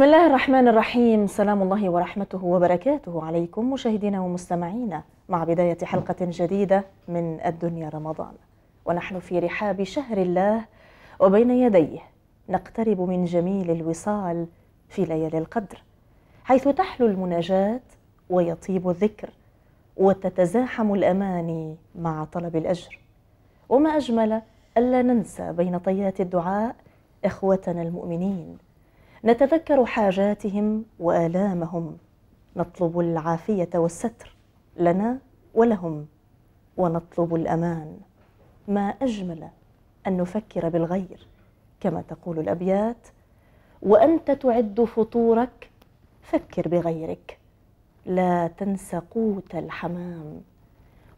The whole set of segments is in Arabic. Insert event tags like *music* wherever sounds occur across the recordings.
بسم الله الرحمن الرحيم سلام الله ورحمته وبركاته عليكم مشاهدينا ومستمعينا مع بداية حلقة جديدة من الدنيا رمضان ونحن في رحاب شهر الله وبين يديه نقترب من جميل الوصال في ليالي القدر حيث تحلو المناجاة ويطيب الذكر وتتزاحم الأماني مع طلب الأجر وما أجمل ألا ننسى بين طيات الدعاء إخوتنا المؤمنين نتذكر حاجاتهم والامهم نطلب العافيه والستر لنا ولهم ونطلب الامان ما اجمل ان نفكر بالغير كما تقول الابيات وانت تعد فطورك فكر بغيرك لا تنس قوت الحمام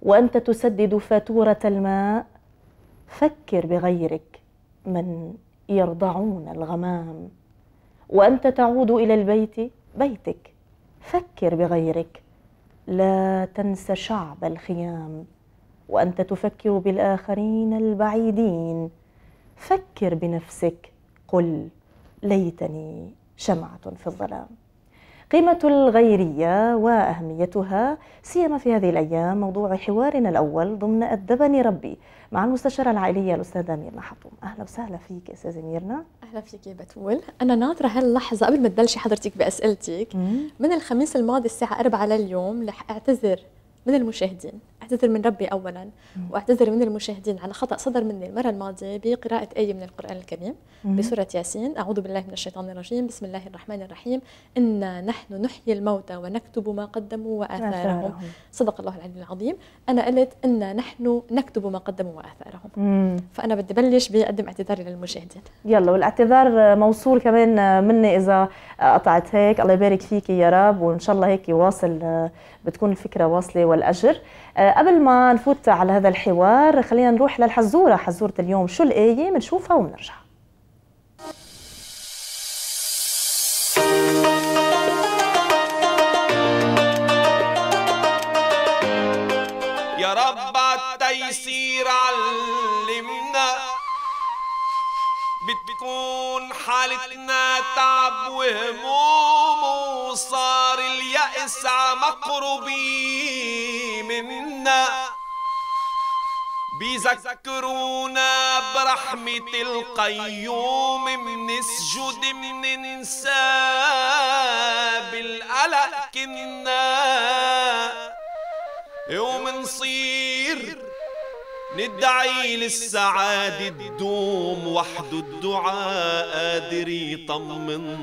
وانت تسدد فاتوره الماء فكر بغيرك من يرضعون الغمام وأنت تعود إلى البيت بيتك فكر بغيرك لا تنس شعب الخيام وأنت تفكر بالآخرين البعيدين فكر بنفسك قل ليتني شمعة في الظلام قيمة الغيرية وأهميتها سيما في هذه الأيام موضوع حوارنا الأول ضمن أدبني ربي مع المستشارة العائلية الأستاذة ميرنا حطوم أهلا وسهلا فيك أستاذة ميرنا أهلا فيك يا بتول أنا ناطرة هاللحظة قبل ما تبلشي حضرتك بأسئلتك مم. من الخميس الماضي الساعة 4 لليوم رح أعتذر من المشاهدين اعتذر من ربي اولا واعتذر من المشاهدين على خطا صدر مني المره الماضيه بقراءه ايه من القران الكريم بسوره ياسين اعوذ بالله من الشيطان الرجيم بسم الله الرحمن الرحيم انا نحن نحيي الموتى ونكتب ما قدموا واثارهم صدق الله العلي العظيم انا قلت انا نحن نكتب ما قدموا واثارهم فانا بدي بلش بقدم اعتذاري للمشاهدين يلا والاعتذار موصول كمان مني اذا قطعت هيك الله يبارك فيك يا رب وان شاء الله هيك واصل بتكون الفكره واصله والاجر آه، قبل ما نفوت على هذا الحوار خلينا نروح للحزوره حزوره اليوم شو الايه بنشوفها وبنرجع يا رب تيسير على تكون حالتنا تعب وهموم وصار اليأس مقربي منا بيذكرونا برحمة القيوم منسجد مننسى بالقلق كنا ومنصير ندعي للسعادة تدوم وحده الدعاء قادر يطمنا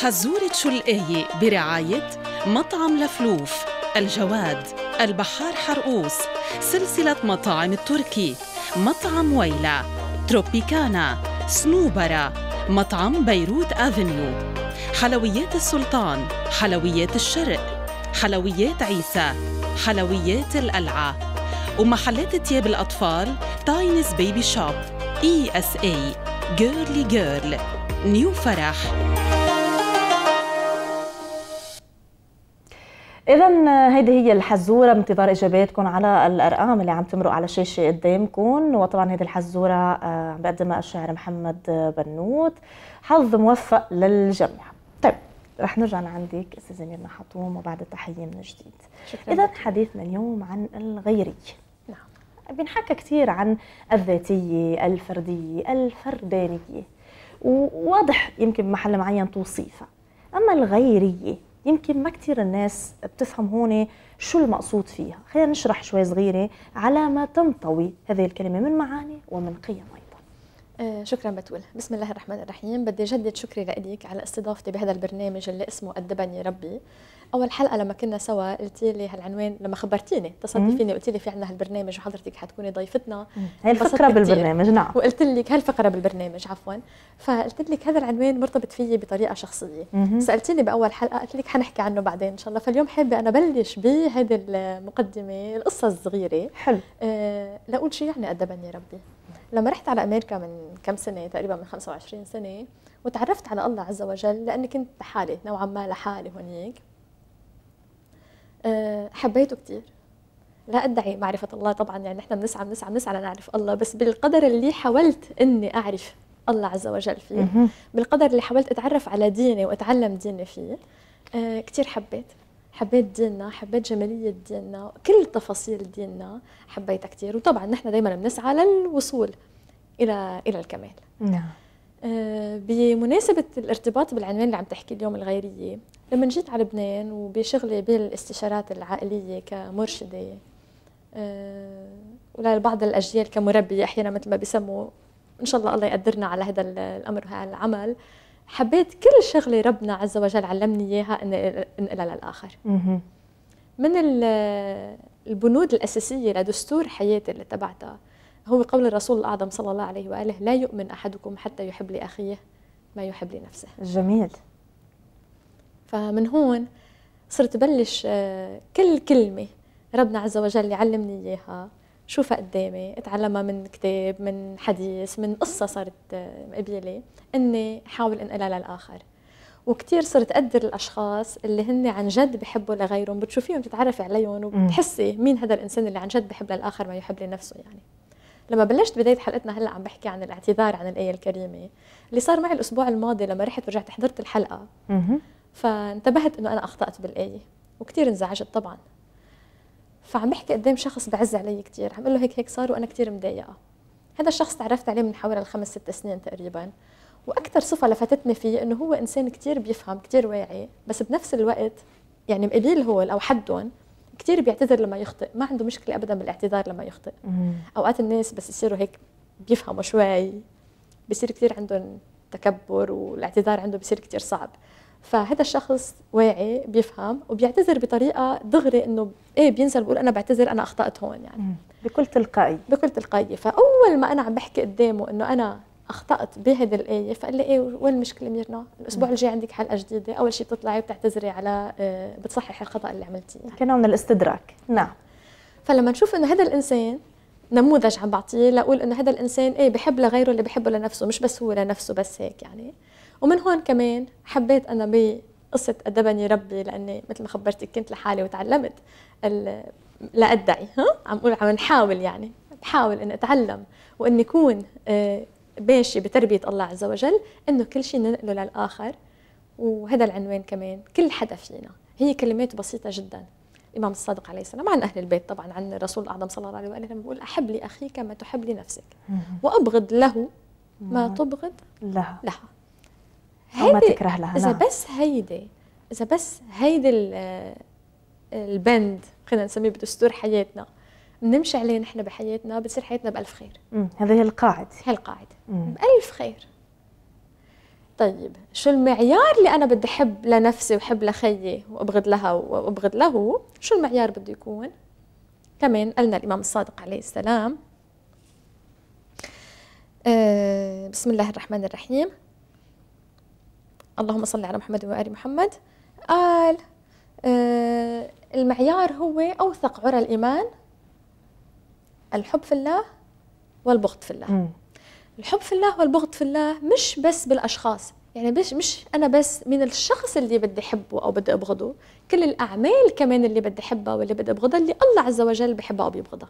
حزورة شو الآية برعاية مطعم لفلوف الجواد البحار حرقوس سلسلة مطاعم التركي مطعم ويلة تروبيكانا سنوبرا مطعم بيروت افنيو حلويات السلطان حلويات الشرق حلويات عيسى حلويات القلعة ومحلات تياب الأطفال تاينز بيبي شوب اي اس اي جيرلي جيرل نيو فرح اذا هيدي هي الحزوره بانتظار اجاباتكم على الارقام اللي عم تمرق على الشاشه قدامكم وطبعا هيدي الحزوره عم آه، بقدمها الشاعر محمد بنوت حظ موفق للجميع طيب رح نرجع لعندك استاذه ميرنا حطوم وبعد التحيه من جديد شكرا اذا حديثنا اليوم عن الغيريه نعم بنحكى كثير عن الذاتيه الفرديه الفردانيه وواضح يمكن بمحل معين توصيفها اما الغيريه يمكن ما كثير الناس بتفهم هون شو المقصود فيها خلينا نشرح شوي صغيرة على ما تنطوي هذه الكلمة من معاني ومن قيم أيضا آه، شكرا بتول بسم الله الرحمن الرحيم بدي جدد شكري لك على استضافتي بهذا البرنامج اللي اسمه أدبني ربي اول حلقه لما كنا سوا قلت لي هالعنوان لما خبرتيني اتصلتي فيني قلتي لي في عندنا هالبرنامج وحضرتك حتكوني ضيفتنا هي الفقره بالبرنامج نعم وقلت لك هالفقره بالبرنامج عفوا فقلت لك هذا العنوان مرتبط فيي بطريقه شخصيه مم. سالتيني باول حلقه قلت لك حنحكي عنه بعدين ان شاء الله فاليوم حابه انا بلش بهذه المقدمه القصه الصغيره حلو أه لاقول شو يعني ادبني ربي لما رحت على امريكا من كم سنه تقريبا من 25 سنه وتعرفت على الله عز وجل لاني كنت لحالي نوعا ما لحالي هونيك آه، حبيته كثير لا ادعي معرفه الله طبعا يعني نحن بنسعى بنسعى بنسعى لنعرف الله بس بالقدر اللي حاولت اني اعرف الله عز وجل فيه بالقدر اللي حاولت اتعرف على ديني واتعلم ديني فيه آه، كثير حبيت حبيت ديننا حبيت جمالية ديننا كل تفاصيل ديننا حبيتها كثير وطبعا نحن دائما بنسعى للوصول إلى إلى الكمال نعم آه، بمناسبة الارتباط بالعنوان اللي عم تحكي اليوم الغيرية لما جيت على لبنان وبشغلي بالاستشارات العائليه كمرشده آه، ولبعض الاجيال كمربيه احيانا مثل ما بسموا ان شاء الله الله يقدرنا على هذا الامر وهذا العمل حبيت كل شغله ربنا عز وجل علمني اياها ان انقلها للاخر من البنود الاساسيه لدستور حياتي اللي تبعتها هو قول الرسول الاعظم صلى الله عليه واله لا يؤمن احدكم حتى يحب لاخيه ما يحب لنفسه جميل فمن هون صرت بلش آه، كل كلمة ربنا عز وجل يعلمني إياها شوفها قدامي اتعلمها من كتاب من حديث من قصة صارت آه، قبيلي إني حاول انقلها للآخر وكتير صرت أقدر الأشخاص اللي هن عن جد بحبوا لغيرهم بتشوفيهم بتتعرفي عليهم وبتحسي مين هذا الإنسان اللي عن جد بحب للآخر ما يحب لنفسه يعني لما بلشت بداية حلقتنا هلا عم بحكي عن الاعتذار عن الآية الكريمة اللي صار معي الأسبوع الماضي لما رحت ورجعت حضرت الحلقة فانتبهت انه انا اخطات بالايه وكثير انزعجت طبعا فعم بحكي قدام شخص بعز علي كثير عم اقول له هيك هيك صار وانا كثير مضايقه هذا الشخص تعرفت عليه من حوالي الخمس ست سنين تقريبا واكثر صفه لفتتني فيه انه هو انسان كثير بيفهم كثير واعي بس بنفس الوقت يعني قليل هو او حدهم كثير بيعتذر لما يخطئ ما عنده مشكله ابدا بالاعتذار لما يخطئ اوقات الناس بس يصيروا هيك بيفهموا شوي بصير كثير عندهم تكبر والاعتذار عنده بصير كثير صعب فهذا الشخص واعي بيفهم وبيعتذر بطريقه دغري انه ايه بينسى بقول انا بعتذر انا اخطات هون يعني بكل تلقائيه بكل تلقائيه فاول ما انا عم بحكي قدامه انه انا اخطات بهذه الايه فقال لي ايه وين المشكله ميرنا الاسبوع الجاي عندك حلقه جديده اول شيء بتطلعي وبتعتذري على آه، بتصححي الخطا اللي عملتيه كنوع من الاستدراك نعم فلما نشوف انه هذا الانسان نموذج عم بعطيه لاقول انه هذا الانسان ايه بحب لغيره اللي بحبه لنفسه مش بس هو لنفسه بس هيك يعني ومن هون كمان حبيت أنا بقصة أدبني ربي لأني مثل ما خبرتك كنت لحالي وتعلمت لا أدعي ها عم أقول عم نحاول يعني بحاول إني أتعلم وإني أكون ماشي آه، بتربية الله عز وجل إنه كل شيء ننقله للآخر وهذا العنوان كمان كل حدا فينا هي كلمات بسيطة جدا الإمام الصادق عليه السلام عن أهل البيت طبعا عن الرسول الأعظم صلى الله عليه وسلم بيقول أحب لأخيك ما تحب لنفسك وأبغض له ما تبغض لها, لها. او ما تكره لها اذا نعم. بس هيدي اذا بس هيدي البند خلينا نسميه بدستور حياتنا بنمشي عليه نحن بحياتنا بتصير حياتنا بألف خير هذه هذه القاعدة هي القاعدة بألف خير طيب شو المعيار اللي أنا بدي احب لنفسي وحب لخيي وأبغض لها وأبغض له شو المعيار بده يكون كمان قالنا الإمام الصادق عليه السلام أه بسم الله الرحمن الرحيم اللهم صل على محمد وآل محمد قال آه المعيار هو أوثق عرى الإيمان الحب في الله والبغض في الله الحب في الله والبغض في الله مش بس بالأشخاص يعني مش مش انا بس من الشخص اللي بدي احبه او بدي ابغضه كل الاعمال كمان اللي بدي احبها واللي بدي ابغضها اللي الله عز وجل بحبها او بيبغضها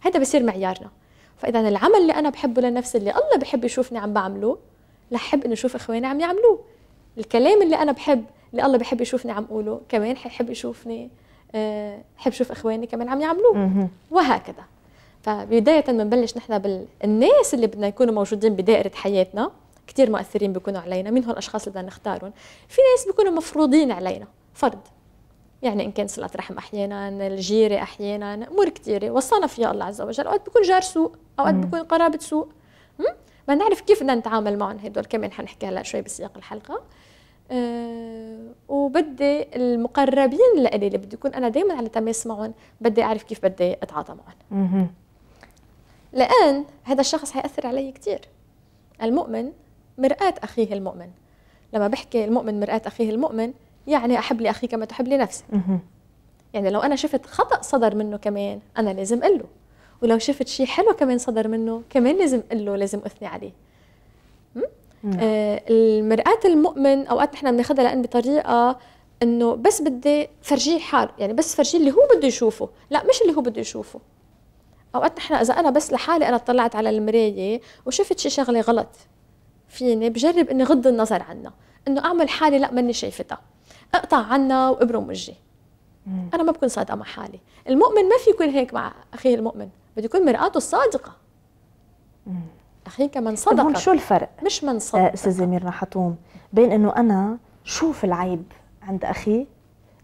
هذا بصير معيارنا فاذا العمل اللي انا بحبه لنفسي اللي الله بحب يشوفني عم بعمله لحب اني انه اشوف اخواني عم يعملوه الكلام اللي انا بحب اللي الله بحب يشوفني عم اقوله كمان حيحب يشوفني آه، حب شوف اخواني كمان عم يعملوه وهكذا فبدايه بنبلش نحن بالناس اللي بدنا يكونوا موجودين بدائره حياتنا كثير مؤثرين بيكونوا علينا مين هون الاشخاص اللي بدنا نختارهم في ناس بيكونوا مفروضين علينا فرض يعني ان كان صله رحم احيانا الجيره احيانا امور كثيره وصانا فيها الله عز وجل اوقات بيكون جار سوء اوقات بيكون قرابه سوء ما نعرف كيف بدنا نتعامل معهم هدول كمان حنحكي هلا شوي بسياق الحلقه آه، وبدي المقربين لإلي اللي بدي يكون انا دائما على تماس معهم بدي اعرف كيف بدي اتعاطى معهم لان هذا الشخص حياثر علي كثير المؤمن مرآة اخيه المؤمن لما بحكي المؤمن مرآة اخيه المؤمن يعني احب لي اخي كما تحب لي نفسي يعني لو انا شفت خطا صدر منه كمان انا لازم اقول له ولو شفت شيء حلو كمان صدر منه كمان لازم اقول له لازم اثني عليه نعم. آه، المرآة المؤمن اوقات نحن بناخذها لان بطريقه انه بس بدي فرجيه حال يعني بس فرجيه اللي هو بده يشوفه لا مش اللي هو بده يشوفه اوقات نحن اذا انا بس لحالي انا اطلعت على المرايه وشفت شي شغله غلط فيني بجرب اني غض النظر عنها انه اعمل حالي لا ماني شايفتها اقطع عنها وابرم وجهي انا ما بكون صادقه مع حالي المؤمن ما في يكون هيك مع اخيه المؤمن بده يكون مرآته الصادقه اخيك من صدقك هون شو الفرق مش من آه، صدقك استاذه ميرنا حطوم بين انه انا شوف العيب عند اخي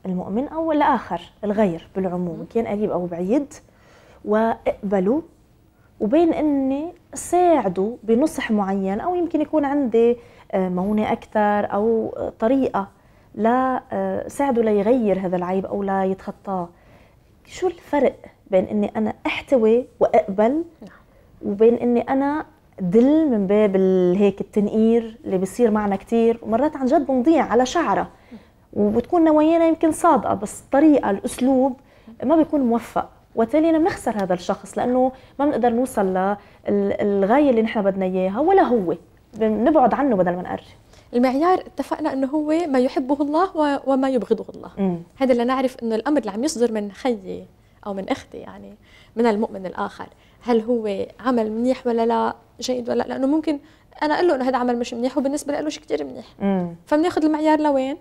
المؤمن او الاخر الغير بالعموم كان قريب او بعيد واقبله وبين اني ساعده بنصح معين او يمكن يكون عندي آه، مونه اكثر او طريقه لا آه، ساعده ليغير هذا العيب او لا يتخطاه شو الفرق بين اني انا احتوي واقبل نعم. وبين اني انا دل من باب هيك التنقير اللي بيصير معنا كثير ومرات عن جد بنضيع على شعره وبتكون نوايانا يمكن صادقه بس الطريقه الاسلوب ما بيكون موفق وبالتالي بنخسر هذا الشخص لانه ما بنقدر نوصل للغايه اللي نحن بدنا اياها ولا هو بنبعد عنه بدل ما نقرب المعيار اتفقنا انه هو ما يحبه الله وما يبغضه الله هذا اللي نعرف انه الامر اللي عم يصدر من خيي او من اختي يعني من المؤمن الاخر هل هو عمل منيح ولا لا جيد ولا لانه ممكن انا اقول له انه هذا عمل مش منيح وبالنسبه له شيء كثير منيح فبناخذ المعيار لوين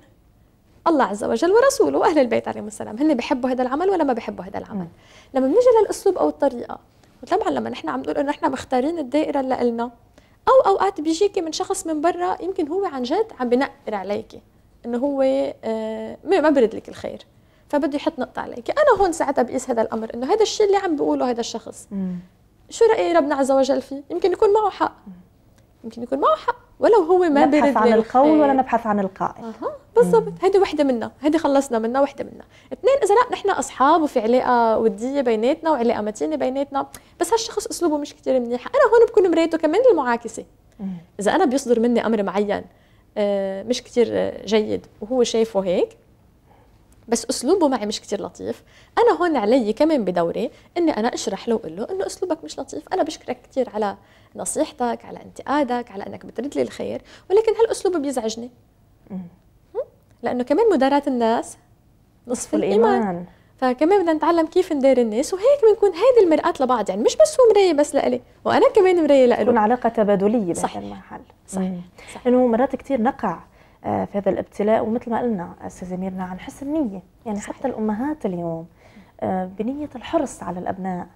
الله عز وجل ورسوله واهل البيت عليهم السلام هن بحبوا هذا العمل ولا ما بحبوا هذا العمل لما بنيجي للاسلوب او الطريقه وطبعا لما نحن عم نقول انه نحن مختارين الدائره اللي قلنا او اوقات بيجيكي من شخص من برا يمكن هو عن جد عم بنقر عليكي انه هو آه ما برد لك الخير فبده يحط نقطه عليكي انا هون ساعتها بقيس هذا الامر انه هذا الشيء اللي عم بيقوله هذا الشخص شو راي ربنا عز وجل فيه يمكن يكون معه حق يمكن يكون معه حق ولو هو ما برد نبحث عن القول ولا نبحث عن القائل اها بالضبط هيدي وحده منا هيدي خلصنا منها وحده منا اثنين اذا لا نحن اصحاب وفي علاقه وديه بيناتنا وعلاقه متينه بيناتنا بس هالشخص اسلوبه مش كثير منيح انا هون بكون مريته كمان المعاكسه اذا انا بيصدر مني امر معين آه، مش كثير جيد وهو شايفه هيك بس اسلوبه معي مش كتير لطيف انا هون علي كمان بدوري اني انا اشرح له واقول له انه اسلوبك مش لطيف انا بشكرك كتير على نصيحتك على انتقادك على انك بترد لي الخير ولكن هالاسلوب بيزعجني لانه كمان مداراة الناس نصف الإيمان. الايمان فكمان بدنا نتعلم كيف ندير الناس وهيك بنكون هيدي المرآة لبعض يعني مش بس هو مراية بس لإلي وأنا كمان مراية لإله تكون علاقة تبادلية بهذا المحل صحيح, صحيح. لأنه مرات كثير نقع آه، في هذا الابتلاء ومثل ما قلنا استاذ اميرنا عن حسن نيه يعني صحيح. حتى الامهات اليوم آه، بنيه الحرص على الابناء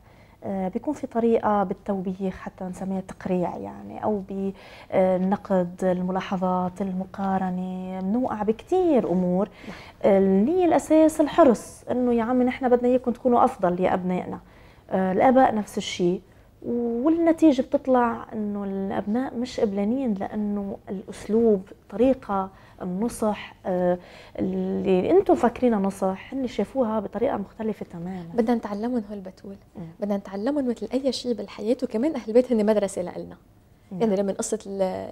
آه، بيكون في طريقة بالتوبيخ حتى نسميها تقريع يعني أو بالنقد الملاحظات المقارنة بنوقع بكثير أمور النية الأساس الحرص أنه يا عمي نحن بدنا إياكم تكونوا أفضل يا أبنائنا الآباء نفس الشيء والنتيجة بتطلع انه الابناء مش قبلانين لانه الاسلوب طريقة النصح آه، اللي انتم فاكرينها نصح هن شافوها بطريقه مختلفه تماما بدنا نتعلمهم هول بتقول بدنا نتعلمهم مثل اي شيء بالحياه وكمان اهل البيت هن مدرسه لنا يعني لما قصه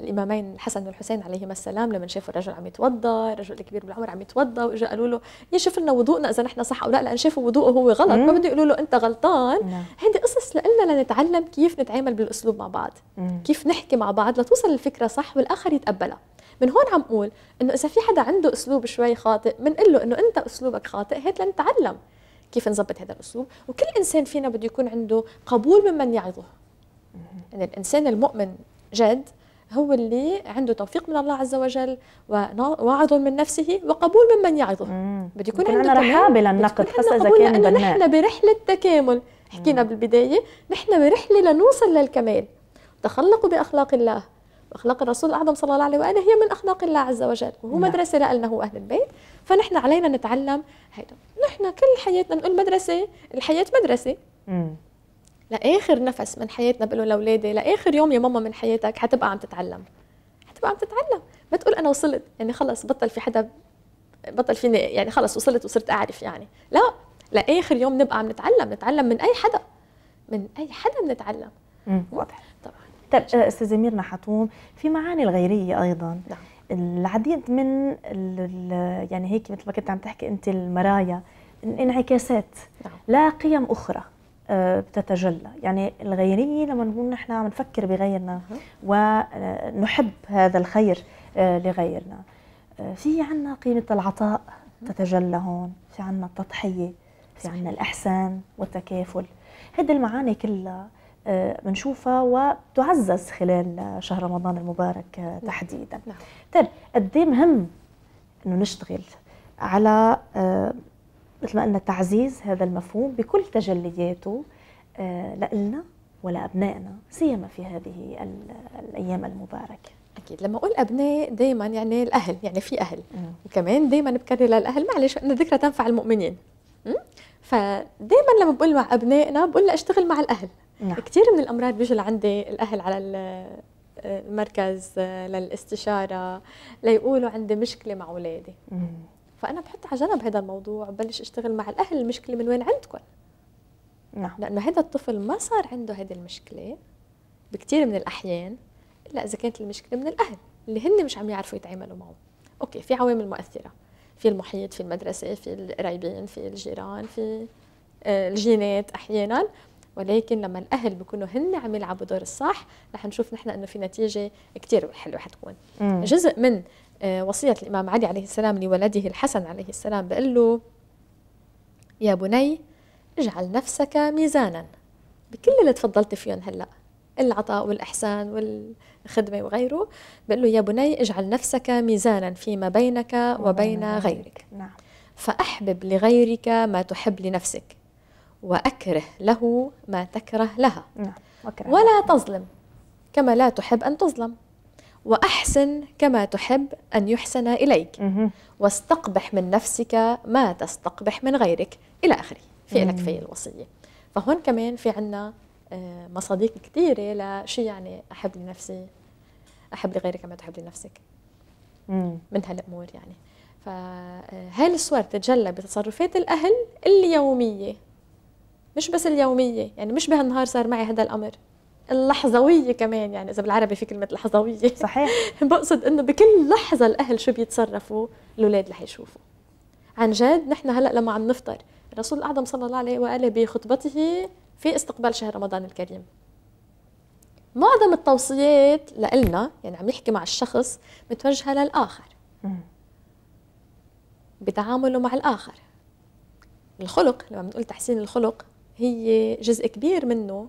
الامامين الحسن والحسين عليهما السلام لما شافوا الرجل عم يتوضا الرجل الكبير بالعمر عم يتوضا واجا قالوا له شوف لنا وضوءنا اذا نحن صح او لا لان شافوا وضوءه هو غلط ما بده يقولوا له انت غلطان نعم. هيدي قصص لنا لنتعلم كيف نتعامل بالاسلوب مع بعض كيف نحكي مع بعض لتوصل الفكره صح والاخر يتقبلها من هون عم قول انه اذا في حدا عنده اسلوب شوي خاطئ بنقول له انه انت اسلوبك خاطئ هيك لنتعلم كيف نظبط هذا الاسلوب وكل انسان فينا بده يكون عنده قبول ممن يعظه يعني الانسان المؤمن جد هو اللي عنده توفيق من الله عز وجل وواعظ من نفسه وقبول ممن يعظه بده يكون عنده رحابه للنقد حتى اذا كان بدنا نحن برحله تكامل حكينا بالبدايه نحن برحله لنوصل للكمال تخلقوا باخلاق الله واخلاق الرسول الاعظم صلى الله عليه واله هي من اخلاق الله عز وجل وهو لا. نعم. مدرسه لنا هو اهل البيت فنحن علينا نتعلم هيدا نحن كل حياتنا نقول مدرسه الحياه مدرسه مم. لاخر نفس من حياتنا بقول لاولادي لاخر يوم يا ماما من حياتك حتبقى عم تتعلم حتبقى عم تتعلم ما تقول انا وصلت يعني خلص بطل في حدا بطل فيني يعني خلص وصلت وصرت اعرف يعني لا لاخر يوم نبقى عم نتعلم نتعلم من اي حدا من اي حدا بنتعلم واضح طبعا طيب استاذه ميرنا حطوم في معاني الغيريه ايضا نعم. العديد من يعني هيك مثل ما كنت عم تحكي انت المرايا انعكاسات نعم. لا قيم اخرى آه، بتتجلى يعني الغيرية لما نقول نحن عم نفكر بغيرنا ونحب هذا الخير آه، لغيرنا آه، في عنا قيمة العطاء تتجلى هون في عنا التضحية في عنا الإحسان والتكافل هذه المعاني كلها بنشوفها وتعزز خلال شهر رمضان المبارك نعم. تحديدا نعم. طيب قد إيه مهم انه نشتغل على مثل ما قلنا تعزيز هذا المفهوم بكل تجلياته آه، لنا ولأبنائنا سيما في هذه الأيام المباركة اكيد لما اقول ابناء دائما يعني الاهل يعني في اهل مم. وكمان دائما بكرر للاهل معلش ان الذكرى تنفع المؤمنين فدائما لما بقول مع ابنائنا بقول اشتغل مع الاهل نعم. كثير من الامراض بيجي لعندي الاهل على آه، المركز آه، للاستشاره ليقولوا عندي مشكله مع اولادي فانا بحط على جنب هذا الموضوع وبلش اشتغل مع الاهل المشكله من وين عندكم نعم لانه هذا الطفل ما صار عنده هذه المشكله بكثير من الاحيان الا اذا كانت المشكله من الاهل اللي هن مش عم يعرفوا يتعاملوا معه اوكي في عوامل مؤثره في المحيط في المدرسه في القرايبين في الجيران في آه، الجينات احيانا ولكن لما الاهل بيكونوا هن عم يلعبوا دور الصح رح نشوف نحن انه في نتيجه كثير حلوه حتكون مم. جزء من آه، وصية الإمام علي عليه السلام لولده الحسن عليه السلام بقول له يا بني اجعل نفسك ميزانا بكل اللي تفضلت فيهم هلأ العطاء والإحسان والخدمة وغيره بقول له يا بني اجعل نفسك ميزانا فيما بينك وبين غيرك نعم. فأحبب لغيرك ما تحب لنفسك وأكره له ما تكره لها نعم. ولا تظلم كما لا تحب أن تظلم وأحسن كما تحب أن يحسن إليك واستقبح من نفسك ما تستقبح من غيرك إلى آخره في لك في الوصية فهون كمان في عنا آه، مصادق كثيرة لشي يعني أحب لنفسي أحب لغيرك كما تحب لنفسك من هالأمور يعني فهاي آه، الصور تتجلى بتصرفات الأهل اليومية مش بس اليومية يعني مش بهالنهار صار معي هذا الأمر اللحظويه كمان يعني اذا بالعربي في كلمه لحظويه صحيح *laughs* بقصد انه بكل لحظه الاهل شو بيتصرفوا الاولاد رح يشوفوا عن جد نحن هلا لما عم نفطر الرسول الاعظم صلى الله عليه واله بخطبته في استقبال شهر رمضان الكريم معظم التوصيات لنا يعني عم يحكي مع الشخص متوجهه للاخر بتعامله مع الاخر الخلق لما بنقول تحسين الخلق هي جزء كبير منه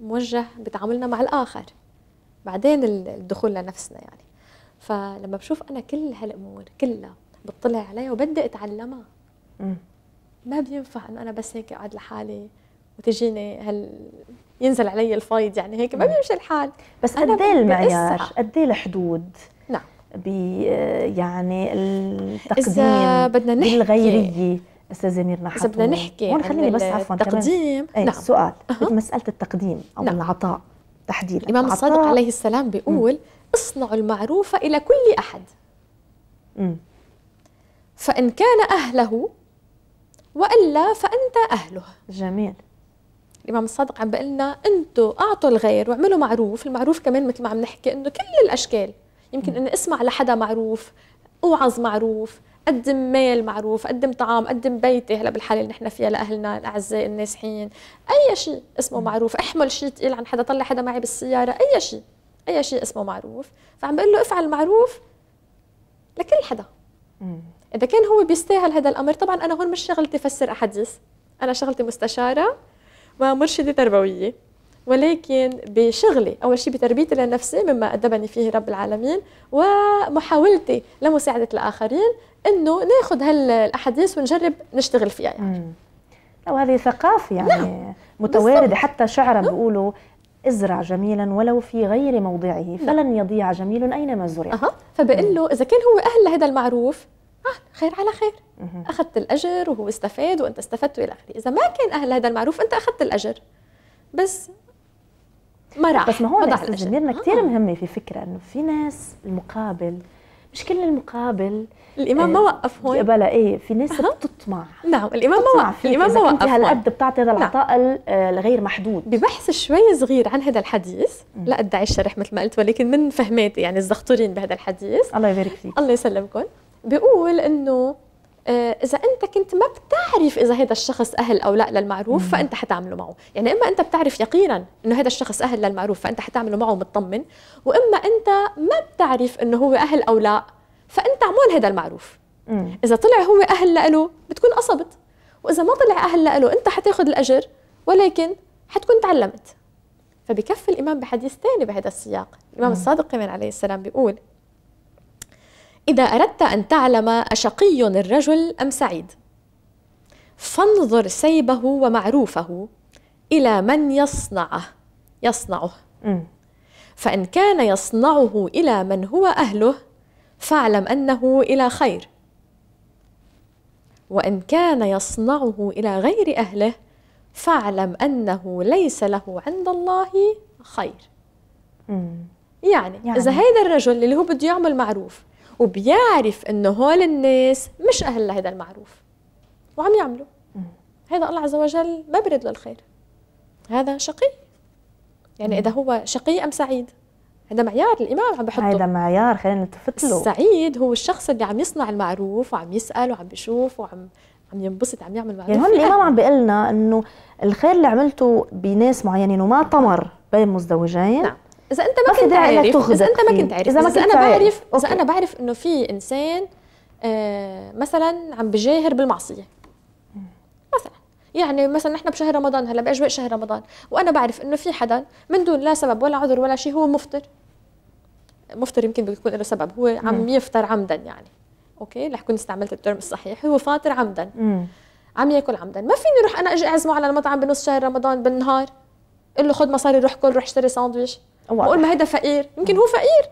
موجه بتعاملنا مع الاخر بعدين الدخول لنفسنا يعني فلما بشوف انا كل هالامور كلها بتطلع عليها وبدي اتعلمها ما بينفع انه انا بس هيك اقعد لحالي وتجيني هال ينزل علي الفايض يعني هيك ما بيمشي الحال بس قد ايه المعيار قد ايه الحدود نعم يعني التقديم إذا بدنا نحكي بالغيرية استاذ ميرنا حتون بدنا نحكي هون خليني بس عفوا التقديم إيه، نعم. سؤال أه. مساله التقديم او نعم. العطاء تحديدا الامام العطاء. الصادق عليه السلام بيقول اصنعوا المعروف الى كل احد م. فان كان اهله والا فانت اهله جميل الامام الصادق عم بيقول لنا انتم اعطوا الغير واعملوا معروف المعروف كمان مثل ما عم نحكي انه كل الاشكال يمكن ان اسمع لحدا معروف اوعظ معروف قدم ميل معروف قدم طعام قدم بيتي هلا بالحاله اللي نحن فيها لاهلنا الاعزاء النازحين اي شيء اسمه معروف احمل شيء ثقيل عن حدا طلع حدا معي بالسياره اي شيء اي شيء اسمه معروف فعم بقول له افعل معروف لكل حدا اذا كان هو بيستاهل هذا الامر طبعا انا هون مش شغلتي فسر احاديث انا شغلتي مستشاره ومرشده تربويه ولكن بشغلي أول شيء بتربيتي لنفسي مما أدبني فيه رب العالمين ومحاولتي لمساعدة الآخرين أنه ناخذ هالأحاديث ونجرب نشتغل فيها يعني لو هذه ثقافة يعني نعم. متواردة حتى شعرا نعم. بيقولوا ازرع جميلا ولو في غير موضعه نعم. فلن يضيع جميل اينما زرع أه. فبقول له اذا كان هو اهل لهذا المعروف آه خير على خير اخذت الاجر وهو استفاد وانت استفدت والى اخره اذا ما كان اهل هذا المعروف انت اخذت الاجر بس ما راح بس ما هو زميلنا كثير آه. مهمه في فكره انه في ناس المقابل مش كل المقابل الامام آه، ما وقف هون بلا ايه في ناس أه. بتطمع نعم الامام ما وقف الامام ما وقف هالقد بتعطي هذا نعم. العطاء آه، الغير محدود ببحث شوي صغير عن هذا الحديث م. لا ادعي الشرح مثل ما قلت ولكن من فهماتي يعني الزغطورين بهذا الحديث الله يبارك فيك الله يسلمكم بيقول انه آه، اذا انت كنت ما بتعرف اذا هذا الشخص اهل او لا للمعروف فانت حتعمله معه يعني اما انت بتعرف يقينا انه هذا الشخص اهل للمعروف فانت حتعمله معه مطمن واما انت ما بتعرف انه هو اهل او لا فانت عمول هذا المعروف اذا طلع هو اهل له بتكون قصبت واذا ما طلع اهل له انت حتاخذ الاجر ولكن حتكون تعلمت فبكف الامام بحديث ثاني بهذا السياق الامام الصادق كمان عليه السلام بيقول إذا أردت أن تعلم أشقي الرجل أم سعيد فانظر سيبه ومعروفه إلى من يصنعه يصنعه م. فإن كان يصنعه إلى من هو أهله فاعلم أنه إلى خير وإن كان يصنعه إلى غير أهله فاعلم أنه ليس له عند الله خير م. يعني, يعني إذا يعني هيدا الرجل اللي هو بده يعمل معروف وبيعرف انه هول الناس مش اهل لهذا المعروف وعم يعملوا هذا الله عز وجل ما برد له الخير هذا شقي يعني اذا هو شقي ام سعيد هذا معيار الامام عم بحطه هذا معيار خلينا نلتفت له السعيد هو الشخص اللي عم يصنع المعروف وعم يسال وعم بيشوف وعم عم ينبسط عم يعمل يعني معروف يعني هون الامام عم بيقول لنا انه الخير اللي عملته بناس معينين وما طمر بين مزدوجين نعم. اذا انت ما كنت عارف اذا انت ما كنت عارف اذا, ما كنت انا بعرف اذا انا بعرف انه في انسان آه، مثلا عم بجاهر بالمعصيه مثلا يعني مثلا نحن بشهر رمضان هلا باجواء شهر رمضان وانا بعرف انه في حدا من دون لا سبب ولا عذر ولا شيء هو مفطر مفطر يمكن بيكون له سبب هو عم مم. نعم. يفطر عمدا يعني اوكي رح كون استعملت الترم الصحيح هو فاطر عمدا مم. عم ياكل عمدا ما فيني اروح انا اجي اعزمه على المطعم بنص شهر رمضان بالنهار قل له خذ مصاري روح كل روح اشتري ساندويش بقول ما هيدا فقير يمكن هو فقير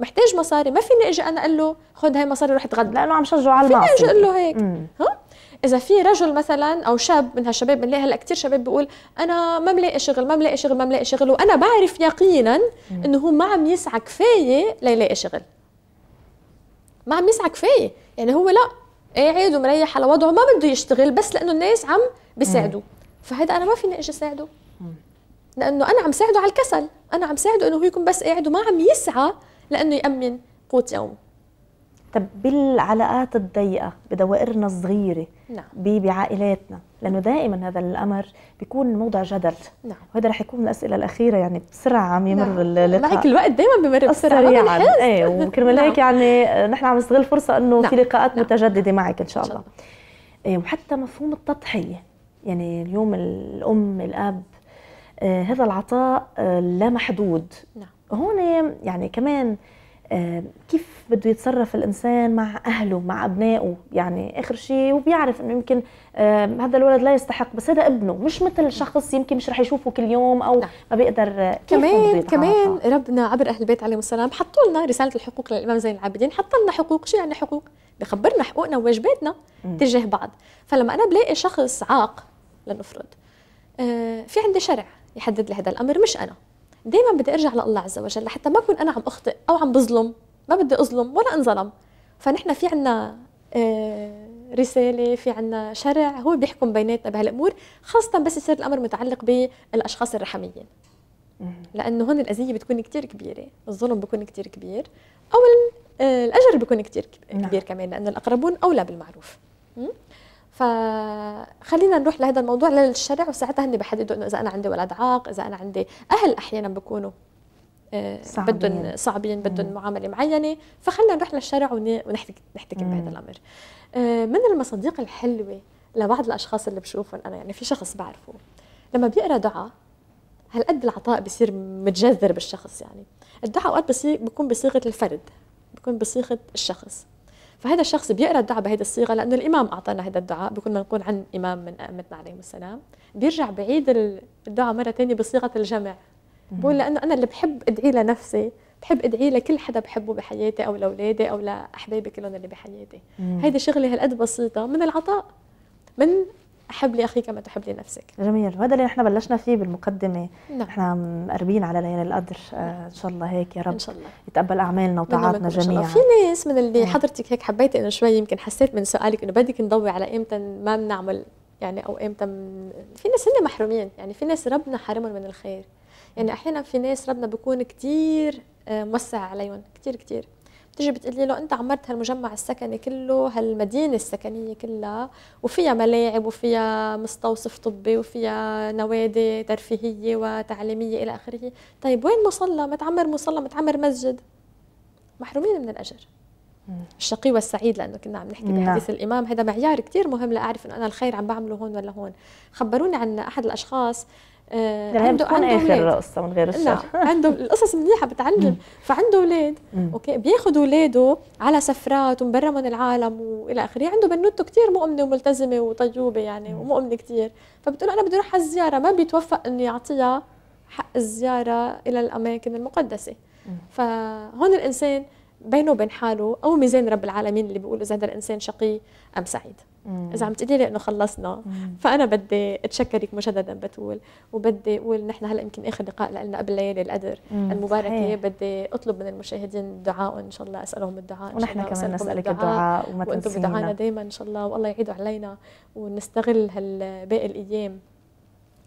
محتاج مصاري ما فيني اجي انا اقول له خذ هاي مصاري روح تغدى لانه عم شجعه على المعصيه فيني اجي اقول له هيك مم. ها اذا في رجل مثلا او شاب من هالشباب بنلاقي هلا كثير شباب بيقول انا ما ملاقي شغل ما ملاقي شغل ما ملاقي شغل وانا بعرف يقينا انه هو ما عم يسعى كفايه ليلاقي شغل ما عم يسعى كفايه يعني هو لا قاعد ومريح على وضعه ما بده يشتغل بس لانه الناس عم بيساعدوه فهذا انا ما فيني اجي اساعده لانه انا عم ساعده على الكسل انا عم ساعده انه هو يكون بس قاعد وما عم يسعى لانه يامن قوت يومه طب بالعلاقات الضيقه بدوائرنا الصغيره نعم. بعائلاتنا لانه دائما هذا الامر بيكون موضع جدل نعم وهذا رح يكون من الاسئله الاخيره يعني بسرعه عم يمر نعم. اللقاء معك الوقت دائما بمر بسرعه سريعا ايه وكرمال نعم. هيك يعني آه، نحن عم نستغل فرصه انه نعم. في لقاءات نعم. متجدده معك ان شاء الله, إن شاء الله. إيه وحتى مفهوم التضحيه يعني اليوم الام الاب آه، هذا العطاء آه، لا محدود نعم. هون يعني كمان آه، كيف بده يتصرف الانسان مع اهله مع ابنائه يعني اخر شيء وبيعرف انه يمكن هذا الولد لا يستحق بس هذا ابنه مش مثل نعم. شخص يمكن مش رح يشوفه كل يوم او نعم. ما بيقدر كمان كمان ربنا عبر اهل البيت عليهم السلام حطوا لنا رساله الحقوق للامام زين العابدين حط لنا حقوق شو يعني حقوق بخبرنا حقوقنا وواجباتنا تجاه بعض فلما انا بلاقي شخص عاق لنفرض في عندي شرع يحدد لي هذا الامر مش انا دائما بدي ارجع لله عز وجل لحتى ما اكون انا عم اخطئ او عم بظلم ما بدي اظلم ولا انظلم فنحن في عنا آه، رساله في عنا شرع هو بيحكم بيناتنا بهالامور خاصه بس يصير الامر متعلق بالاشخاص الرحميين لانه هون الاذيه بتكون كثير كبيره الظلم بيكون كثير كبير او آه، الاجر بيكون كثير نعم. كبير نعم. كمان لانه الاقربون اولى بالمعروف فخلينا نروح لهذا الموضوع للشرع وساعتها هن بحددوا انه اذا انا عندي ولد عاق اذا انا عندي اهل احيانا بكونوا آه، بدهم صعبين بدهم معامله معينه فخلينا نروح للشرع ونحكي نحتكي بهذا الامر آه، من المصادق الحلوه لبعض الاشخاص اللي بشوفهم انا يعني في شخص بعرفه لما بيقرا دعاء هالقد العطاء بصير متجذر بالشخص يعني الدعاء اوقات بيكون بصيغه الفرد بيكون بصيغه الشخص فهذا الشخص بيقرا الدعاء بهذه الصيغه لانه الامام اعطانا هذا الدعاء بكنا نقول عن امام من ائمتنا عليهم السلام بيرجع بعيد الدعاء مره ثانيه بصيغه الجمع بقول لانه انا اللي بحب ادعي لنفسي بحب ادعي لكل حدا بحبه بحياتي او لاولادي او لاحبابي كلهم اللي بحياتي هيدي شغله هالقد بسيطه من العطاء من حب لي اخيك كما تحب لنفسك جميل وهذا اللي احنا بلشنا فيه بالمقدمه نعم. احنا مقربين على ليالي القدر آه، نعم. ان شاء الله هيك يا رب ان شاء الله يتقبل اعمالنا وطاعاتنا جميعا في ناس من اللي نعم. حضرتك هيك حبيت انه شوي يمكن حسيت من سؤالك انه بدك نضوي على امتى ما بنعمل يعني او امتى من... في ناس هن محرومين يعني في ناس ربنا حرمهم من الخير يعني احيانا في ناس ربنا بيكون كثير آه، موسع عليهم كثير كثير بتجي بتقولي له انت عمرت هالمجمع السكني كله هالمدينه السكنيه كلها وفيها ملاعب وفيها مستوصف طبي وفيها نوادي ترفيهيه وتعليميه الى اخره طيب وين مصلى متعمر مصلى متعمر مسجد محرومين من الاجر الشقي والسعيد لانه كنا عم نحكي نعم. بحديث الامام هذا معيار كثير مهم لاعرف انه انا الخير عم بعمله هون ولا هون خبروني عن احد الاشخاص آه يعني عنده عنده اخر ولاد. قصه من غير لا *laughs* عنده القصص منيحه بتعلم فعنده اولاد اوكي بياخذ اولاده على سفرات ومبرا من العالم والى اخره عنده بنوته كثير مؤمنه وملتزمه وطيوبه يعني ومؤمنه كثير فبتقول انا بدي اروح على الزياره ما بيتوفق انه يعطيها حق الزياره الى الاماكن المقدسه فهون الانسان بينه وبين حاله او ميزان رب العالمين اللي بيقول اذا هذا الانسان شقي ام سعيد اذا عم تقولي لي انه خلصنا مم. فانا بدي اتشكرك مجددا بتول وبدي اقول نحن هلا يمكن اخر لقاء لنا قبل ليالي القدر المباركه صحيح. بدي اطلب من المشاهدين دعاء ان شاء الله اسالهم الدعاء إن شاء الله ونحن كمان نسالك الدعاء, الدعاء وما تنسينا وانتم بدعائنا دائما ان شاء الله والله يعيدوا علينا ونستغل هالباقي الايام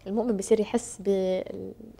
المؤمن بصير يحس ب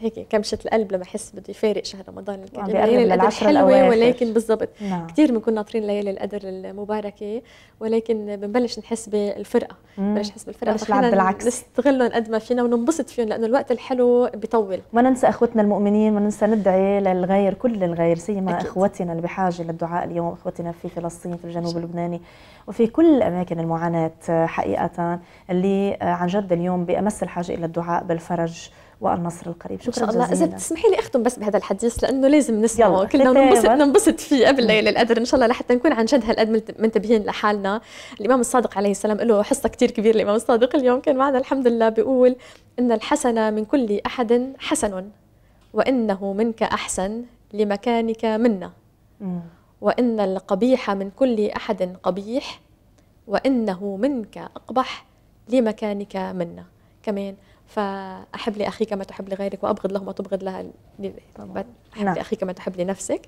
هيك كبشه القلب لما يحس بده يفارق شهر رمضان يعني الكريم ليالي القدر حلوه الأواخر. ولكن بالضبط نعم. كثير بنكون ناطرين ليالي القدر المباركه ولكن بنبلش نحس بالفرقه بنبلش نحس بالفرقه بالعكس نستغلهم قد ما فينا وننبسط فيهم لانه الوقت الحلو بيطول ما ننسى اخوتنا المؤمنين ما ننسى ندعي للغير كل الغير سيما اخوتنا اللي بحاجه للدعاء اليوم اخوتنا في فلسطين في الجنوب اللبناني وفي كل اماكن المعاناه حقيقه اللي عن جد اليوم بامس الحاجه الى الدعاء بالفرج والنصر القريب شكرا جزيلا اذا بتسمحي لي اختم بس بهذا الحديث لانه لازم نسمعه كلنا *laughs* ننبسط ننبسط فيه قبل ليله القدر ان شاء الله لحتى نكون عن جد هالقد منتبهين لحالنا الامام الصادق عليه السلام له حصه كثير كبيره الامام الصادق اليوم كان معنا الحمد لله بيقول ان الحسنه من كل احد حسن وانه منك احسن لمكانك منا وان القبيح من كل احد قبيح وانه منك اقبح لمكانك منا كمان فأحب لأخي كما تحب لغيرك وأبغض له ما تبغض لها أحب نعم. لأخي كما تحب لنفسك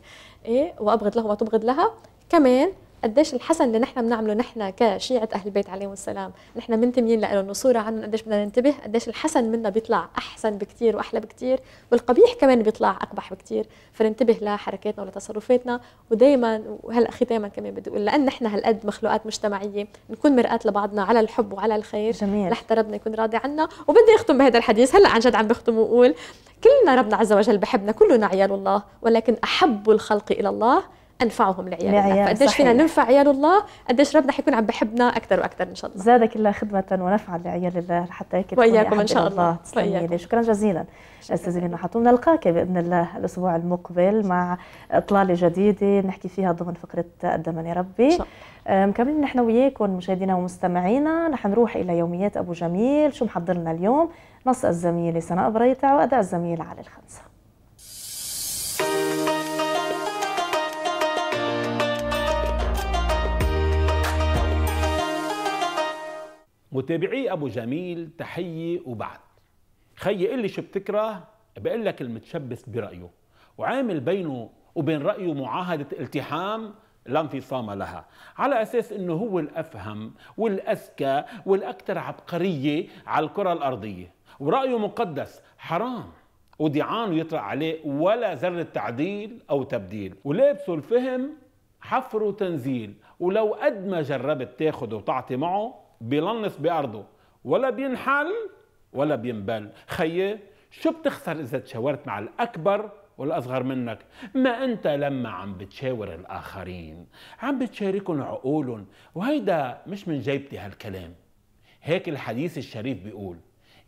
إيه وأبغض له ما تبغض لها كمان قديش الحسن اللي نحن بنعمله نحن كشيعة أهل البيت عليهم السلام نحن منتميين لهم وصورة عنهم قديش بدنا ننتبه قديش الحسن منا بيطلع أحسن بكتير وأحلى بكتير والقبيح كمان بيطلع أقبح بكتير فننتبه لحركاتنا ولتصرفاتنا ودائما وهلا ختاما كمان بدي أقول لأن نحن هالقد مخلوقات مجتمعية نكون مرآة لبعضنا على الحب وعلى الخير جميل لحتى ربنا يكون راضي عنا وبدي أختم بهذا الحديث هلا عن جد عم بختم وأقول كلنا ربنا عز وجل بحبنا كلنا عيال الله ولكن أحب الخلق إلى الله انفعهم لعيال الله فقديش فينا ننفع عيال الله قديش ربنا حيكون عم بحبنا اكثر واكثر ان شاء الله زادك الله خدمه ونفعا لعيال الله حتى هيك واياكم ان شاء الله تسلمي شكرا جزيلا استاذه منى حطوم نلقاك باذن الله الاسبوع المقبل مع اطلاله جديده نحكي فيها ضمن فقره قدمني ربي مكملين نحن وياكم مشاهدينا ومستمعينا رح نروح الى يوميات ابو جميل شو محضر لنا اليوم نص الزميله سناء بريطع واداء الزميل علي الخمسه متابعي ابو جميل تحيه وبعد خي اللي شو بتكره بقول لك المتشبث برايه وعامل بينه وبين رايه معاهده التحام لا انفصام لها على أساس أنه هو الأفهم والأذكى والأكثر عبقرية على الكرة الأرضية ورأيه مقدس حرام ودعانه يطلع عليه ولا ذرة تعديل أو تبديل ولابسه الفهم حفر وتنزيل ولو قد ما جربت تاخد وتعطي معه بيلنص بأرضه ولا بينحل ولا بينبل خيي شو بتخسر إذا تشاورت مع الأكبر والأصغر منك ما أنت لما عم بتشاور الآخرين عم بتشاركهم عقولهم وهيدا مش من جيبتي هالكلام هيك الحديث الشريف بيقول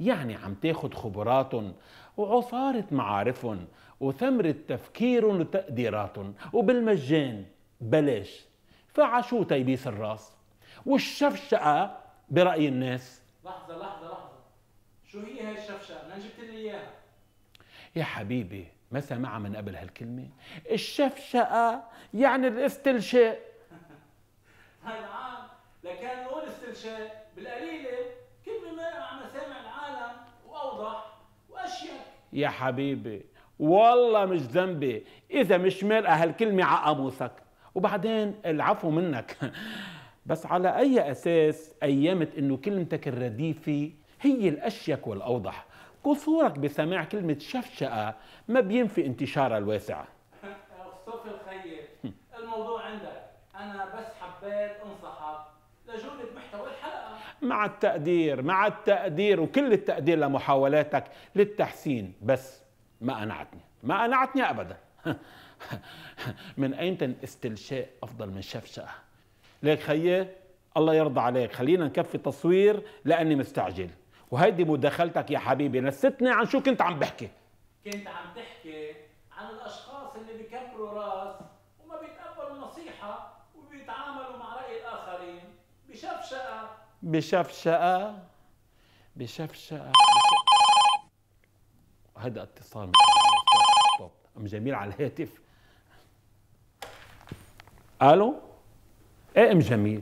يعني عم تاخد خبراتهم وعصارة معارفهم وثمرة تفكيرهم وتقديراتهم وبالمجان بلاش فعشو تيبيس الراس والشفشقه براي الناس لحظه لحظه لحظه شو هي هاي الشفشقه؟ من جبت لي اياها يا حبيبي ما سمع من قبل هالكلمه الشفشقه يعني الاستلشاء *laughs* هاي العام لكان نقول استلشاء بالقليله كلمه ما مع سامع العالم واوضح واشيك يا حبيبي والله مش ذنبي اذا مش مرقة هالكلمه على قاموسك وبعدين العفو منك *laughs* بس على أي أساس أيامت أنه كلمتك الرديفة هي الأشيك والأوضح قصورك بسماع كلمة شفشقة ما بينفي انتشارها الواسع أخصف الخير الموضوع عندك أنا بس حبيت أنصحك لجودة محتوى الحلقة مع التقدير مع التقدير وكل التقدير لمحاولاتك للتحسين بس ما قنعتني ما قنعتني أبدا *laughs* من أيمتى استلشاء أفضل من شفشقة ليك خيي الله يرضى عليك خلينا نكفي تصوير لاني مستعجل وهيدي مداخلتك يا حبيبي نستني عن شو كنت عم بحكي كنت عم تحكي عن الاشخاص اللي بكبروا راس وما بيتقبلوا نصيحه وبيتعاملوا مع راي الاخرين بشفشقه بشفشقه بشفشقه هذا اتصال من *laughs* ام جميل على الهاتف الو قائم جميل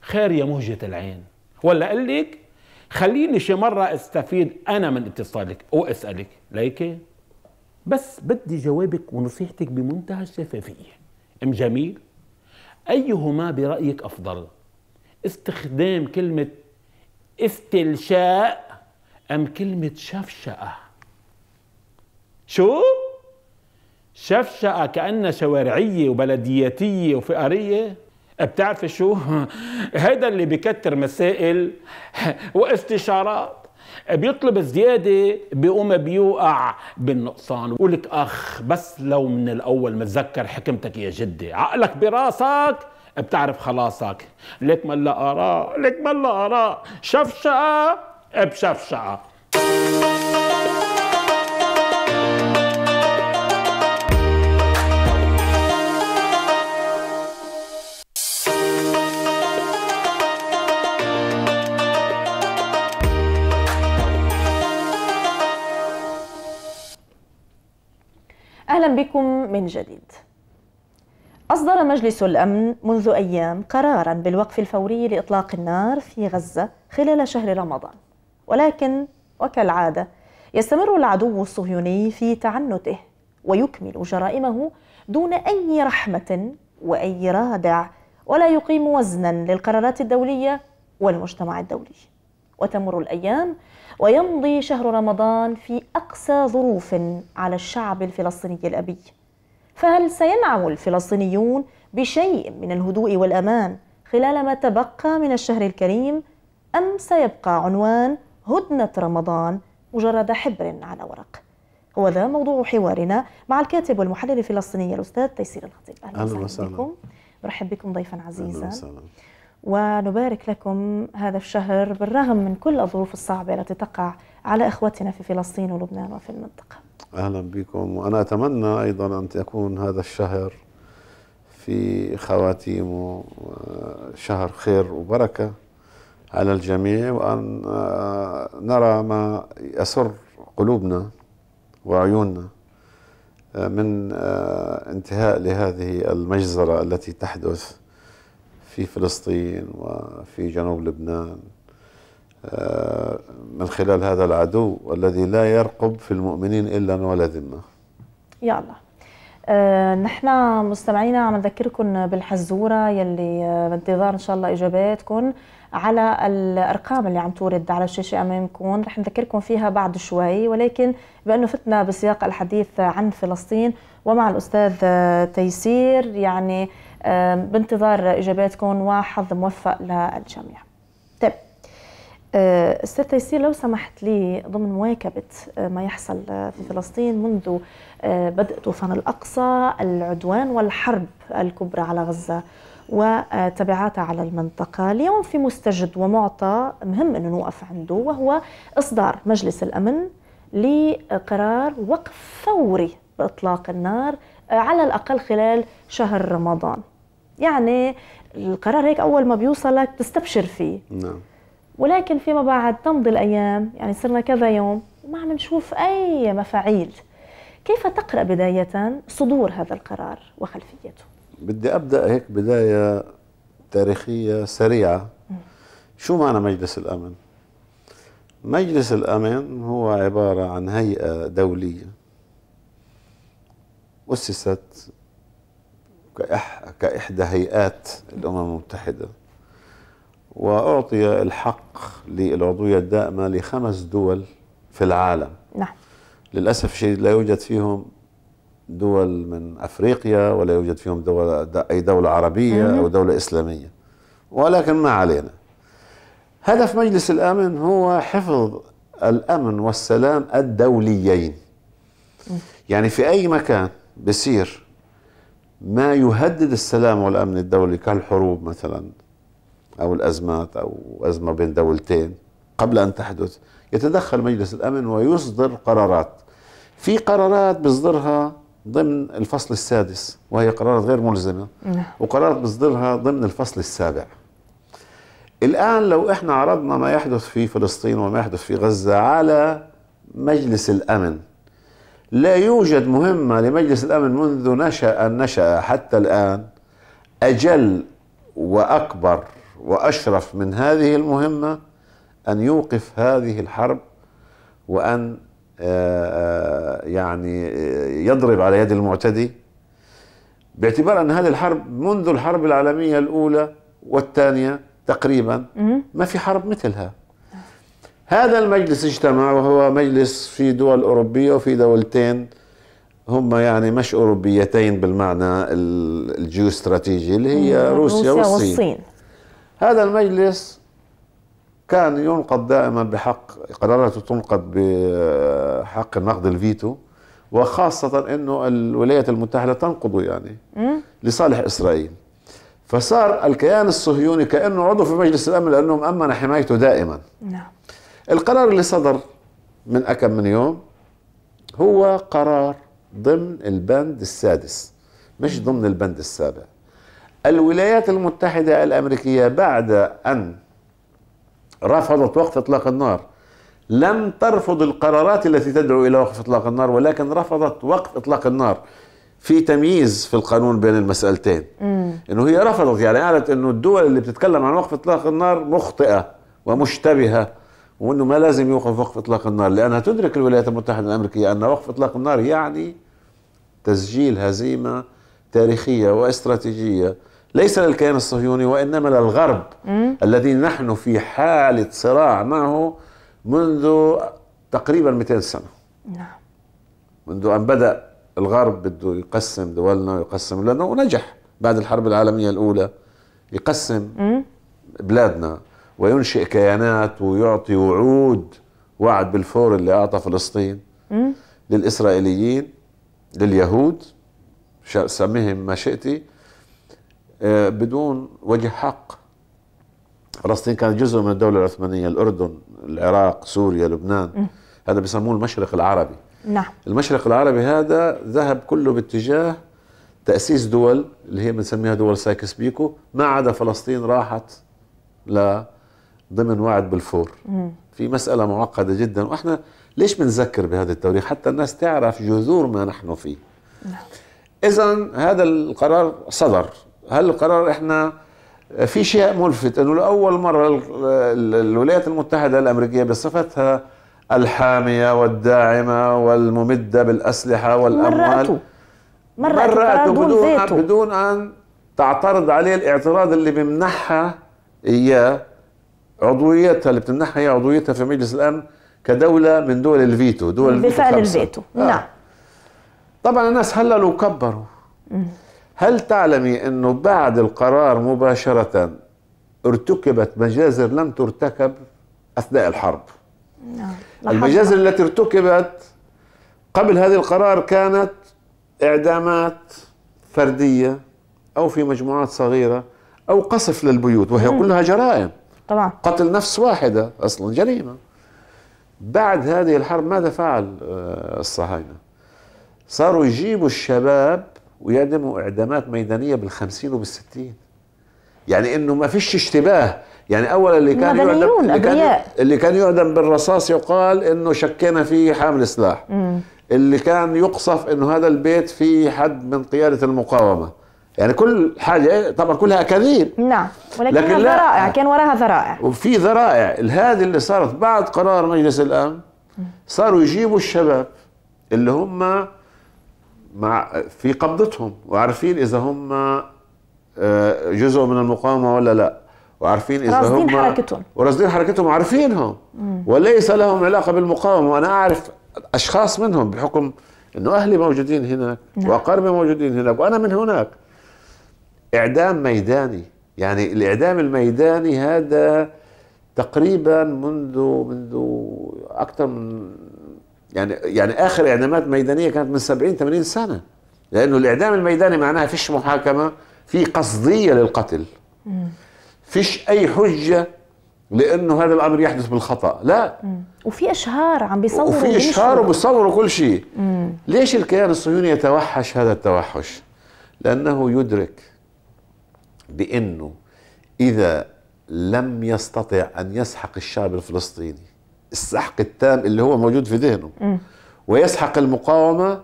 خير يا مهجة العين ولا قال لك خليني شي مرة استفيد أنا من اتصالك وأسألك ليك بس بدي جوابك ونصيحتك بمنتهى الشفافية أم جميل أيهما برأيك أفضل استخدام كلمة استلشاء أم كلمة شفشأة شو؟ شفشأة كأنها شوارعية وبلدياتية وفقرية بتعرفي شو *laughs* هيدا اللي بكتر مسائل *laughs* واستشارات بيطلب زيادة بيقوم بيوقع بالنقصان ولك أخ بس لو من الأول متذكر حكمتك يا جدي عقلك براسك بتعرف خلاصك لك ملا آراء لك ملا آراء شفشقة بشفشقة أهلا بكم من جديد أصدر مجلس الأمن منذ أيام قرارا بالوقف الفوري لإطلاق النار في غزة خلال شهر رمضان ولكن وكالعادة يستمر العدو الصهيوني في تعنته ويكمل جرائمه دون أي رحمة وأي رادع ولا يقيم وزنا للقرارات الدولية والمجتمع الدولي وتمر الأيام ويمضي شهر رمضان في أقسى ظروف على الشعب الفلسطيني الأبي فهل سينعم الفلسطينيون بشيء من الهدوء والأمان خلال ما تبقى من الشهر الكريم أم سيبقى عنوان هدنة رمضان مجرد حبر على ورق هو ذا موضوع حوارنا مع الكاتب والمحلل الفلسطيني الأستاذ تيسير الخطيب أهلا وسهلا بكم برحب بكم ضيفا عزيزا أهلا وسهلا ونبارك لكم هذا الشهر بالرغم من كل الظروف الصعبة التي تقع على إخوتنا في فلسطين ولبنان وفي المنطقة أهلا بكم وأنا أتمنى أيضا أن يكون هذا الشهر في خواتيمه شهر خير وبركة على الجميع وأن نرى ما يسر قلوبنا وعيوننا من انتهاء لهذه المجزرة التي تحدث في فلسطين وفي جنوب لبنان آه، من خلال هذا العدو الذي لا يرقب في المؤمنين إلا ولا ذمة يا الله أه نحن مستمعينا عم نذكركم بالحزوره يلي آه، بانتظار ان شاء الله اجاباتكم على الارقام اللي عم تورد على الشاشه امامكم رح نذكركم فيها بعد شوي ولكن بانه فتنا بسياق الحديث عن فلسطين ومع الاستاذ آه، تيسير يعني بانتظار اجاباتكم وحظ موفق للجميع طيب أه، استاذ تيسير لو سمحت لي ضمن مواكبه أه، ما يحصل أه، في فلسطين منذ بدء طوفان الاقصى العدوان والحرب الكبرى على غزه وتبعاتها على المنطقة اليوم في مستجد ومعطى مهم أنه نوقف عنده وهو إصدار مجلس الأمن لقرار وقف فوري بإطلاق النار على الأقل خلال شهر رمضان يعني القرار هيك اول ما بيوصلك تستبشر فيه نعم ولكن فيما بعد تمضي الايام يعني صرنا كذا يوم وما عم نشوف اي مفاعيل كيف تقرا بدايه صدور هذا القرار وخلفيته بدي ابدا هيك بدايه تاريخيه سريعه شو معنى مجلس الامن مجلس الامن هو عباره عن هيئه دوليه اسست كإحدى هيئات الأمم المتحدة وأعطي الحق للعضوية الدائمة لخمس دول في العالم نعم للأسف الشديد لا يوجد فيهم دول من أفريقيا ولا يوجد فيهم دول أي دولة عربية مم. أو دولة إسلامية ولكن ما علينا هدف مجلس الأمن هو حفظ الأمن والسلام الدوليين يعني في أي مكان بصير ما يهدد السلام والأمن الدولي كالحروب مثلا أو الأزمات أو أزمة بين دولتين قبل أن تحدث يتدخل مجلس الأمن ويصدر قرارات في قرارات بيصدرها ضمن الفصل السادس وهي قرارات غير ملزمة نعم. وقرارات بيصدرها ضمن الفصل السابع الآن لو إحنا عرضنا ما يحدث في فلسطين وما يحدث في غزة على مجلس الأمن لا يوجد مهمة لمجلس الأمن منذ نشأ النشأة حتى الآن أجل وأكبر وأشرف من هذه المهمة أن يوقف هذه الحرب وأن آه، آه، يعني آه، يضرب على يد المعتدي باعتبار أن هذه الحرب منذ الحرب العالمية الأولى والثانية تقريبا ما في حرب مثلها هذا المجلس اجتمع وهو مجلس في دول أوروبية وفي دولتين هم يعني مش أوروبيتين بالمعنى الجيو استراتيجي اللي هي روسيا, روسيا والصين. والصين هذا المجلس كان ينقض دائما بحق قراراته تنقض بحق النقد الفيتو وخاصة أنه الولايات المتحدة تنقضه يعني لصالح إسرائيل فصار الكيان الصهيوني كأنه عضو في مجلس الأمن لأنه مأمن حمايته دائما نعم القرار اللي صدر من أكم من يوم هو قرار ضمن البند السادس مش ضمن البند السابع الولايات المتحدة الأمريكية بعد أن رفضت وقف إطلاق النار لم ترفض القرارات التي تدعو إلى وقف إطلاق النار ولكن رفضت وقف إطلاق النار في تمييز في القانون بين المسألتين مم. انه هي رفضت يعني قالت انه الدول اللي بتتكلم عن وقف اطلاق النار مخطئه ومشتبهه وانه ما لازم يوقف وقف اطلاق النار لانها تدرك الولايات المتحده الامريكيه ان وقف اطلاق النار يعني تسجيل هزيمه تاريخيه واستراتيجيه ليس للكيان الصهيوني وانما للغرب الذي نحن في حاله صراع معه منذ تقريبا 200 سنه نعم منذ ان بدا الغرب بده يقسم دولنا ويقسم لنا ونجح بعد الحرب العالميه الاولى يقسم بلادنا وينشئ كيانات ويعطي وعود وعد بالفور اللي أعطى فلسطين للإسرائيليين لليهود سميهم ما شئتي آه، بدون وجه حق فلسطين كانت جزء من الدولة العثمانية الأردن العراق سوريا لبنان هذا بيسموه المشرق العربي نعم المشرق العربي هذا ذهب كله باتجاه تأسيس دول اللي هي بنسميها دول سايكس بيكو ما عدا فلسطين راحت ل ضمن وعد بالفور في مسألة معقدة جدا وإحنا ليش بنذكر بهذا التاريخ حتى الناس تعرف جذور ما نحن فيه إذا هذا القرار صدر هل القرار إحنا في شيء ملفت أنه لأول مرة الولايات المتحدة الأمريكية بصفتها الحامية والداعمة والممدة بالأسلحة والأموال مرأته بدون, بدون أن تعترض عليه الاعتراض اللي بمنحها إياه عضويتها اللي بتمنحها هي عضويتها في مجلس الامن كدوله من دول الفيتو دول بفعل الفيتو آه. نعم طبعا الناس هللوا وكبروا هل تعلمي انه بعد القرار مباشره ارتكبت مجازر لم ترتكب اثناء الحرب نعم المجازر التي ارتكبت قبل هذا القرار كانت اعدامات فرديه او في مجموعات صغيره او قصف للبيوت وهي كلها جرائم طبعا قتل نفس واحدة أصلا جريمة بعد هذه الحرب ماذا فعل آه، الصهاينة صاروا يجيبوا الشباب ويعدموا إعدامات ميدانية بالخمسين وبالستين يعني انه ما فيش اشتباه يعني اولا اللي كان يعدم اللي كان, اللي كان يعدم بالرصاص يقال انه شكينا فيه حامل سلاح اللي كان يقصف انه هذا البيت فيه حد من قياده المقاومه يعني كل حاجه طبعا كلها اكاذيب نعم ولكن لكن ذرائع كان وراها ذرائع وفي ذرائع هذه اللي صارت بعد قرار مجلس الامن صاروا يجيبوا الشباب اللي هم مع في قبضتهم وعارفين اذا هم آه، جزء من المقاومه ولا لا وعارفين اذا هم رصدين حركتهم ورصدين حركتهم وعارفينهم وليس لهم علاقه بالمقاومه وانا اعرف اشخاص منهم بحكم انه اهلي موجودين هناك نعم. واقاربي موجودين هناك وانا من هناك إعدام ميداني يعني الإعدام الميداني هذا تقريبا منذ منذ أكثر من يعني يعني آخر إعدامات ميدانية كانت من 70 80 سنة لأنه الإعدام الميداني معناها فيش محاكمة في قصدية للقتل فيش أي حجة لانه هذا الامر يحدث بالخطا لا وفي اشهار عم بيصوروا وفي اشهار وبيصوروا كل شيء ليش الكيان الصهيوني يتوحش هذا التوحش لانه يدرك بأنه إذا لم يستطع أن يسحق الشعب الفلسطيني السحق التام اللي هو موجود في ذهنه م. ويسحق المقاومة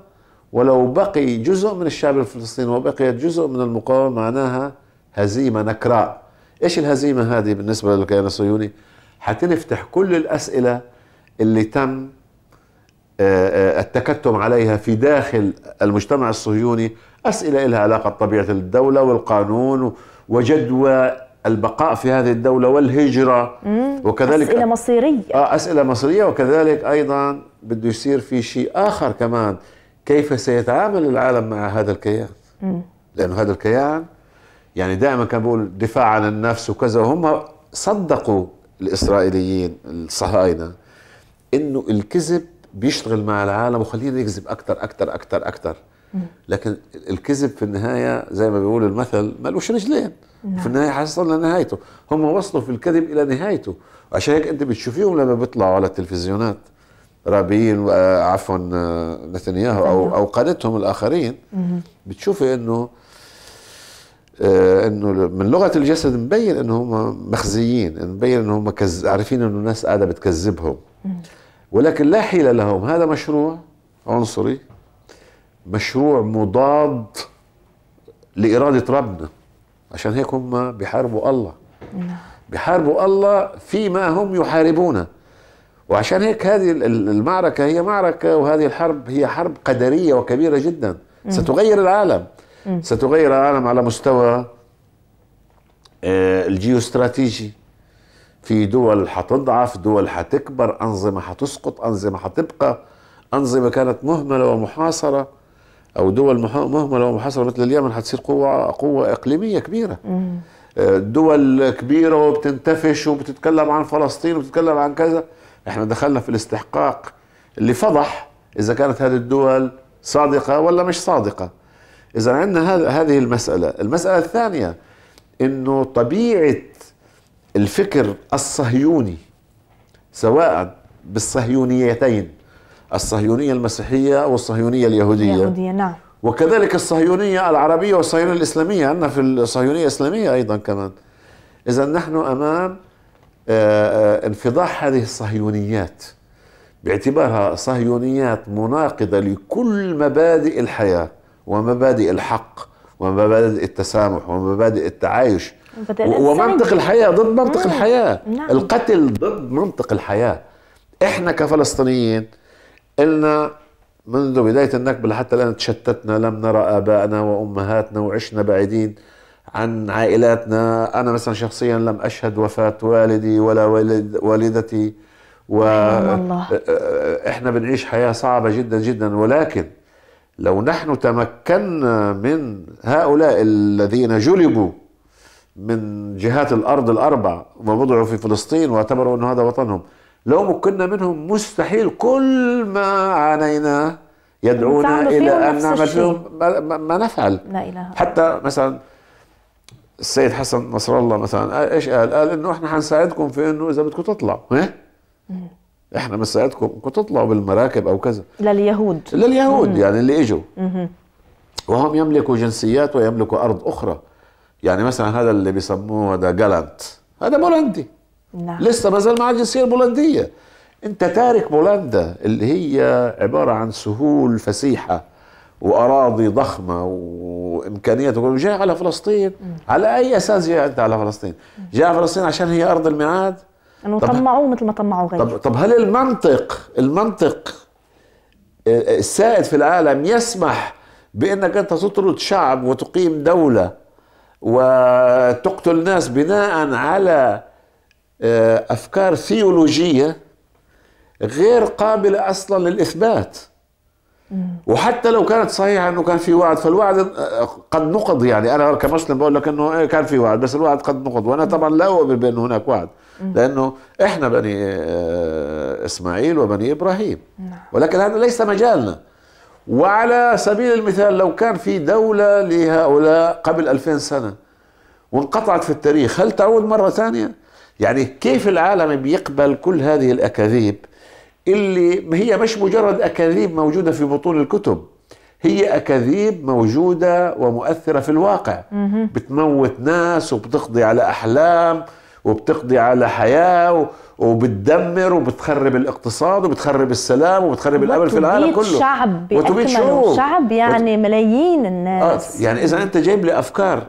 ولو بقي جزء من الشعب الفلسطيني وبقيت جزء من المقاومة معناها هزيمة نكراء إيش الهزيمة هذه بالنسبة للكيان الصهيوني حتنفتح كل الأسئلة اللي تم آه، آه، التكتم عليها في داخل المجتمع الصهيوني أسئلة لها علاقة بطبيعة الدولة والقانون و... وجدوى البقاء في هذه الدولة والهجرة وكذلك أسئلة مصيرية آه أسئلة مصيرية وكذلك أيضا بده يصير في شيء آخر كمان كيف سيتعامل العالم مع هذا الكيان مم. لأنه هذا الكيان يعني دائما كان بقول دفاع عن النفس وكذا وهم صدقوا الإسرائيليين الصهاينة إنه الكذب بيشتغل مع العالم وخلينا نكذب أكثر أكثر أكثر أكثر لكن الكذب في النهايه زي ما بيقول المثل مالوش رجلين نعم. في النهايه حصلنا لنهايته هم وصلوا في الكذب الى نهايته عشان هيك انت بتشوفيهم لما بيطلعوا على التلفزيونات رابين آه، عفوا آه، نتنياهو او او قادتهم الاخرين بتشوفي انه آه، انه من لغه الجسد مبين انه هم مخزيين مبين انه هم كز... عارفين انه الناس قاعده بتكذبهم ولكن لا حيله لهم هذا مشروع عنصري مشروع مضاد لإرادة ربنا عشان هيك هم بيحاربوا الله نعم. بيحاربوا الله فيما هم يحاربونه وعشان هيك هذه المعركة هي معركة وهذه الحرب هي حرب قدرية وكبيرة جدا ستغير العالم ستغير العالم على مستوى آه، الجيوستراتيجي في دول حتضعف دول حتكبر أنظمة حتسقط أنظمة حتبقى أنظمة كانت مهملة ومحاصرة او دول مهما لو محاصره مثل اليمن هتصير قوه قوه اقليميه كبيره آه، دول كبيره وبتنتفش وبتتكلم عن فلسطين وبتتكلم عن كذا احنا دخلنا في الاستحقاق اللي فضح اذا كانت هذه الدول صادقه ولا مش صادقه اذا عندنا هذه المساله المساله الثانيه انه طبيعه الفكر الصهيوني سواء بالصهيونيتين الصهيونية المسيحية والصهيونية اليهودية اليهودية نعم وكذلك الصهيونية العربية والصهيونية الإسلامية عندنا في الصهيونية الإسلامية أيضا كمان إذا نحن أمام آه، آه، انفضاح هذه الصهيونيات باعتبارها صهيونيات مناقضة لكل مبادئ الحياة ومبادئ الحق ومبادئ التسامح ومبادئ التعايش ومنطق الحياة ضد منطق نعم. الحياة نعم. القتل ضد منطق الحياة احنا كفلسطينيين إلنا منذ بداية النكبة لحتى الآن تشتتنا لم نرى آبائنا وأمهاتنا وعشنا بعيدين عن عائلاتنا أنا مثلا شخصيا لم أشهد وفاة والدي ولا والد والدتي و آه، آه، إحنا بنعيش حياة صعبة جدا جدا ولكن لو نحن تمكنا من هؤلاء الذين جلبوا من جهات الأرض الأربع ووضعوا في فلسطين واعتبروا أن هذا وطنهم لو مكنا منهم مستحيل كل ما عانينا يدعونا الى ان نعمل فيهم ما, ما نفعل لا إله حتى مثلا السيد حسن نصر الله مثلا ايش قال؟ قال انه احنا حنساعدكم في انه اذا بدكم تطلعوا ايه؟ احنا بنساعدكم بدكم تطلعوا بالمراكب او كذا لليهود لليهود مم. يعني اللي اجوا وهم يملكوا جنسيات ويملكوا ارض اخرى يعني مثلا هذا اللي بيسموه هذا جالانت هذا بولندي لا. نعم. لسه ما زال معاه الجنسيه البولنديه انت تارك بولندا اللي هي عباره عن سهول فسيحه واراضي ضخمه وامكانيات وجاي على فلسطين م. على اي اساس جاي انت على فلسطين؟ جاي على فلسطين عشان هي ارض الميعاد؟ انه طمعوه مثل ما طمعوا غيره طب, طب هل المنطق المنطق آه، آه، السائد في العالم يسمح بانك انت تطرد شعب وتقيم دوله وتقتل ناس بناء على آه، افكار ثيولوجيه غير قابله اصلا للاثبات وحتى لو كانت صحيحه انه كان في وعد فالوعد آه، قد نقض يعني انا كمسلم بقول لك انه آه، كان في وعد بس الوعد قد نقض وانا طبعا لا اؤمن بانه هناك وعد لانه احنا بني اسماعيل وبني ابراهيم نعم. ولكن هذا ليس مجالنا وعلى سبيل المثال لو كان في دولة لهؤلاء قبل 2000 سنة وانقطعت في التاريخ هل تعود مرة ثانية؟ يعني كيف العالم بيقبل كل هذه الأكاذيب اللي هي مش مجرد أكاذيب موجودة في بطون الكتب هي أكاذيب موجودة ومؤثرة في الواقع بتموت ناس وبتقضي على أحلام وبتقضي على حياة وبتدمر وبتخرب الاقتصاد وبتخرب السلام وبتخرب الامل في العالم كله شعب وتبيت شعب يعني وت... ملايين آه، الناس آه يعني اذا انت جايب لي افكار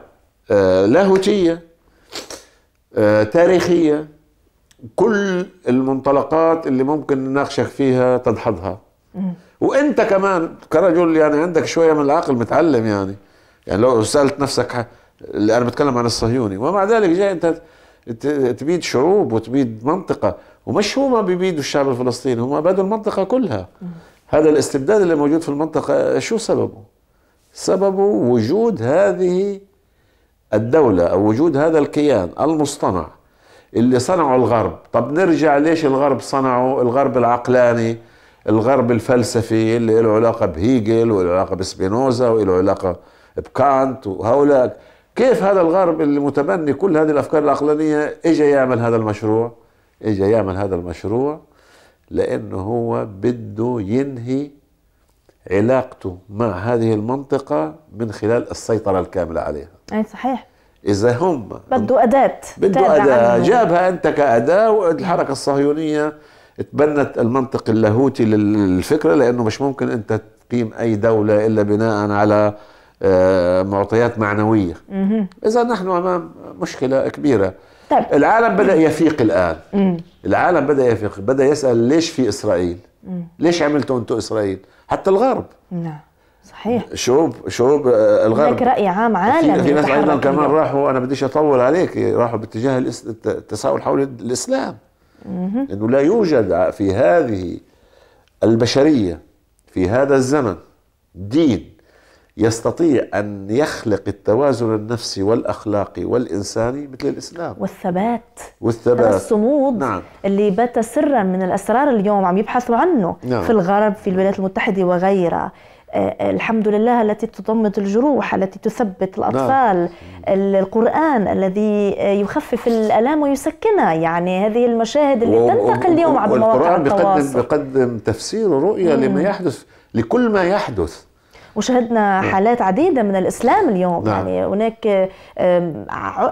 آه لاهوتيه آه، تاريخية كل المنطلقات اللي ممكن نناقشك فيها تدحضها وانت كمان كرجل يعني عندك شويه من العقل متعلم يعني يعني لو سالت نفسك اللي انا بتكلم عن الصهيوني ومع ذلك جاي انت تبيد شعوب وتبيد منطقه ومش هم بيبيدوا الشعب الفلسطيني هم بدوا المنطقه كلها هذا الاستبداد اللي موجود في المنطقه شو سببه؟ سببه وجود هذه الدولة أو وجود هذا الكيان المصطنع اللي صنعه الغرب طب نرجع ليش الغرب صنعه الغرب العقلاني الغرب الفلسفي اللي له علاقة بهيجل وله علاقة بسبينوزا وله علاقة بكانت وهؤلاء كيف هذا الغرب اللي متبني كل هذه الأفكار العقلانية إجا يعمل هذا المشروع إجا يعمل هذا المشروع لأنه هو بده ينهي علاقته مع هذه المنطقة من خلال السيطرة الكاملة عليها اي صحيح اذا هم بده اداه بده اداه جابها انت كاداه والحركه الصهيونيه تبنت المنطق اللاهوتي للفكره لانه مش ممكن انت تقيم اي دوله الا بناء على آه، معطيات معنويه اذا نحن امام مشكله كبيره طيب. العالم بدا يفيق الان مم. العالم بدا يفيق بدا يسال ليش في اسرائيل مم. ليش عملتوا انتم اسرائيل حتى الغرب نعم صحيح شعوب شعوب آه، الغرب هناك راي عام عالمي في ناس ايضا كمان راحوا انا بديش اطول عليك راحوا باتجاه التساؤل حول الاسلام انه لا يوجد في هذه البشريه في هذا الزمن دين يستطيع ان يخلق التوازن النفسي والاخلاقي والانساني مثل الاسلام والثبات والثبات هذا الصمود نعم. اللي بات سرا من الاسرار اليوم عم يبحثوا عنه نعم. في الغرب في الولايات المتحده وغيرها آه، الحمد لله التي تضمد الجروح التي تثبت نعم. الأطفال نعم. القرآن الذي يخفف الألام ويسكنها يعني هذه المشاهد اللي و... تنتقل اليوم عبر مواقع التواصل بقدم, بقدم تفسير ورؤية لما يحدث لكل ما يحدث وشهدنا نعم. حالات عديدة من الإسلام اليوم نعم. يعني هناك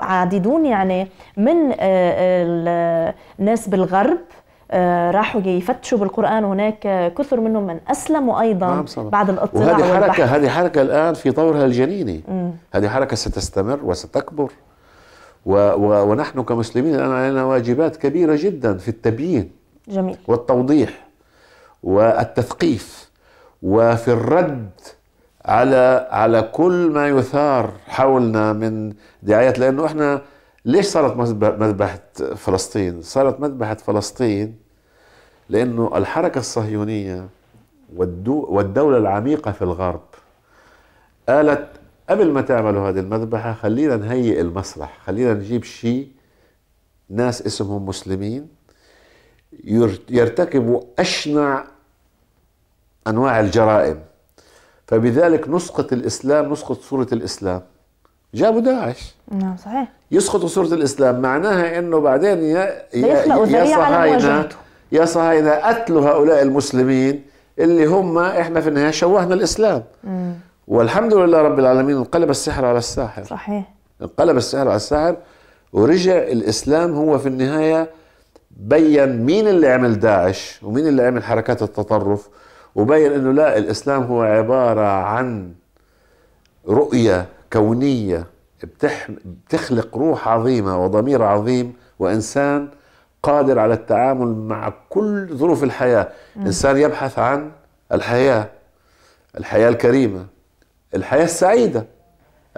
عديدون يعني من آه، الناس بالغرب آه، راحوا يفتشوا بالقرآن هناك آه، كثر منهم من أسلموا أيضا نعم بعد الاطلاع وهذه حركة هذه حركة الآن في طورها الجنيني مم. هذه حركة ستستمر وستكبر و و ونحن كمسلمين الآن علينا واجبات كبيرة جدا في التبيين جميل. والتوضيح والتثقيف وفي الرد على على كل ما يثار حولنا من دعايات لأنه احنا ليش صارت مذبحة فلسطين؟ صارت مذبحة فلسطين لأنه الحركة الصهيونية والدولة العميقة في الغرب قالت قبل ما تعملوا هذه المذبحة خلينا نهيئ المسرح خلينا نجيب شيء ناس اسمهم مسلمين يرتكبوا أشنع أنواع الجرائم فبذلك نسقط الإسلام نسقط صورة الإسلام جابوا داعش نعم صحيح يسقطوا صوره الاسلام معناها انه بعدين يا يا صهاينه يا صهاينه قتلوا هؤلاء المسلمين اللي هم احنا في النهايه شوهنا الاسلام مم. والحمد لله رب العالمين انقلب السحر على الساحر صحيح انقلب السحر على الساحر ورجع الاسلام هو في النهايه بين مين اللي عمل داعش ومين اللي عمل حركات التطرف وبين انه لا الاسلام هو عباره عن رؤيه كونيه بتخلق روح عظيمة وضمير عظيم وإنسان قادر على التعامل مع كل ظروف الحياة م. إنسان يبحث عن الحياة الحياة الكريمة الحياة السعيدة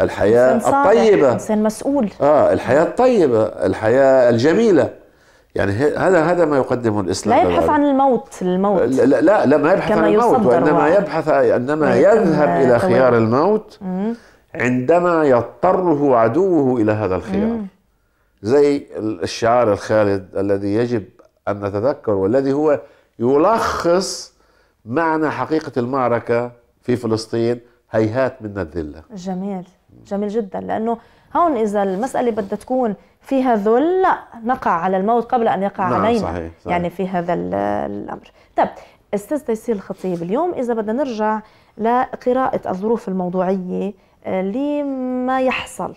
الحياة الطيبة إنسان مسؤول آه الحياة الطيبة الحياة الجميلة يعني هذا هذا ما يقدمه الاسلام لا يبحث عن الموت الموت لا لا, لا ما يبحث عن الموت وانما يبحث انما يذهب الى خيار الموت عندما يضطره عدوه الى هذا الخيار زي الشعار الخالد الذي يجب ان نتذكر والذي هو يلخص معنى حقيقه المعركه في فلسطين هيهات منا الذله جميل جميل جدا لانه هون اذا المساله بدها تكون فيها ذل لا نقع على الموت قبل ان يقع نعم علينا صحيح صحيح. يعني في هذا الامر طب استاذ تيسير الخطيب اليوم اذا بدنا نرجع لقراءه الظروف الموضوعيه لما يحصل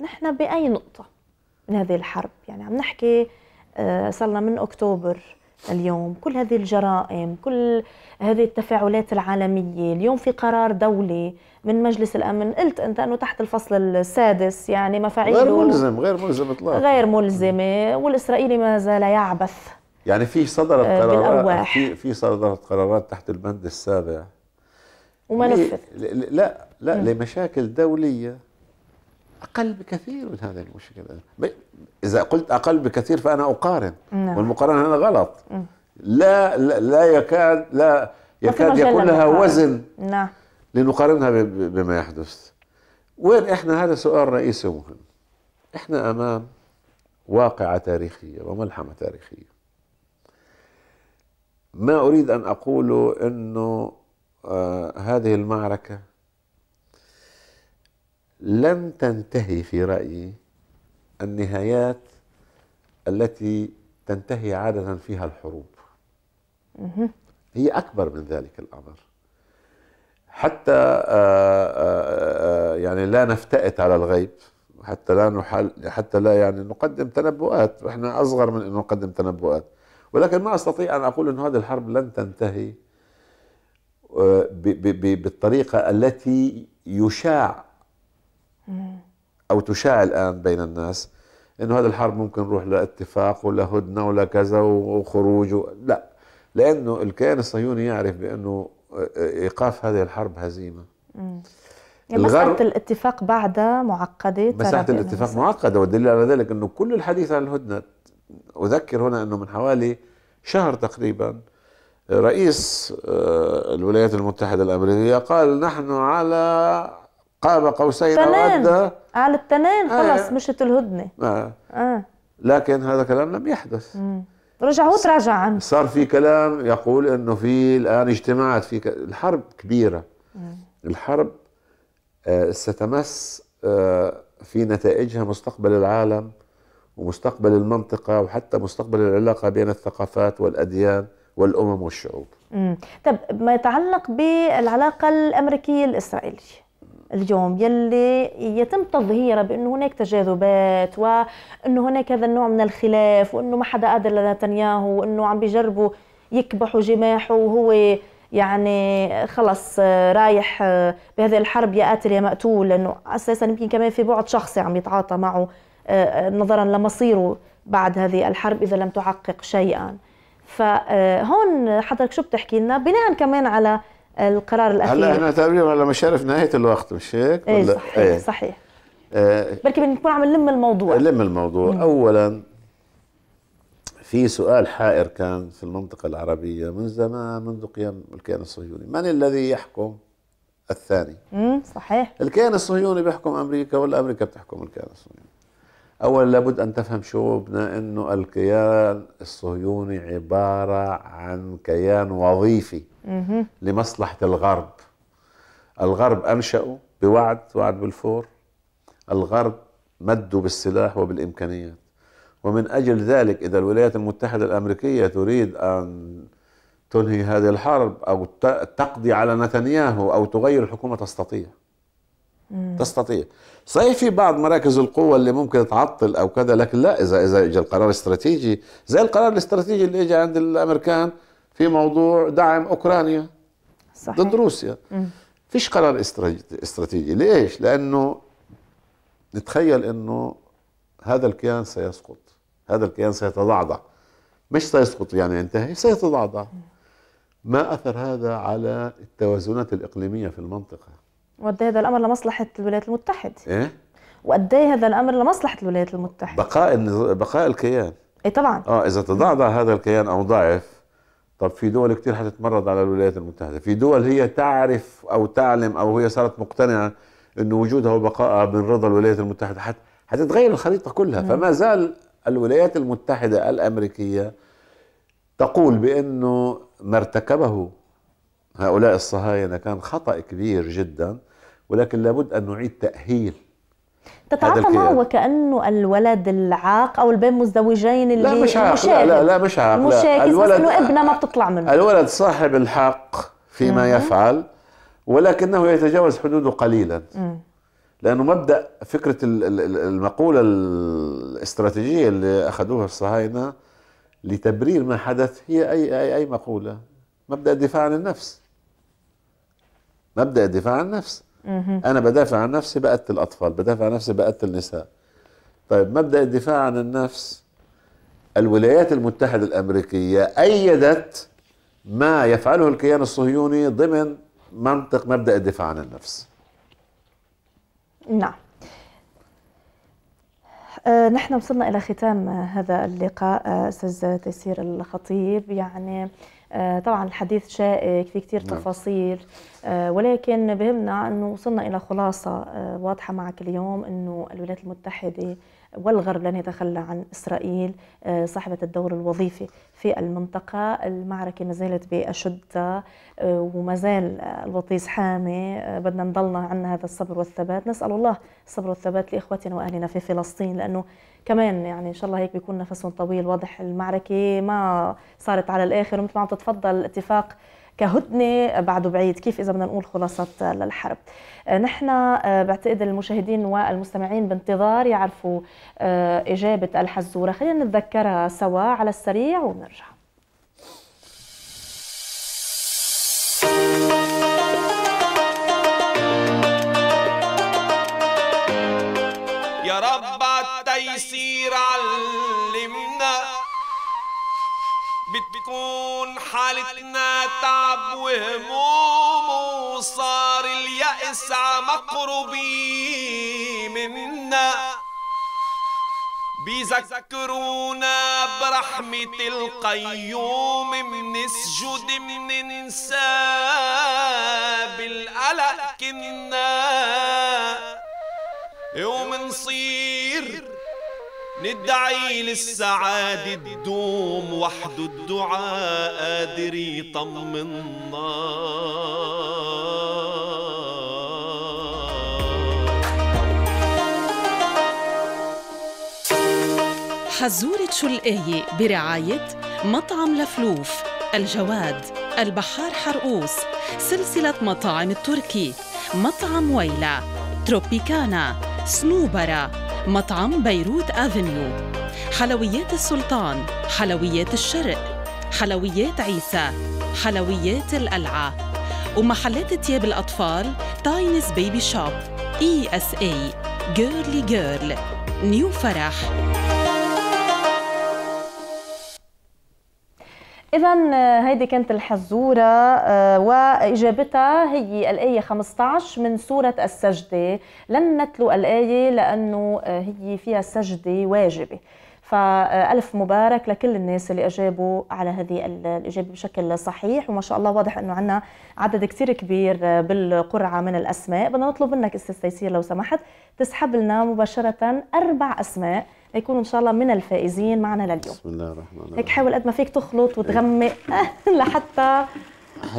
نحن بأي نقطة من هذه الحرب يعني عم نحكي آه، صرنا من أكتوبر اليوم كل هذه الجرائم كل هذه التفاعلات العالمية اليوم في قرار دولي من مجلس الأمن قلت أنت أنه تحت الفصل السادس يعني مفاعيله غير ملزم غير ملزم إطلاقا غير ملزمة والإسرائيلي ما زال يعبث يعني في صدرت آه، قرارات في في صدرت قرارات تحت البند السابع وما نفذ لا لا م. نعم. لمشاكل دولية أقل بكثير من هذه المشكلة إذا قلت أقل بكثير فأنا أقارن نعم. والمقارنة هنا غلط م. لا, لا يكاد لا يكاد يكون لها وزن نعم لنقارنها بما يحدث وين احنا هذا سؤال رئيسي ومهم احنا امام واقعه تاريخيه وملحمه تاريخيه ما اريد ان اقوله انه آه هذه المعركه لن تنتهي في رايي النهايات التي تنتهي عاده فيها الحروب هي اكبر من ذلك الامر حتى آآ آه، آآ آه، آه، يعني لا نفتئت على الغيب حتى لا نحل حتى لا يعني نقدم تنبؤات احنا اصغر من ان نقدم تنبؤات ولكن ما استطيع ان اقول ان هذه الحرب لن تنتهي بالطريقه التي يشاع او تشاع الان بين الناس انه هذا الحرب ممكن نروح لاتفاق ولا هدنه ولا كذا وخروج و... لا لانه الكيان الصهيوني يعرف بانه آه، ايقاف هذه الحرب هزيمه مم. يعني مسألة مساحه الاتفاق بعدها معقده مساله الاتفاق معقده والدليل على ذلك انه كل الحديث عن الهدنه اذكر هنا انه من حوالي شهر تقريبا رئيس آه، الولايات المتحده الامريكيه قال نحن على قاب قوسين او ادنى على التنان آه. خلص آه. مشت الهدنه آه. آه. لكن هذا كلام لم يحدث مم. رجع هو تراجع عنه صار في كلام يقول انه في الان اجتماعات في ك... الحرب كبيره مم. الحرب آه ستمس آه في نتائجها مستقبل العالم ومستقبل المنطقة وحتى مستقبل العلاقة بين الثقافات والأديان والأمم والشعوب طب ما يتعلق بالعلاقة الأمريكية الإسرائيلية اليوم يلي يتم تظهيره بانه هناك تجاذبات وانه هناك هذا النوع من الخلاف وانه ما حدا قادر لنتنياهو وانه عم بيجربوا يكبحوا جماحه وهو يعني خلص رايح بهذه الحرب يا قاتل يا مقتول لانه اساسا يمكن كمان في بعد شخصي عم يتعاطى معه آه، آه، نظرا لمصيره بعد هذه الحرب اذا لم تحقق شيئا فهون حضرتك شو بتحكي لنا بناء كمان على القرار الاخير هلا احنا تقريبا على مشارف نهايه الوقت مش هيك؟ ايه صحيح ايه. صحيح آه بركي بنكون عم نلم الموضوع نلم الموضوع مم. اولا في سؤال حائر كان في المنطقه العربيه من زمان منذ قيام الكيان الصهيوني من الذي يحكم الثاني امم صحيح الكيان الصهيوني بيحكم امريكا ولا امريكا بتحكم الكيان الصهيوني اولا لابد ان تفهم شعوبنا انه الكيان الصهيوني عباره عن كيان وظيفي لمصلحة الغرب الغرب أنشأوا بوعد وعد بالفور الغرب مدوا بالسلاح وبالإمكانيات ومن أجل ذلك إذا الولايات المتحدة الأمريكية تريد أن تنهي هذه الحرب أو تقضي على نتنياهو أو تغير الحكومة تستطيع مم. تستطيع صحيح في بعض مراكز القوة اللي ممكن تعطل أو كذا لكن لا إذا إذا إجا القرار استراتيجي زي القرار الاستراتيجي اللي إجا عند الأمريكان في موضوع دعم اوكرانيا صحيح. ضد روسيا م. فيش قرار استراتيجي ليش لانه نتخيل انه هذا الكيان سيسقط هذا الكيان سيتضعضع مش سيسقط يعني ينتهي سيتضعضع ما اثر هذا على التوازنات الاقليميه في المنطقه وقد هذا الامر لمصلحه الولايات المتحده ايه وقد هذا الامر لمصلحه الولايات المتحده بقاء بقاء الكيان اي طبعا اه اذا تضعضع هذا الكيان او ضعف طب في دول كتير حتتمرد على الولايات المتحده في دول هي تعرف او تعلم او هي صارت مقتنعه ان وجودها وبقائها من رضا الولايات المتحده حت حتتغير الخريطه كلها نعم. فما زال الولايات المتحده الامريكيه تقول بانه ما ارتكبه هؤلاء الصهاينه كان خطا كبير جدا ولكن لابد ان نعيد تاهيل تتعاطى معه وكانه الولد العاق او البين مزدوجين اللي لا مش عاق لا لا, لا مش عاق مشاكس الولد بس انه ابنه ما بتطلع منه الولد صاحب الحق فيما مم. يفعل ولكنه يتجاوز حدوده قليلا مم. لانه مبدا فكره المقوله الاستراتيجيه اللي اخذوها الصهاينه لتبرير ما حدث هي اي اي, أي مقوله مبدا الدفاع عن النفس مبدا الدفاع عن النفس انا بدافع عن نفسي بقتل الاطفال بدافع عن نفسي بقتل النساء طيب مبدا الدفاع عن النفس الولايات المتحده الامريكيه ايدت ما يفعله الكيان الصهيوني ضمن منطق مبدا الدفاع عن النفس نعم آه، نحن وصلنا إلى ختام آه، هذا اللقاء آه، أستاذ تيسير الخطيب يعني آه، طبعا الحديث شائك في كثير نعم. تفاصيل آه، ولكن بهمنا انه وصلنا الى خلاصه آه، واضحه معك اليوم انه الولايات المتحده والغرب لن يتخلى عن اسرائيل صاحبه الدور الوظيفي في المنطقه، المعركه ما زالت باشدها وما زال الوطيس حامي، بدنا نضلنا عندنا هذا الصبر والثبات، نسال الله الصبر والثبات لاخوتنا واهلنا في فلسطين لانه كمان يعني ان شاء الله هيك بيكون نفسهم طويل واضح المعركه ما صارت على الاخر ومثل ما عم تتفضل الاتفاق كهدنه بعده بعيد كيف اذا بدنا نقول خلاصه للحرب آه، نحن آه، بعتقد المشاهدين والمستمعين بانتظار يعرفوا آه، اجابه الحزوره خلينا نتذكرها سوا على السريع ونرجع يا رب التيسير علمنا بتكون حالتنا تعب وهموم وصار اليأس عمقربي منا بيذكرونا برحمة القيوم منسجد مننسى بالقلق كنا ومنصير ندعي للسعادة تدوم وحد الدعاء قادر يطمنا حزورة شو الآية برعاية مطعم لفلوف الجواد البحار حرقوس سلسلة مطاعم التركي مطعم ويلة تروبيكانا سنوبرا مطعم بيروت افنيو حلويات السلطان حلويات الشرق حلويات عيسى حلويات القلعة ومحلات تياب الأطفال تاينز بيبي شوب اي اس اي جيرلي جيرل نيو فرح إذا آه، هيدي كانت الحزورة آه، وإجابتها هي الآية 15 من سورة السجدة لن نتلو الآية لأنه آه، هي فيها سجدة واجبة فألف مبارك لكل الناس اللي أجابوا على هذه الإجابة بشكل صحيح وما شاء الله واضح أنه عنا عدد كثير كبير بالقرعة من الأسماء بدنا نطلب منك أستاذ تيسير لو سمحت تسحب لنا مباشرة أربع أسماء ليكونوا ان شاء الله من الفائزين معنا لليوم بسم الله الرحمن الرحيم هيك حاول قد ما فيك تخلط وتغمق *laughs* لحتى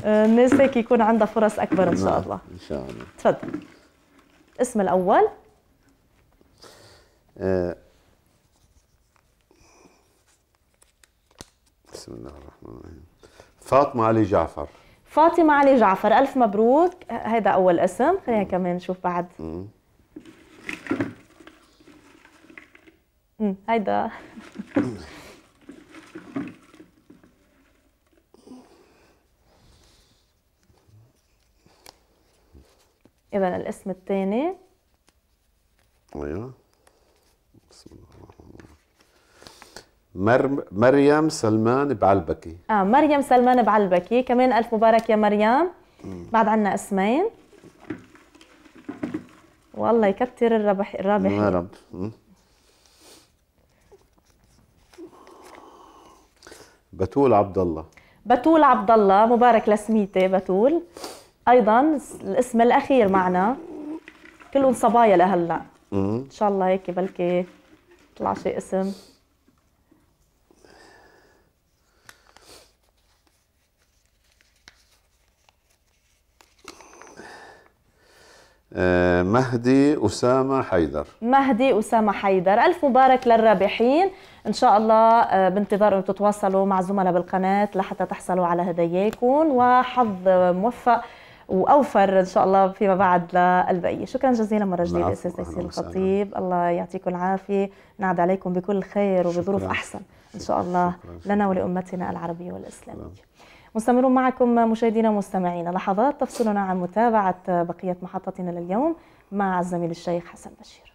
آه، الناس هيك يكون عندها فرص اكبر ان شاء نعم، الله ان شاء الله تفضل اسم الاول آه، بسم الله الرحمن الرحيم فاطمه علي جعفر فاطمة علي جعفر ألف مبروك هذا أول اسم خلينا كمان نشوف بعد هيدا إذا الاسم الثاني ايوه بسم الله مر... مريم سلمان بعلبكي اه مريم سلمان بعلبكي كمان الف مبارك يا مريم بعد عنا اسمين والله يكتر الربح الرابح يا رب بتول عبد الله بتول عبد الله مبارك لسميتي بتول ايضا الاسم الاخير معنا كلهم صبايا لهلا ان شاء الله هيك بلكي طلع شي اسم آه، مهدي أسامة حيدر مهدي أسامة حيدر ألف مبارك للرابحين إن شاء الله آه، بانتظار أن تتواصلوا مع زملاء بالقناة لحتى تحصلوا على هداياكم وحظ موفق واوفر ان شاء الله فيما بعد للبقيه شكرا جزيلا مره جديده استاذ تيسير الخطيب الله يعطيكم العافيه نعد عليكم بكل خير وبظروف احسن ان شاء الله شكرا. لنا ولامتنا العربيه والاسلاميه مستمرون معكم مشاهدينا ومستمعينا لحظات تفصلنا عن متابعة بقية محطتنا لليوم مع الزميل الشيخ حسن بشير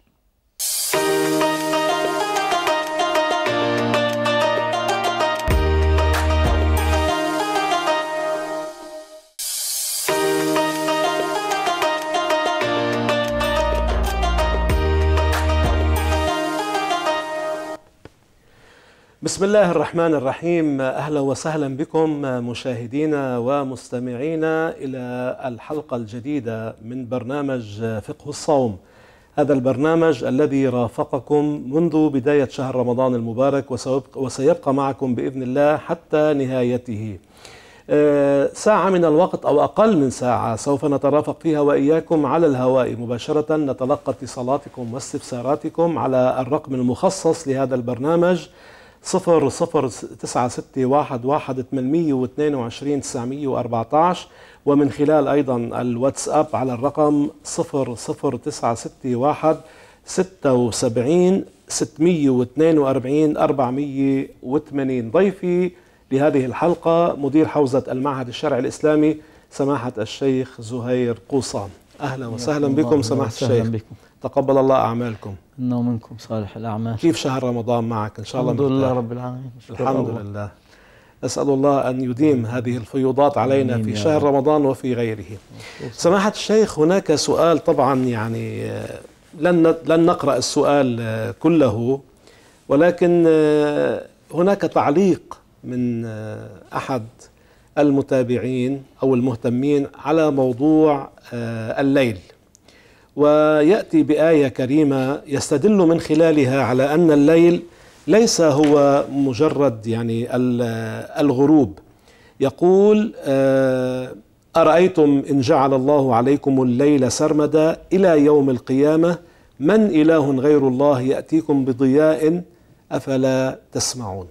بسم الله الرحمن الرحيم اهلا وسهلا بكم مشاهدينا ومستمعينا الى الحلقه الجديده من برنامج فقه الصوم هذا البرنامج الذي رافقكم منذ بدايه شهر رمضان المبارك وسيبقى معكم باذن الله حتى نهايته آه، ساعة من الوقت أو أقل من ساعة سوف نترافق فيها وإياكم على الهواء مباشرة نتلقى اتصالاتكم واستفساراتكم على الرقم المخصص لهذا البرنامج صفر صفر تسعة ستة واحد واحد واثنين وعشرين تسعمية وأربعتاش ومن خلال أيضا الواتس أب على الرقم صفر صفر تسعة ستة واحد ستة وسبعين ستمية واثنين وأربعين أربعمية وثمانين ضيفي لهذه الحلقة مدير حوزة المعهد الشرعي الإسلامي سماحة الشيخ زهير قوصان أهلا وسهلا بكم سماحة الشيخ بكم. تقبل الله أعمالكم منا ومنكم صالح الأعمال كيف شهر رمضان معك إن شاء الله الحمد لله رب العالمين الحمد الله. لله اسال الله أن يديم هذه الفيوضات علينا في شهر رمضان وفي غيره سماحة الشيخ هناك سؤال طبعا يعني آه، لن لن نقرأ السؤال آه، كله ولكن آه، هناك تعليق من أحد المتابعين أو المهتمين على موضوع الليل ويأتي بآية كريمة يستدل من خلالها على أن الليل ليس هو مجرد يعني الغروب يقول آه، أرأيتم إن جعل الله عليكم الليل سرمدا إلى يوم القيامة من إله غير الله يأتيكم بضياء أفلا تسمعون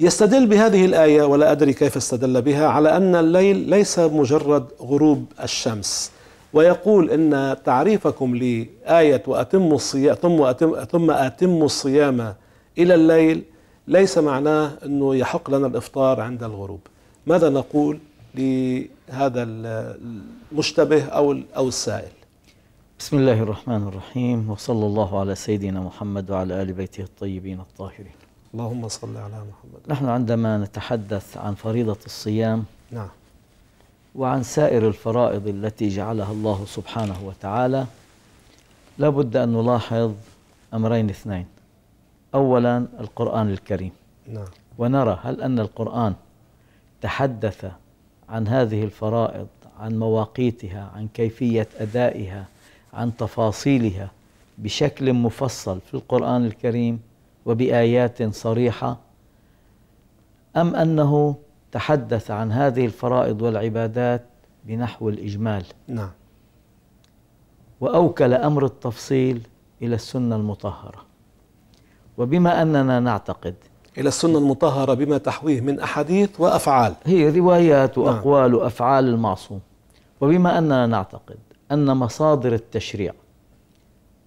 يستدل بهذه الآية ولا أدري كيف استدل بها على أن الليل ليس مجرد غروب الشمس ويقول ان تعريفكم لآية وأتم الصيام ثم أتم, ثم أتم الصيام إلى الليل ليس معناه أنه يحق لنا الإفطار عند الغروب ماذا نقول لهذا المشتبه أو أو السائل بسم الله الرحمن الرحيم وصلى الله على سيدنا محمد وعلى آل بيته الطيبين الطاهرين اللهم صل على محمد نحن عندما نتحدث عن فريضة الصيام نعم وعن سائر الفرائض التي جعلها الله سبحانه وتعالى لابد أن نلاحظ أمرين اثنين أولا القرآن الكريم نعم. ونرى هل أن القرآن تحدث عن هذه الفرائض عن مواقيتها عن كيفية أدائها عن تفاصيلها بشكل مفصل في القرآن الكريم وبآيات صريحة أم أنه تحدث عن هذه الفرائض والعبادات بنحو الإجمال نعم وأوكل أمر التفصيل إلى السنة المطهرة وبما أننا نعتقد إلى السنة المطهرة بما تحويه من أحاديث وأفعال هي روايات نعم. وأقوال نعم. وأفعال المعصوم وبما أننا نعتقد أن مصادر التشريع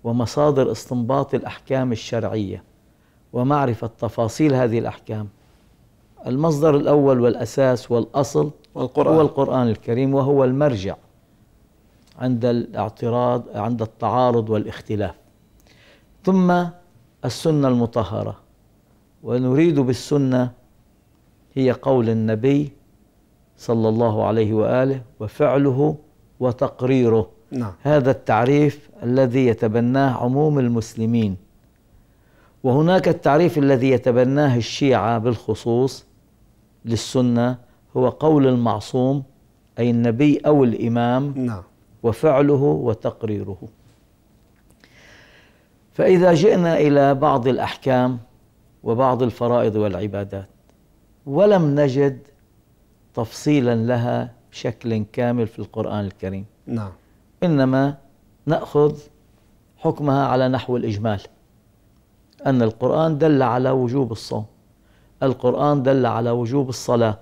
ومصادر استنباط الأحكام الشرعية ومعرفة تفاصيل هذه الأحكام المصدر الأول والأساس والأصل والقرآن. هو القرآن الكريم وهو المرجع عند الاعتراض عند التعارض والاختلاف ثم السنة المطهرة ونريد بالسنة هي قول النبي صلى الله عليه وآله وفعله وتقريره نعم. هذا التعريف الذي يتبناه عموم المسلمين وهناك التعريف الذي يتبناه الشيعة بالخصوص للسنة هو قول المعصوم أي النبي أو الإمام نعم وفعله وتقريره فإذا جئنا إلى بعض الأحكام وبعض الفرائض والعبادات ولم نجد تفصيلا لها بشكل كامل في القرآن الكريم نعم إنما نأخذ حكمها على نحو الإجمال أن القرآن دل على وجوب الصوم القرآن دل على وجوب الصلاة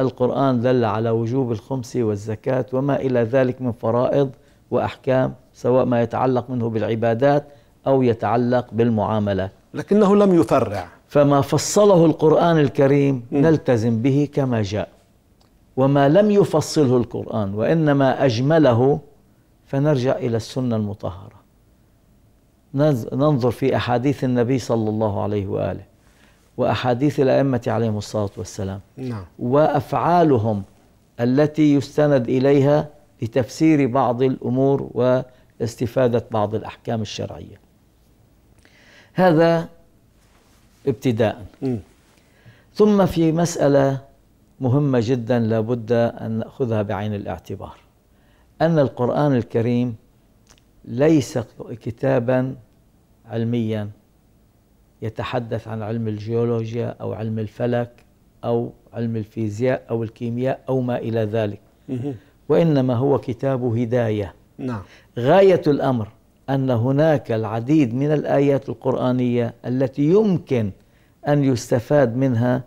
القرآن دل على وجوب الخمس والزكاة وما إلى ذلك من فرائض وأحكام سواء ما يتعلق منه بالعبادات أو يتعلق بالمعاملات لكنه لم يفرع فما فصله القرآن الكريم نلتزم به كما جاء وما لم يفصله القرآن وإنما أجمله فنرجع إلى السنة المطهرة ننظر في أحاديث النبي صلى الله عليه وآله وأحاديث الأئمة عليهم الصلاة والسلام نعم. وأفعالهم التي يستند إليها لتفسير بعض الأمور واستفادة بعض الأحكام الشرعية هذا ابتداء م. ثم في مسألة مهمة جدا لابد أن نأخذها بعين الاعتبار أن القرآن الكريم ليس كتابا علميا يتحدث عن علم الجيولوجيا أو علم الفلك أو علم الفيزياء أو الكيمياء أو ما إلى ذلك وإنما هو كتاب هداية نعم. غاية الأمر أن هناك العديد من الآيات القرآنية التي يمكن أن يستفاد منها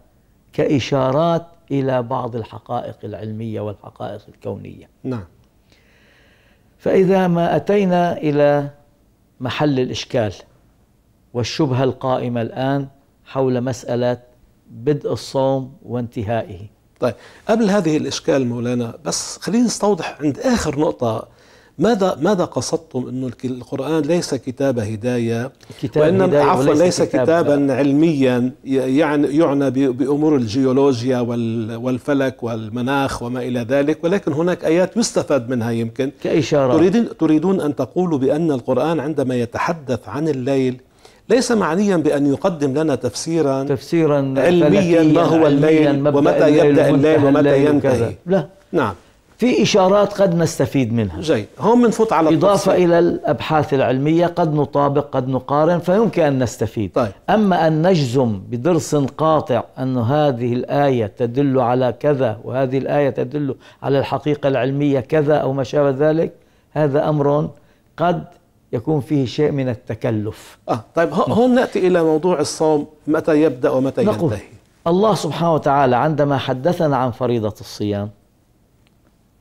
كإشارات إلى بعض الحقائق العلمية والحقائق الكونية نعم فإذا ما أتينا إلى محل الإشكال والشبهة القائمة الآن حول مسألة بدء الصوم وانتهائه طيب قبل هذه الإشكال مولانا بس خليني استوضح عند آخر نقطة ماذا ماذا قصدتم انه القران ليس كتاب هدايه كتاب وانما هداية عفوا ليس كتابا كتاب علميا يعني يعنى بامور الجيولوجيا والفلك والمناخ وما الى ذلك ولكن هناك ايات يستفاد منها يمكن كاشاره تريدون تريدون ان تقولوا بان القران عندما يتحدث عن الليل ليس معنيا بأن يقدم لنا تفسيرا تفسيرا علميا ما هو الليل ومتى يبدأ الليل ومتى ينتهي لا نعم في إشارات قد نستفيد منها جيد هون بنفوت على إضافة التفسير. إلى الأبحاث العلمية قد نطابق قد نقارن فيمكن أن نستفيد طيب. أما أن نجزم بدرس قاطع أن هذه الآية تدل على كذا وهذه الآية تدل على الحقيقة العلمية كذا أو ما شابه ذلك هذا أمر قد يكون فيه شيء من التكلف آه طيب هون نأتي إلى موضوع الصوم متى يبدأ ومتى ينتهي نقول الله سبحانه وتعالى عندما حدثنا عن فريضة الصيام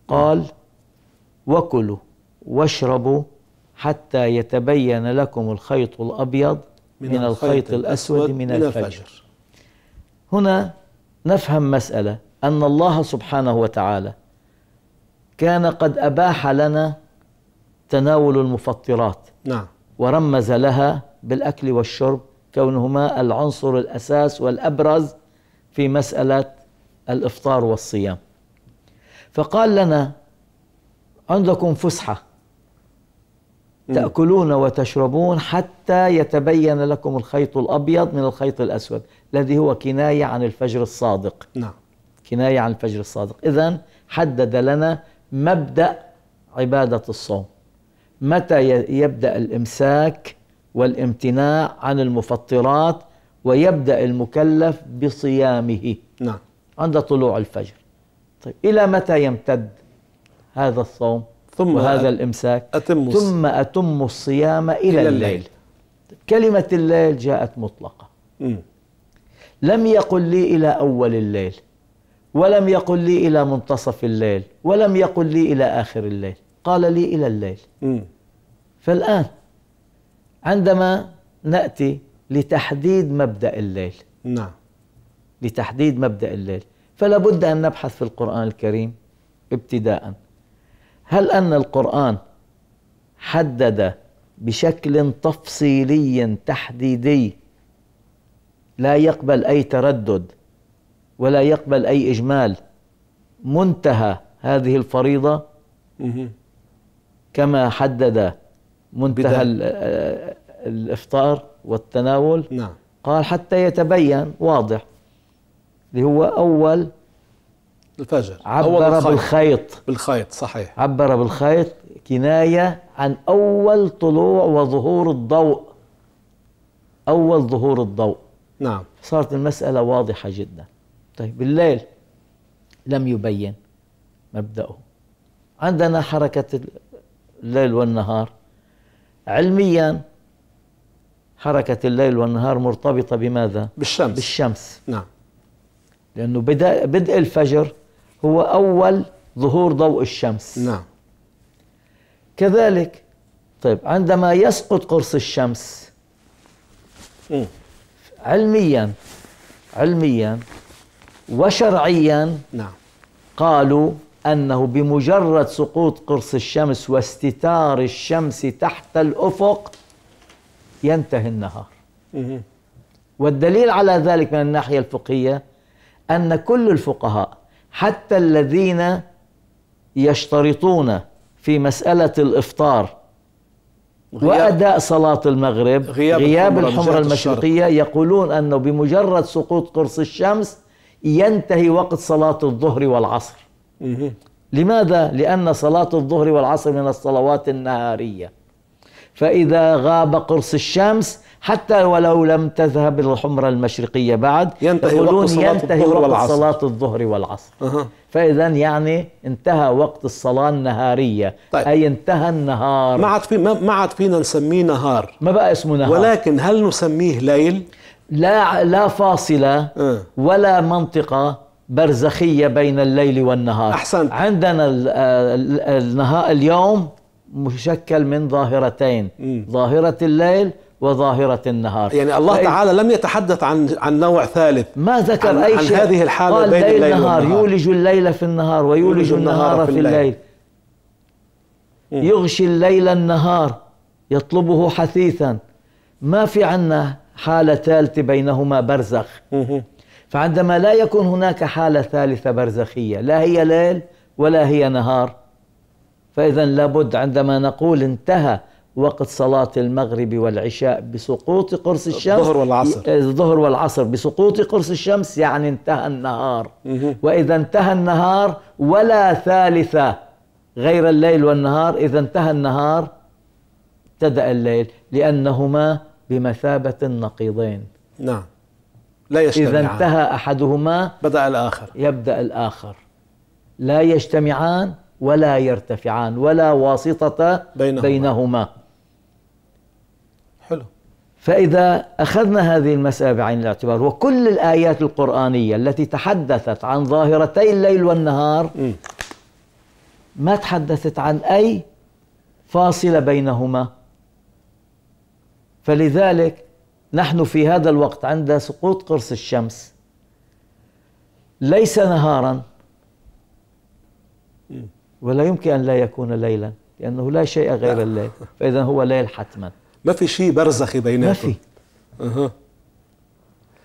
قال وكلوا واشربوا حتى يتبين لكم الخيط الأبيض من, من الخيط الأسود من الفجر, الفجر هنا نفهم مسألة أن الله سبحانه وتعالى كان قد أباح لنا تناول المفطرات نعم ورمز لها بالأكل والشرب كونهما العنصر الأساس والأبرز في مسألة الإفطار والصيام فقال لنا عندكم فسحة تأكلون وتشربون حتى يتبين لكم الخيط الأبيض من الخيط الأسود الذي هو كناية عن الفجر الصادق نعم كناية عن الفجر الصادق إذا حدد لنا مبدأ عبادة الصوم متى يبدا الامساك والامتناع عن المفطرات ويبدا المكلف بصيامه نعم عند طلوع الفجر طيب الى متى يمتد هذا الصوم ثم هذا الامساك أتم ثم اتم الصيام الى, إلى الليل, الليل. كلمه الليل جاءت مطلقه م. لم يقل لي الى اول الليل ولم يقل لي الى منتصف الليل ولم يقل لي الى اخر الليل قال لي إلى الليل م. فالآن عندما نأتي لتحديد مبدأ الليل نعم لتحديد مبدأ الليل فلا بد أن نبحث في القرآن الكريم ابتداء هل أن القرآن حدد بشكل تفصيلي تحديدي لا يقبل أي تردد ولا يقبل أي إجمال منتهى هذه الفريضة كما حدد منتهى الافطار والتناول نعم قال حتى يتبين واضح اللي هو اول الفجر عبر أول الخيط. بالخيط بالخيط صحيح عبر بالخيط كنايه عن اول طلوع وظهور الضوء اول ظهور الضوء نعم صارت المساله واضحه جدا طيب بالليل لم يبين مبداه عندنا حركه الليل والنهار علميا حركة الليل والنهار مرتبطة بماذا؟ بالشمس بالشمس نعم لأنه بدأ بدء الفجر هو أول ظهور ضوء الشمس نعم كذلك طيب عندما يسقط قرص الشمس م. علميا علميا وشرعيا نعم قالوا أنه بمجرد سقوط قرص الشمس واستتار الشمس تحت الأفق ينتهي النهار والدليل على ذلك من الناحية الفقهية أن كل الفقهاء حتى الذين يشترطون في مسألة الإفطار وأداء صلاة المغرب غياب, غياب الحمرة المشرقية يقولون أنه بمجرد سقوط قرص الشمس ينتهي وقت صلاة الظهر والعصر لماذا؟ لأن صلاة الظهر والعصر من الصلوات النهارية فإذا غاب قرص الشمس حتى ولو لم تذهب الحمرة المشرقية بعد ينتهي وقت صلاة ينتهي الظهر وقت صلاة الظهر والعصر أه. فإذا يعني انتهى وقت الصلاة النهارية طيب. أي انتهى النهار ما عاد في ما عاد فينا نسميه نهار ما بقى اسمه نهار ولكن هل نسميه ليل؟ لا لا فاصلة أه. ولا منطقة برزخية بين الليل والنهار أحسنت عندنا النهار اليوم مشكل من ظاهرتين مم. ظاهرة الليل وظاهرة النهار يعني الله فإن... تعالى لم يتحدث عن عن نوع ثالث ما ذكر عن... أي شيء عن هذه الحالة قال بين الليل والنهار يولج الليل في النهار ويولج النهار في الليل, الليل. يغشي الليل النهار يطلبه حثيثا ما في عنا حالة ثالثة بينهما برزخ فعندما لا يكون هناك حالة ثالثة برزخية لا هي ليل ولا هي نهار فإذا لابد عندما نقول انتهى وقت صلاة المغرب والعشاء بسقوط قرص الشمس الظهر والعصر إيه، الظهر والعصر بسقوط قرص الشمس يعني انتهى النهار وإذا انتهى النهار ولا ثالثة غير الليل والنهار إذا انتهى النهار ابتدأ الليل لأنهما بمثابة النقيضين نعم لا يجتمعان إذا انتهى أحدهما بدأ الآخر يبدأ الآخر لا يجتمعان ولا يرتفعان ولا واسطة بينهما, بينهما. حلو فإذا أخذنا هذه المسألة بعين الاعتبار وكل الآيات القرآنية التي تحدثت عن ظاهرتي الليل والنهار ما تحدثت عن أي فاصلة بينهما فلذلك نحن في هذا الوقت عند سقوط قرص الشمس ليس نهارا ولا يمكن أن لا يكون ليلا لأنه لا شيء غير الليل فإذا هو ليل حتما ما في شيء برزخي بيناتهم ما في أه.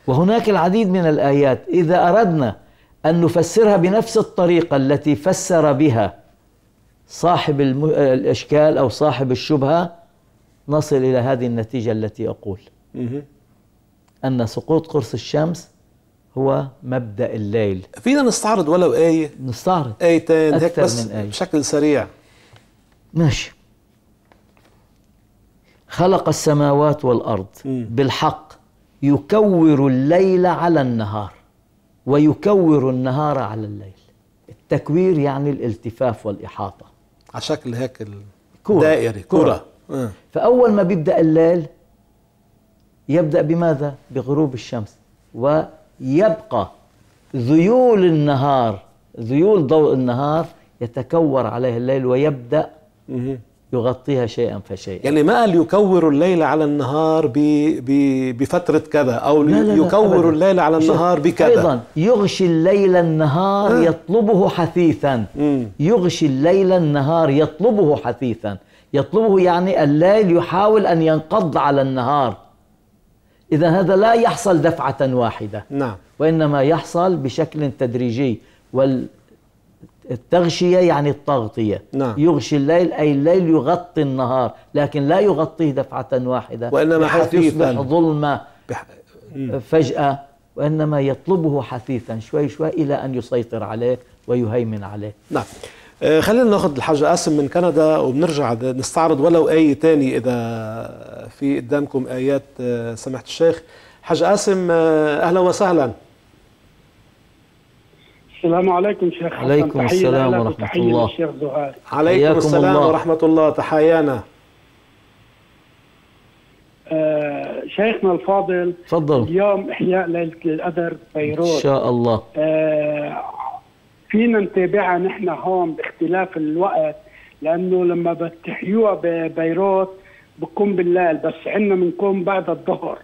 وهناك العديد من الآيات إذا أردنا أن نفسرها بنفس الطريقة التي فسر بها صاحب الإشكال أو صاحب الشبهة نصل إلى هذه النتيجة التي أقول أن سقوط قرص الشمس هو مبدأ الليل فينا نستعرض ولو آية نستعرض آيتين هيك بس من آية. بشكل سريع ماشي خلق السماوات والأرض م. بالحق يكور الليل على النهار ويكور النهار على الليل التكوير يعني الالتفاف والإحاطة على شكل هيك دائري كورة. كرة آه. فأول ما بيبدأ الليل يبدأ بماذا؟ بغروب الشمس ويبقى ذيول النهار ذيول ضوء النهار يتكور عليها الليل ويبدأ يغطيها شيئا فشيئا يعني ما قال يكور الليل على النهار ب... ب... بفترة كذا أو لا لا يكور لا الليل على النهار بكذا أيضا يغشي الليل النهار يطلبه حثيثا يغشي الليل النهار يطلبه حثيثا يطلبه يعني الليل يحاول أن ينقض على النهار إذا هذا لا يحصل دفعة واحدة نعم وإنما يحصل بشكل تدريجي والتغشية يعني التغطية نعم يغشي الليل أي الليل يغطي النهار لكن لا يغطيه دفعة واحدة وإنما حثيثا يصبح ظلمة بح... فجأة وإنما يطلبه حثيثا شوي شوي إلى أن يسيطر عليه ويهيمن عليه نعم آه، خلينا ناخذ الحاج قاسم من كندا وبنرجع نستعرض ولو آية تاني إذا في قدامكم آيات آه، سماحة الشيخ حاج قاسم آه، أهلا وسهلا السلام عليكم شيخ عليكم السلام ورحمة الله الشيخ عليكم السلام الله. ورحمة الله تحيانا شيخنا الفاضل تفضل اليوم إحياء ليلة القدر بيروت إن شاء الله فينا نتابعها نحن هون باختلاف الوقت لانه لما بتحيوها ببيروت بكون بالليل بس عندنا بنكون بعد الظهر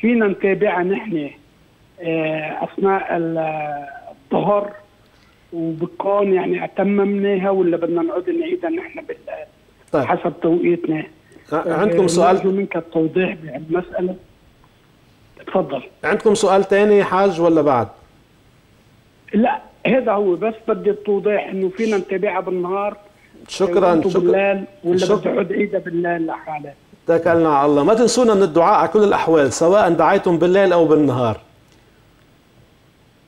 فينا نتابعها نحن آه، اثناء الظهر وبكون يعني اتممناها ولا بدنا نقعد نعيدها نحن بالليل طيب. حسب توقيتنا آه، آه، عندكم سؤال أرجو منك التوضيح بالمسألة تفضل عندكم سؤال ثاني حاج ولا بعد؟ لا هذا هو بس بدي التوضيح انه فينا نتابعها بالنهار شكرا شكرا ولا بتعود عيدها بالليل لحالها تكلنا على الله ما تنسونا من الدعاء على كل الاحوال سواء دعيتم بالليل او بالنهار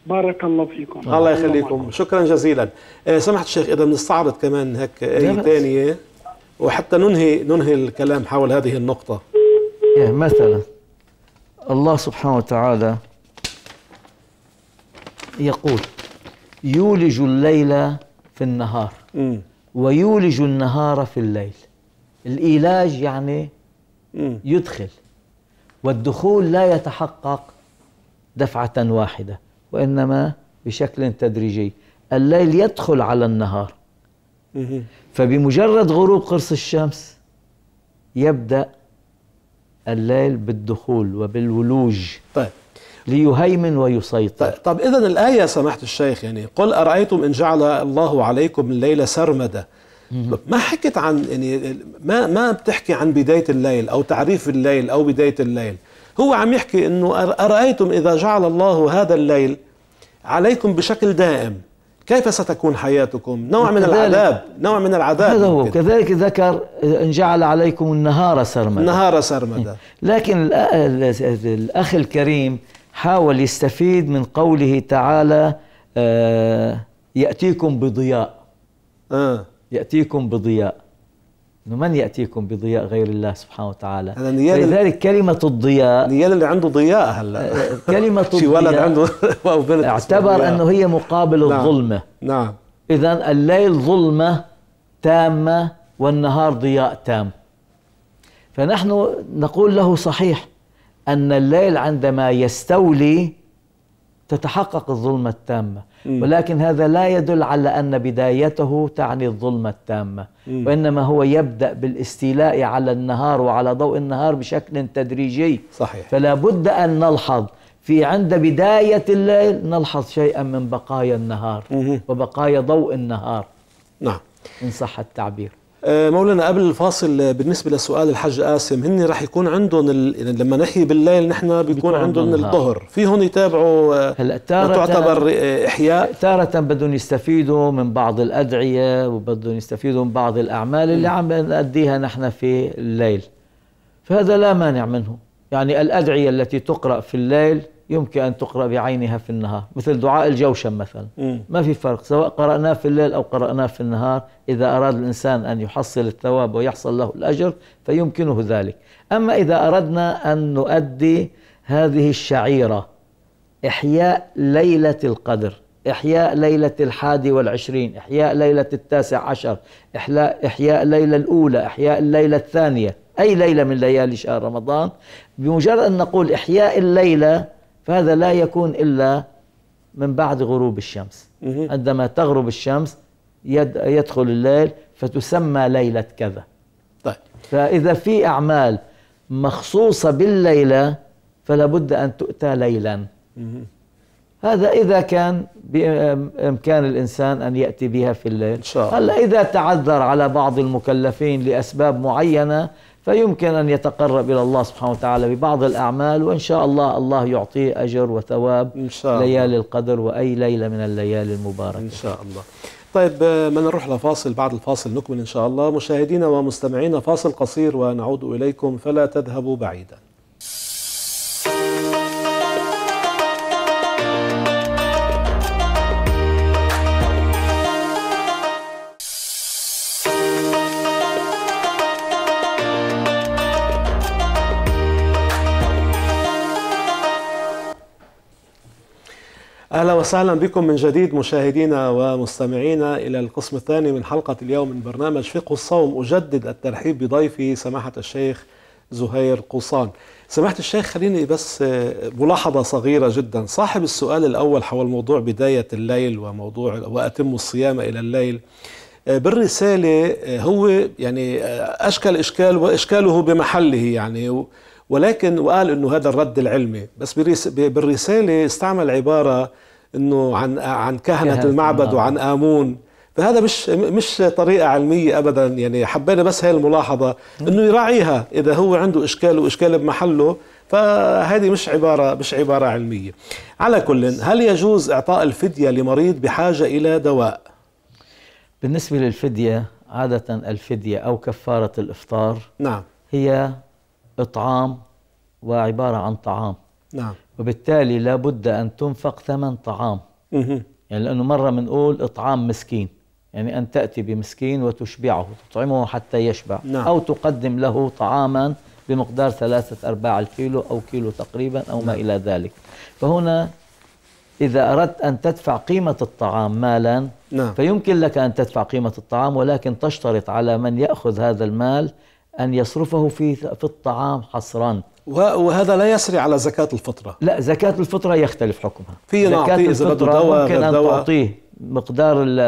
بارك الله فيكم الله يخليكم شكرا جزيلا آه، سمحت الشيخ اذا بنستعرض كمان هيك ايه ثانيه وحتى ننهي ننهي الكلام حول هذه النقطه إيه، مثلا الله سبحانه وتعالى يقول يولج الليل في النهار ويولج النهار في الليل الإيلاج يعني يدخل والدخول لا يتحقق دفعة واحدة وإنما بشكل تدريجي الليل يدخل على النهار فبمجرد غروب قرص الشمس يبدأ الليل بالدخول وبالولوج طيب ليهيمن ويسيطر طب إذا الآية سمحت الشيخ يعني قل أرأيتم إن جعل الله عليكم الليل سرمدا ما حكت عن يعني ما ما بتحكي عن بداية الليل أو تعريف الليل أو بداية الليل هو عم يحكي إنه أرأيتم إذا جعل الله هذا الليل عليكم بشكل دائم كيف ستكون حياتكم نوع من العذاب نوع من العذاب هذا هو كذلك ذكر إن جعل عليكم النهار سرمدا النهار سرمدا لكن الأخ الكريم حاول يستفيد من قوله تعالى آه يأتيكم بضياء آه. يأتيكم بضياء إنه من يأتيكم بضياء غير الله سبحانه وتعالى لذلك كلمة الضياء نيال اللي عنده ضياء هلا آه، كلمة *laughs* الضياء ولد عنده *laughs* اعتبر أنه هي مقابل نعم. الظلمة نعم إذا الليل ظلمة تامة والنهار ضياء تام فنحن نقول له صحيح أن الليل عندما يستولي تتحقق الظلمة التامة ولكن هذا لا يدل على أن بدايته تعني الظلمة التامة وإنما هو يبدأ بالاستيلاء على النهار وعلى ضوء النهار بشكل تدريجي صحيح. فلا بد أن نلحظ في عند بداية الليل نلحظ شيئا من بقايا النهار وبقايا ضوء النهار نعم إن صح التعبير آه، مولانا قبل الفاصل آه، بالنسبه لسؤال الحج قاسم هن رح يكون عندهم ال... يعني لما نحيي بالليل نحن بيكون عندهم الظهر في هون يتابعوا آه، هلا تارة تعتبر احياء تارة بدهم يستفيدوا من بعض الادعيه وبدهم يستفيدوا من بعض الاعمال اللي عم نأديها نحن في الليل فهذا لا مانع منه يعني الادعيه التي تقرا في الليل يمكن أن تقرأ بعينها في النهار مثل دعاء الجوشن مثلا ما في فرق سواء قرأناه في الليل أو قرأناه في النهار إذا أراد الإنسان أن يحصل الثواب ويحصل له الأجر فيمكنه ذلك أما إذا أردنا أن نؤدي هذه الشعيرة إحياء ليلة القدر إحياء ليلة الحادي والعشرين إحياء ليلة التاسع عشر إحياء ليلة الأولى إحياء الليلة الثانية أي ليلة من ليالي شهر رمضان بمجرد أن نقول إحياء الليلة فهذا لا يكون إلا من بعد غروب الشمس عندما تغرب الشمس يد يدخل الليل فتسمى ليلة كذا طيب فإذا في أعمال مخصوصة بالليلة فلا بد أن تؤتى ليلا هذا إذا كان بإمكان الإنسان أن يأتي بها في الليل إن شاء الله. هلا إذا تعذر على بعض المكلفين لأسباب معينة فيمكن أن يتقرب إلى الله سبحانه وتعالى ببعض الأعمال وإن شاء الله الله يعطيه أجر وثواب إن شاء الله. ليالي القدر وأي ليلة من الليالي المباركة إن شاء الله طيب آه، ما نروح لفاصل بعد الفاصل نكمل إن شاء الله مشاهدينا ومستمعينا فاصل قصير ونعود إليكم فلا تذهبوا بعيداً اهلا وسهلا بكم من جديد مشاهدينا ومستمعينا الى القسم الثاني من حلقه اليوم من برنامج فقه الصوم اجدد الترحيب بضيفي سماحه الشيخ زهير قوصان. سماحه الشيخ خليني بس آه، ملاحظه صغيره جدا، صاحب السؤال الاول حول موضوع بدايه الليل وموضوع واتم الصيام الى الليل. آه، بالرساله آه، هو يعني اشكل اشكال واشكاله بمحله يعني ولكن وقال انه هذا الرد العلمي بس بالرساله استعمل عباره انه عن عن كهنه المعبد آه. وعن امون فهذا مش مش طريقه علميه ابدا يعني حبينا بس هاي الملاحظه انه يراعيها اذا هو عنده اشكال واشكال بمحله فهذه مش عباره مش عباره علميه على كل هل يجوز اعطاء الفديه لمريض بحاجه الى دواء بالنسبه للفديه عاده الفديه او كفاره الافطار نعم هي إطعام وعبارة عن طعام نعم وبالتالي لابد أن تنفق ثمن طعام مه. يعني لأنه مرة بنقول إطعام مسكين يعني أن تأتي بمسكين وتشبعه تطعمه حتى يشبع نعم. أو تقدم له طعاما بمقدار ثلاثة أرباع الكيلو أو كيلو تقريبا أو نعم. ما إلى ذلك فهنا إذا أردت أن تدفع قيمة الطعام مالا نعم. فيمكن لك أن تدفع قيمة الطعام ولكن تشترط على من يأخذ هذا المال أن يصرفه في في الطعام حصرا وهذا لا يسري على زكاة الفطرة لا زكاة الفطرة يختلف حكمها في نعم، زكاة الفطرة ممكن أن تعطيه مقدار آه،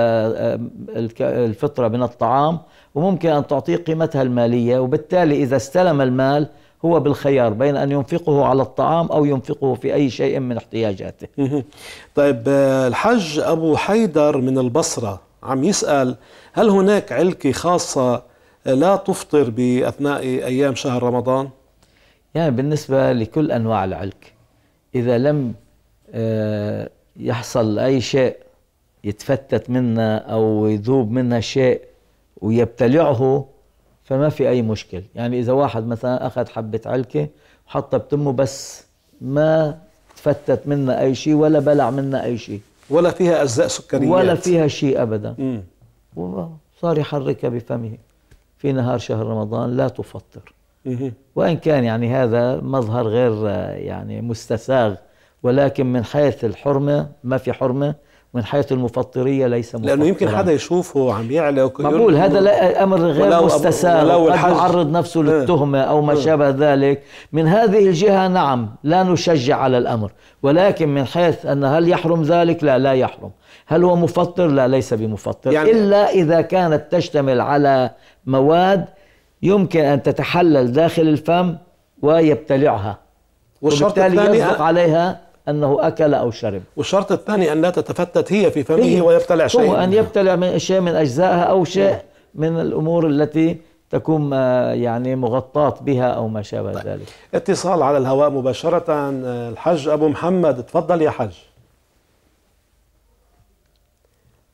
آه، الفطرة من الطعام وممكن أن تعطيه قيمتها المالية وبالتالي إذا استلم المال هو بالخيار بين أن ينفقه على الطعام أو ينفقه في أي شيء من احتياجاته طيب آه، الحج أبو حيدر من البصرة عم يسأل هل هناك علكة خاصة لا تفطر باثناء ايام شهر رمضان؟ يعني بالنسبه لكل انواع العلك اذا لم آه، يحصل اي شيء يتفتت منا او يذوب منا شيء ويبتلعه فما في اي مشكل يعني اذا واحد مثلا اخذ حبه علكه وحطها بتمه بس ما تفتت منا اي شيء ولا بلع منا اي شيء ولا فيها اجزاء سكريه ولا فيها شيء ابدا امم وصار يحركها بفمه في نهار شهر رمضان لا تفطر وإن كان يعني هذا مظهر غير آه، يعني مستساغ ولكن من حيث الحرمة ما في حرمة من حيث المفطرية ليس مفطرا لأنه يمكن حدا يشوفه عم يعلق مقول هذا لا آه، أمر غير مستساغ قد يعرض نفسه آه. للتهمة أو ما شابه ذلك من هذه الجهة نعم لا نشجع على الأمر ولكن من حيث أن هل يحرم ذلك لا لا يحرم هل هو مفطر لا ليس بمفطر يعني إلا إذا كانت تشتمل على مواد يمكن أن تتحلل داخل الفم ويبتلعها والشرط الثاني يصدق عليها أنه أكل أو شرب والشرط الثاني أن لا تتفتت هي في فمه إيه؟ ويبتلع شيء هو أن يبتلع من شيء من أجزائها أو شيء إيه؟ من الأمور التي تكون آه، يعني مغطاة بها أو ما شابه طيب. ذلك اتصال على الهواء مباشرة آه، الحج أبو محمد تفضل يا حج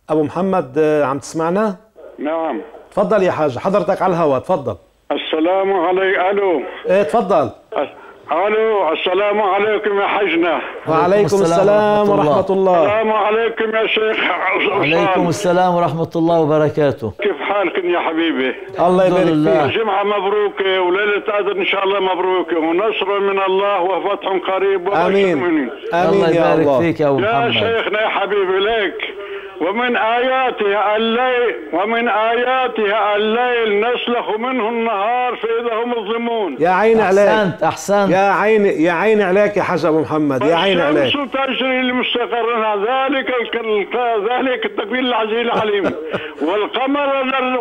أبو محمد آه، عم تسمعنا؟ نعم تفضل يا حاج حضرتك على الهواء تفضل السلام عليكم الو ايه تفضل أه، الو السلام عليكم يا حجنا وعليكم السلام ورحمة الله السلام عليكم يا شيخ وعليكم السلام ورحمة الله وبركاته كيف حالكم يا حبيبي الله يبارك فيك جمعة مبروكة وليلة قدر إن شاء الله مبروكة ونصر من الله وفتح قريب آمين آمين الله يبارك فيك يا أبو محمد يا شيخنا يا حبيبي لك ومن آياتها الليل ومن آياتها الليل نسلخ منه النهار فإذا هم مظلمون يا عين عليك أحسنت أحسنت يا عيني يا عيني عليك يا حسن ابو محمد يا عيني عليك الشمس تجري لمستقرها ذلك ذلك التكبير العزيز العليم *laughs* والقمر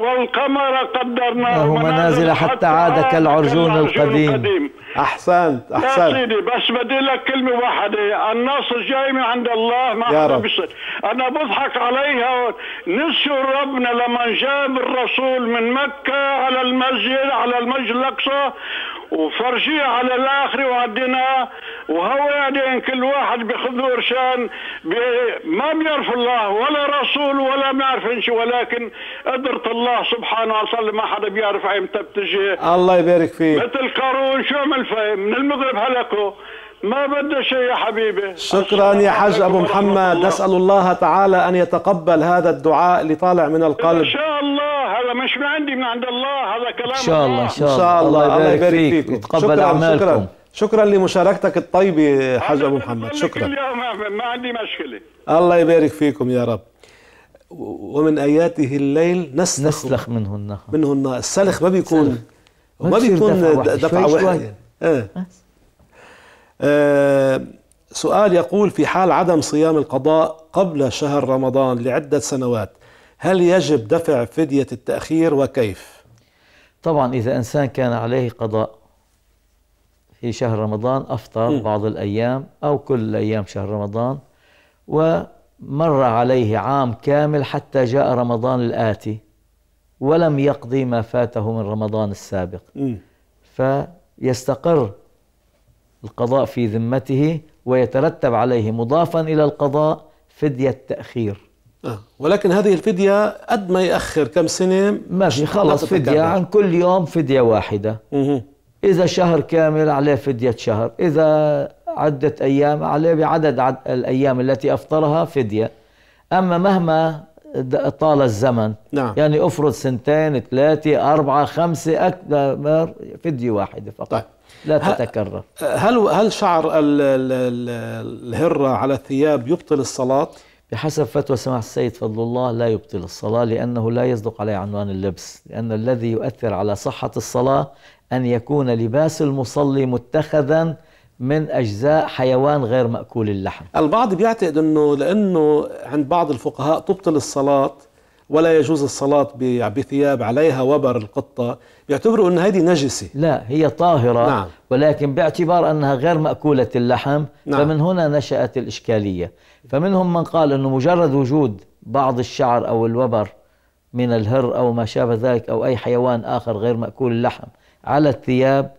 والقمر قدرناه منازل حتى عاد كالعرجون القديم, القديم. احسنت احسنت يا سيدي بس بدي لك كلمه واحده النص جاي من عند الله ما يا رب. انا بضحك عليها نسي ربنا لما جاب الرسول من مكه على المسجد على المسجد الاقصى وفرجيه على الاخر وعدينا وهو يعني كل واحد بيخذ رشان بي ما بيعرف الله ولا رسول ولا ما شيء ولكن قدرة الله سبحانه وتعالى ما حدا بيعرف ايمتى بتجي الله يبارك فيك مثل قارون شو عمل فيه من المغرب هلكه ما بده شيء يا حبيبي شكرا يا حاج ابو محمد نسال الله تعالى ان يتقبل هذا الدعاء اللي طالع من القلب ان شاء الله مش من عندي من عند الله هذا كلام ان شاء الله ان شاء الله, الله, الله, الله, الله يبارك فيك يتقبل شكرا اعمالكم شكرا شكرا لمشاركتك الطيبه حاج ابو محمد شكرا ما عندي مشكله الله يبارك فيكم يا رب ومن اياته الليل نسلخ نسلخ منه النهار منه النهار السلخ ما بيكون ما بيكون دفعه واحده آه. آه سؤال يقول في حال عدم صيام القضاء قبل شهر رمضان لعدة سنوات هل يجب دفع فدية التأخير وكيف؟ طبعا إذا إنسان كان عليه قضاء في شهر رمضان أفطر م. بعض الأيام أو كل أيام شهر رمضان ومر عليه عام كامل حتى جاء رمضان الآتي ولم يقضي ما فاته من رمضان السابق م. فيستقر القضاء في ذمته ويترتب عليه مضافا إلى القضاء فدية تأخير آه. ولكن هذه الفدية قد ما يأخر كم سنة ماشي خلص فدية عن كل يوم فدية واحدة مه. إذا شهر كامل عليه فدية شهر إذا عدة أيام عليه بعدد عد الأيام التي أفطرها فدية أما مهما طال الزمن نعم. يعني أفرض سنتين ثلاثة أربعة خمسة أكبر فدية واحدة فقط طيب. لا تتكرر هل هل شعر الهرة على الثياب يبطل الصلاة؟ بحسب فتوى سماح السيد فضل الله لا يبطل الصلاة لأنه لا يصدق عليه عنوان اللبس لأن الذي يؤثر على صحة الصلاة أن يكون لباس المصلي متخذا من أجزاء حيوان غير مأكول اللحم البعض بيعتقد أنه لأنه عند بعض الفقهاء تبطل الصلاة ولا يجوز الصلاة بثياب عليها وبر القطة بيعتبروا أن هذه نجسة لا هي طاهرة نعم. ولكن باعتبار أنها غير مأكولة اللحم نعم. فمن هنا نشأت الإشكالية فمنهم من قال أنه مجرد وجود بعض الشعر أو الوبر من الهر أو ما شابه ذلك أو أي حيوان آخر غير مأكول اللحم على الثياب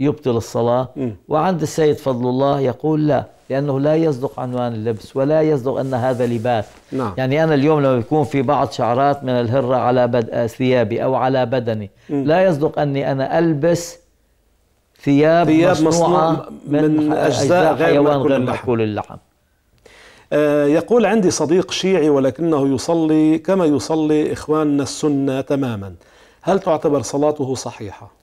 يبطل الصلاة م. وعند السيد فضل الله يقول لا لأنه لا يصدق عنوان اللبس ولا يصدق أن هذا لباس نعم. يعني أنا اليوم لما يكون في بعض شعرات من الهرة على بد... آه، ثيابي أو على بدني م. لا يصدق أني أنا ألبس ثياب, ثياب مصنوعة مصنوع من, من أجزاء, أجزاء غير غير محكول اللحم آه، يقول عندي صديق شيعي ولكنه يصلي كما يصلي إخواننا السنة تماما هل تعتبر صلاته صحيحة؟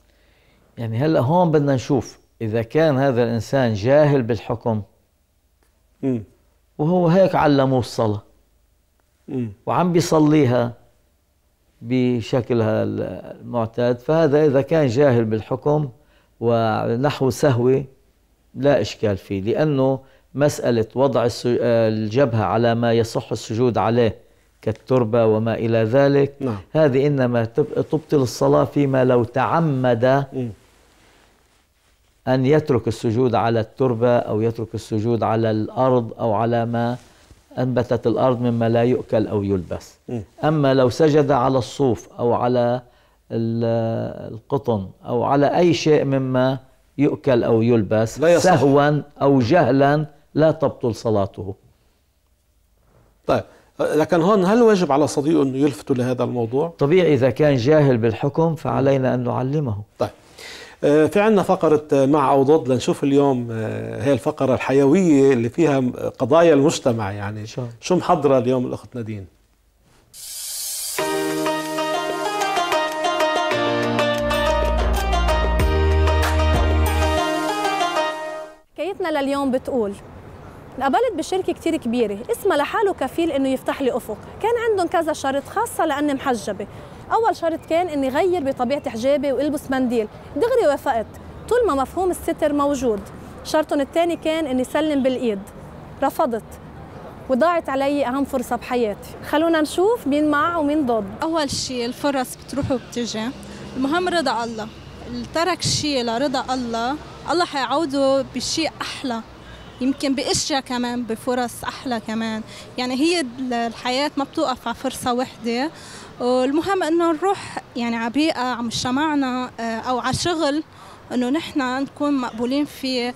يعني هلا هون بدنا نشوف اذا كان هذا الانسان جاهل بالحكم م. وهو هيك علموه الصلاه م. وعم بيصليها بشكلها المعتاد فهذا اذا كان جاهل بالحكم ونحو سهوي لا اشكال فيه لانه مساله وضع آه، الجبهه على ما يصح السجود عليه كالتربه وما الى ذلك نعم. هذه انما تبطل الصلاه فيما لو تعمد أن يترك السجود على التربة أو يترك السجود على الأرض أو على ما أنبتت الأرض مما لا يؤكل أو يلبس أما لو سجد على الصوف أو على القطن أو على أي شيء مما يؤكل أو يلبس سهوا أو جهلا لا تبطل صلاته طيب لكن هون هل واجب على صديقه أنه يلفت لهذا الموضوع؟ طبيعي إذا كان جاهل بالحكم فعلينا أن نعلمه طيب آه، في عندنا فقرة آه، مع أو ضد لنشوف اليوم آه، هي الفقرة الحيوية اللي فيها قضايا المجتمع يعني شو, محضرة اليوم الأخت نادين كيتنا لليوم بتقول انقبلت بشركة كتير كبيرة اسمها لحاله كفيل انه يفتح لي افق كان عندهم كذا شرط خاصة لاني محجبة اول شرط كان اني غير بطبيعه حجابي والبس منديل دغري وافقت طول ما مفهوم الستر موجود شرطهم الثاني كان اني سلم بالايد رفضت وضاعت علي اهم فرصه بحياتي خلونا نشوف مين مع ومين ضد اول شيء الفرص بتروح وبتجي المهم رضا الله اللي ترك شيء لرضا الله الله حيعوضه بشيء احلى يمكن باشياء كمان بفرص احلى كمان يعني هي الحياه ما بتوقف على فرصه وحده والمهم انه نروح يعني على بيئه على مجتمعنا آه، او على شغل انه نحن نكون مقبولين فيه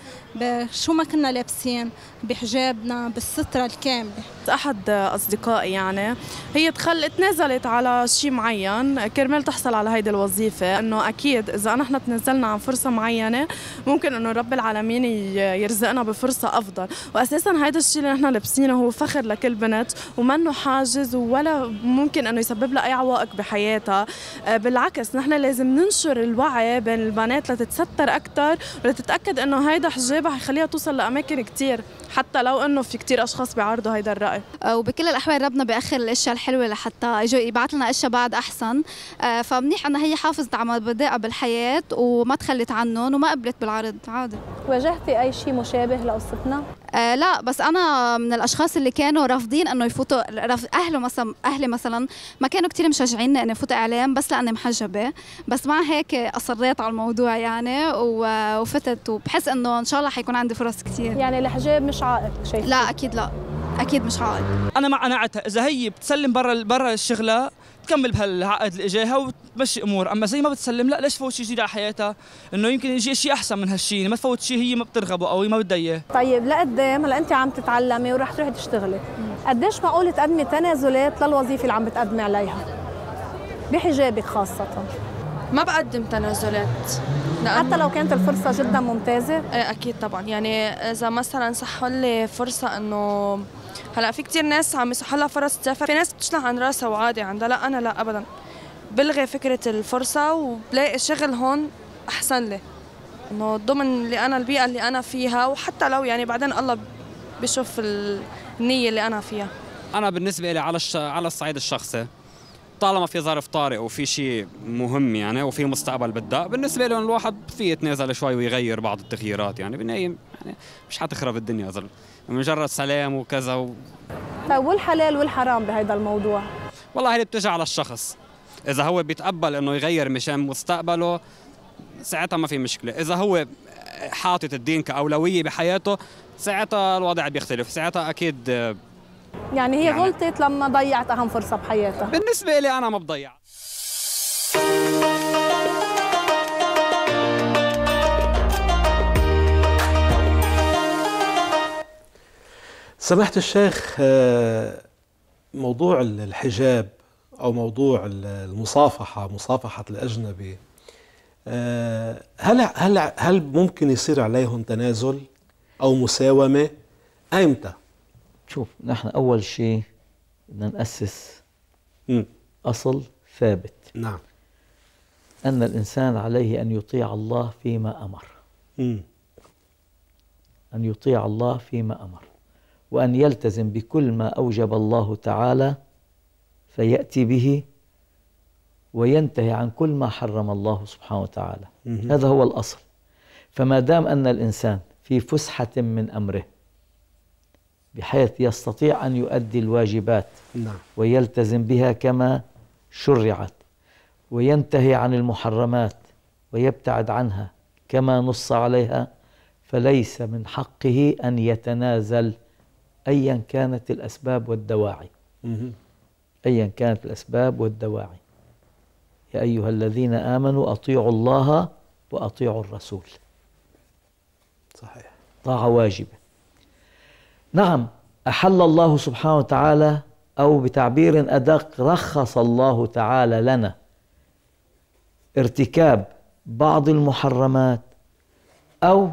شو ما كنا لابسين بحجابنا بالسترة الكاملة أحد أصدقائي يعني هي تخل تنازلت على شيء معين كرمال تحصل على هيدي الوظيفة إنه أكيد إذا نحن تنازلنا عن فرصة معينة ممكن إنه رب العالمين يرزقنا بفرصة أفضل وأساسا هيدا الشيء اللي نحن لابسينه هو فخر لكل بنت ومنه حاجز ولا ممكن إنه يسبب لها أي عوائق بحياتها آه، بالعكس نحن لازم ننشر الوعي بين البنات لتتستر أكثر ولتتأكد إنه هيدا حجاب الرقابه هيخليها توصل لاماكن كثير حتى لو انه في كثير اشخاص بيعارضوا هيدا الراي وبكل الاحوال ربنا باخر الاشياء الحلوه لحتى يجوا يبعث لنا اشياء بعد احسن آه، فمنيح انها هي حافظت على مبادئها بالحياه وما تخلت عنهم وما قبلت بالعرض عادي واجهتي اي شيء مشابه لقصتنا آه لا بس انا من الاشخاص اللي كانوا رافضين انه يفوتوا اهله مثلا اهلي مثلا ما كانوا كثير مشجعين اني فوت اعلام بس لاني محجبه بس مع هيك اصريت على الموضوع يعني وفتت وبحس انه ان شاء الله حيكون عندي فرص كثير يعني الحجاب مش عائق شيء لا اكيد لا اكيد مش عائق انا قناعتها اذا هي بتسلم برا برا الشغله تكمل بهالعقد اللي اجاها وتمشي امور اما زي ما بتسلم لا ليش تفوت شيء جديد على حياتها انه يمكن يجي شيء احسن من هالشيء ما تفوت شيء هي ما بترغبه او ما بدها اياه طيب لقدام هلا انت عم تتعلمي ورح تروحي تشتغلي قديش معقول تقدمي تنازلات للوظيفه اللي عم بتقدمي عليها بحجابك خاصه ما بقدم تنازلات لأن... حتى لو كانت الفرصة جدا ممتازة؟ ايه أكيد طبعا يعني إذا مثلا صح لي فرصة إنه هلا في كثير ناس عم يصح لها فرص تسافر في ناس بتشلح عن راسها وعادي عندها لا انا لا ابدا بلغي فكره الفرصه وبلاقي شغل هون احسن لي انه ضمن اللي انا البيئه اللي انا فيها وحتى لو يعني بعدين الله بشوف النيه اللي انا فيها انا بالنسبه لي على الش... على الصعيد الشخصي طالما في ظرف طارئ وفي شيء مهم يعني وفي مستقبل بدأ بالنسبه لهم الواحد في يتنازل شوي ويغير بعض التغييرات يعني بالنهايه يعني مش حتخرب الدنيا زل. مجرد سلام وكذا و... طيب والحلال والحرام بهذا الموضوع والله هي بتجي على الشخص اذا هو بيتقبل انه يغير مشان مستقبله ساعتها ما في مشكله اذا هو حاطط الدين كاولويه بحياته ساعتها الوضع بيختلف ساعتها اكيد يعني هي يعني غلطت لما ضيعت اهم فرصه بحياتها بالنسبه لي انا ما بضيع سماحة الشيخ آه، موضوع الحجاب أو موضوع المصافحة مصافحة الأجنبي آه، هل هل هل ممكن يصير عليهم تنازل أو مساومة؟ أيمتى؟ شوف نحن أول شيء بدنا نأسس م. أصل ثابت نعم أن الإنسان عليه أن يطيع الله فيما أمر م. أن يطيع الله فيما أمر وأن يلتزم بكل ما أوجب الله تعالى فيأتي به وينتهي عن كل ما حرم الله سبحانه وتعالى م. هذا هو الأصل فما دام أن الإنسان في فسحة من أمره بحيث يستطيع أن يؤدي الواجبات نعم. ويلتزم بها كما شرعت وينتهي عن المحرمات ويبتعد عنها كما نص عليها فليس من حقه أن يتنازل أيا كانت الأسباب والدواعي أيا كانت الأسباب والدواعي يا أيها الذين آمنوا أطيعوا الله وأطيعوا الرسول صحيح طاعة واجبة نعم أحل الله سبحانه وتعالى أو بتعبير أدق رخص الله تعالى لنا ارتكاب بعض المحرمات أو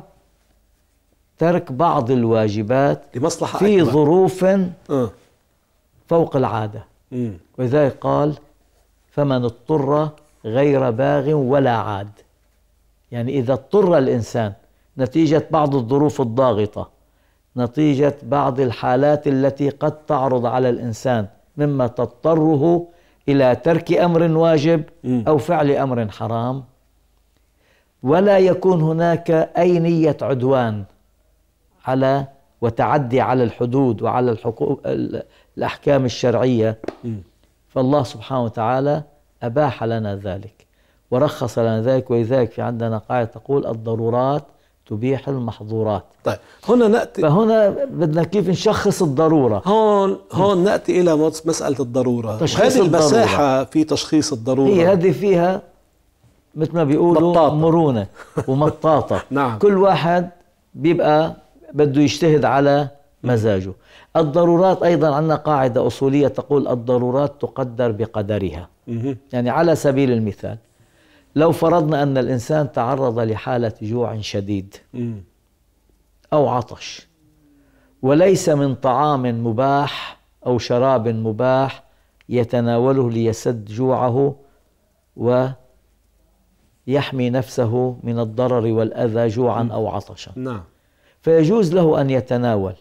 ترك بعض الواجبات لمصلحة في أكبر. ظروف آه. فوق العادة ولذلك قال فمن اضطر غير باغ ولا عاد يعني إذا اضطر الإنسان نتيجة بعض الظروف الضاغطة نتيجة بعض الحالات التي قد تعرض على الإنسان مما تضطره إلى ترك أمر واجب أو فعل أمر حرام ولا يكون هناك أي نية عدوان على وتعدي على الحدود وعلى الحقوق الأحكام الشرعية فالله سبحانه وتعالى أباح لنا ذلك ورخص لنا ذلك ولذلك في عندنا قاعدة تقول الضرورات تبيح المحظورات طيب هنا ناتي فهنا بدنا كيف نشخص الضروره هون هون ناتي الى مساله الضروره تشخيص هذه المساحه في تشخيص الضروره هي هذه فيها مثل ما بيقولوا مطاطة. مرونه *laughs* ومطاطه نعم. كل واحد بيبقى بده يجتهد على مزاجه الضرورات ايضا عندنا قاعده اصوليه تقول الضرورات تقدر بقدرها يعني على سبيل المثال لو فرضنا أن الإنسان تعرض لحالة جوع شديد أو عطش وليس من طعام مباح أو شراب مباح يتناوله ليسد جوعه ويحمي نفسه من الضرر والأذى جوعا أو عطشا نعم فيجوز له أن يتناول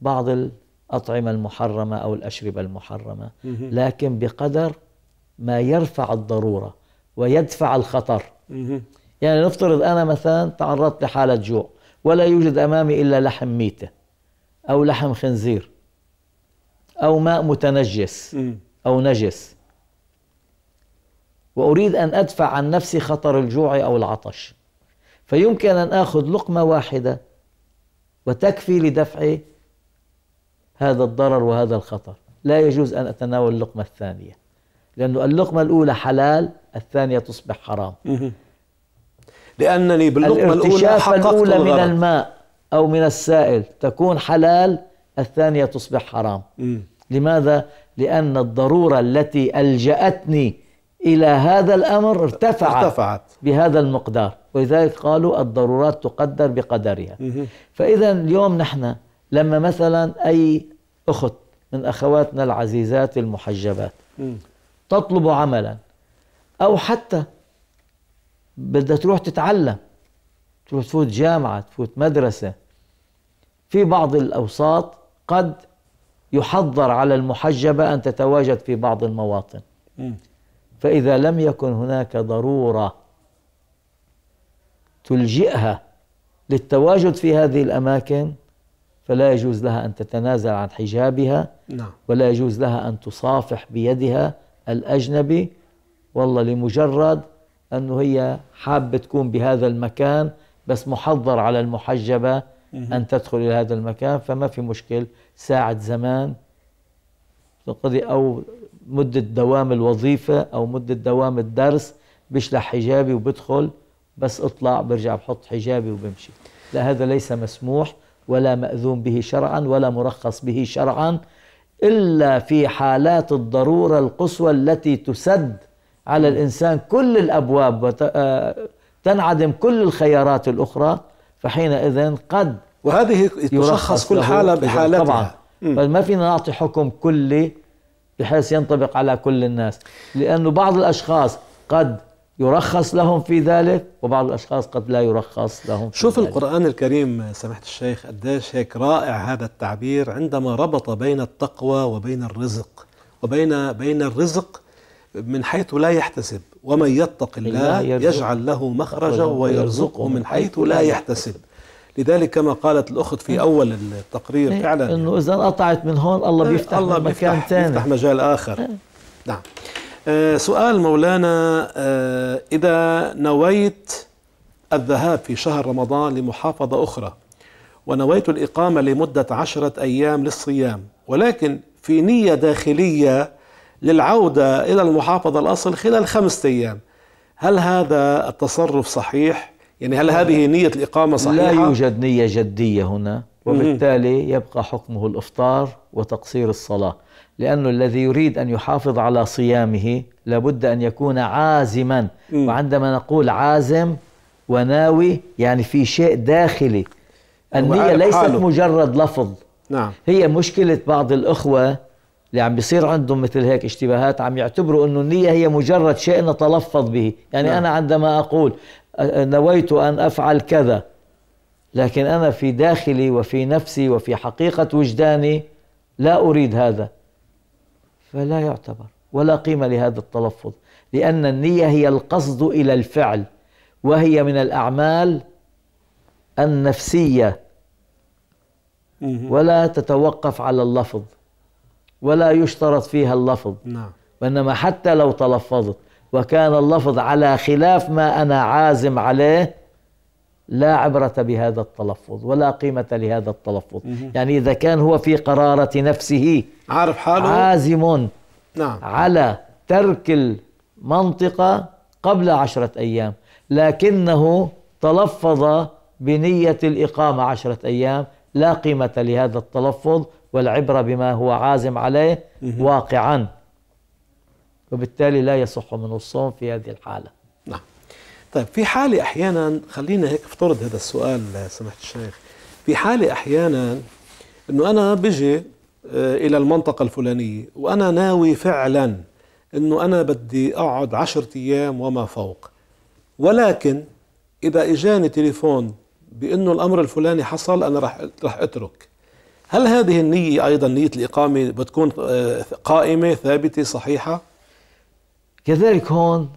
بعض الأطعمة المحرمة أو الأشربة المحرمة لكن بقدر ما يرفع الضرورة ويدفع الخطر يعني نفترض أنا مثلا تعرضت لحالة جوع ولا يوجد أمامي إلا لحم ميتة أو لحم خنزير أو ماء متنجس أو نجس وأريد أن أدفع عن نفسي خطر الجوع أو العطش فيمكن أن آخذ لقمة واحدة وتكفي لدفع هذا الضرر وهذا الخطر لا يجوز أن أتناول اللقمة الثانية لأنه اللقمة الأولى حلال الثانية تصبح حرام لأنني باللقمة الأولى حققت الأولى الغرض. من الماء أو من السائل تكون حلال الثانية تصبح حرام م. لماذا؟ لأن الضرورة التي ألجأتني إلى هذا الأمر ارتفعت, ارتفعت. بهذا المقدار ولذلك قالوا الضرورات تقدر بقدرها فإذا اليوم نحن لما مثلا أي أخت من أخواتنا العزيزات المحجبات م. تطلب عملا أو حتى بدها تروح تتعلم تروح تفوت جامعة تفوت مدرسة في بعض الأوساط قد يحضر على المحجبة أن تتواجد في بعض المواطن فإذا لم يكن هناك ضرورة تلجئها للتواجد في هذه الأماكن فلا يجوز لها أن تتنازل عن حجابها نعم. ولا يجوز لها أن تصافح بيدها الأجنبي والله لمجرد أنه هي حابة تكون بهذا المكان بس محظر على المحجبة أن تدخل إلى هذا المكان فما في مشكل ساعة زمان تقضي أو مدة دوام الوظيفة أو مدة دوام الدرس بشلح حجابي وبدخل بس اطلع برجع بحط حجابي وبمشي لا هذا ليس مسموح ولا مأذون به شرعا ولا مرخص به شرعا إلا في حالات الضرورة القصوى التي تسد على الإنسان كل الأبواب وتنعدم آه، كل الخيارات الأخرى فحينئذ قد وهذه تشخص كل حالة بحالتها طبعا فما فينا نعطي حكم كلي بحيث ينطبق على كل الناس لأنه بعض الأشخاص قد يرخص لهم في ذلك وبعض الأشخاص قد لا يرخص لهم في شوف ذلك. القرآن الكريم سماحة الشيخ قديش هيك رائع هذا التعبير عندما ربط بين التقوى وبين الرزق وبين بين الرزق من حيث لا يحتسب ومن يتق الله يجعل له مخرجا ويرزقه من حيث لا يحتسب لذلك كما قالت الاخت في إيه. اول التقرير إيه. فعلا انه اذا انقطعت من هون الله إيه، بيفتح الله مكان ثاني بيفتح مجال اخر نعم آه، سؤال مولانا آه، إذا نويت الذهاب في شهر رمضان لمحافظة أخرى ونويت الإقامة لمدة عشرة أيام للصيام ولكن في نية داخلية للعودة إلى المحافظة الأصل خلال خمسة أيام هل هذا التصرف صحيح؟ يعني هل هذه نية الإقامة صحيحة؟ لا يوجد نية جدية هنا وبالتالي يبقى حكمه الافطار وتقصير الصلاه لانه الذي يريد ان يحافظ على صيامه لابد ان يكون عازما وعندما نقول عازم وناوي يعني في شيء داخلي النيه ليست مجرد لفظ نعم هي مشكله بعض الاخوه اللي عم بيصير عندهم مثل هيك اشتباهات عم يعتبروا انه النية هي مجرد شيء نتلفظ به يعني نعم. أنا عندما أقول آه، آه، نويت أن أفعل كذا لكن انا في داخلي وفي نفسي وفي حقيقه وجداني لا اريد هذا فلا يعتبر ولا قيمه لهذا التلفظ لان النيه هي القصد الى الفعل وهي من الاعمال النفسيه ولا تتوقف على اللفظ ولا يشترط فيها اللفظ نعم وانما حتى لو تلفظت وكان اللفظ على خلاف ما انا عازم عليه لا عبرة بهذا التلفظ ولا قيمة لهذا التلفظ مه. يعني إذا كان هو في قرارة نفسه عارف حاله عازم نعم. على ترك المنطقة قبل عشرة أيام لكنه تلفظ بنية الإقامة عشرة أيام لا قيمة لهذا التلفظ والعبرة بما هو عازم عليه واقعا وبالتالي لا يصح منه الصوم في هذه الحالة طيب في حالة أحيانا خلينا هيك افترض هذا السؤال سماحة الشيخ في حالة أحيانا أنه أنا بجي آه، إلى المنطقة الفلانية وأنا ناوي فعلا أنه أنا بدي أقعد عشرة أيام وما فوق ولكن إذا إجاني تليفون بأنه الأمر الفلاني حصل أنا رح, رح أترك هل هذه النية أيضا نية الإقامة بتكون آه، قائمة ثابتة صحيحة؟ كذلك هون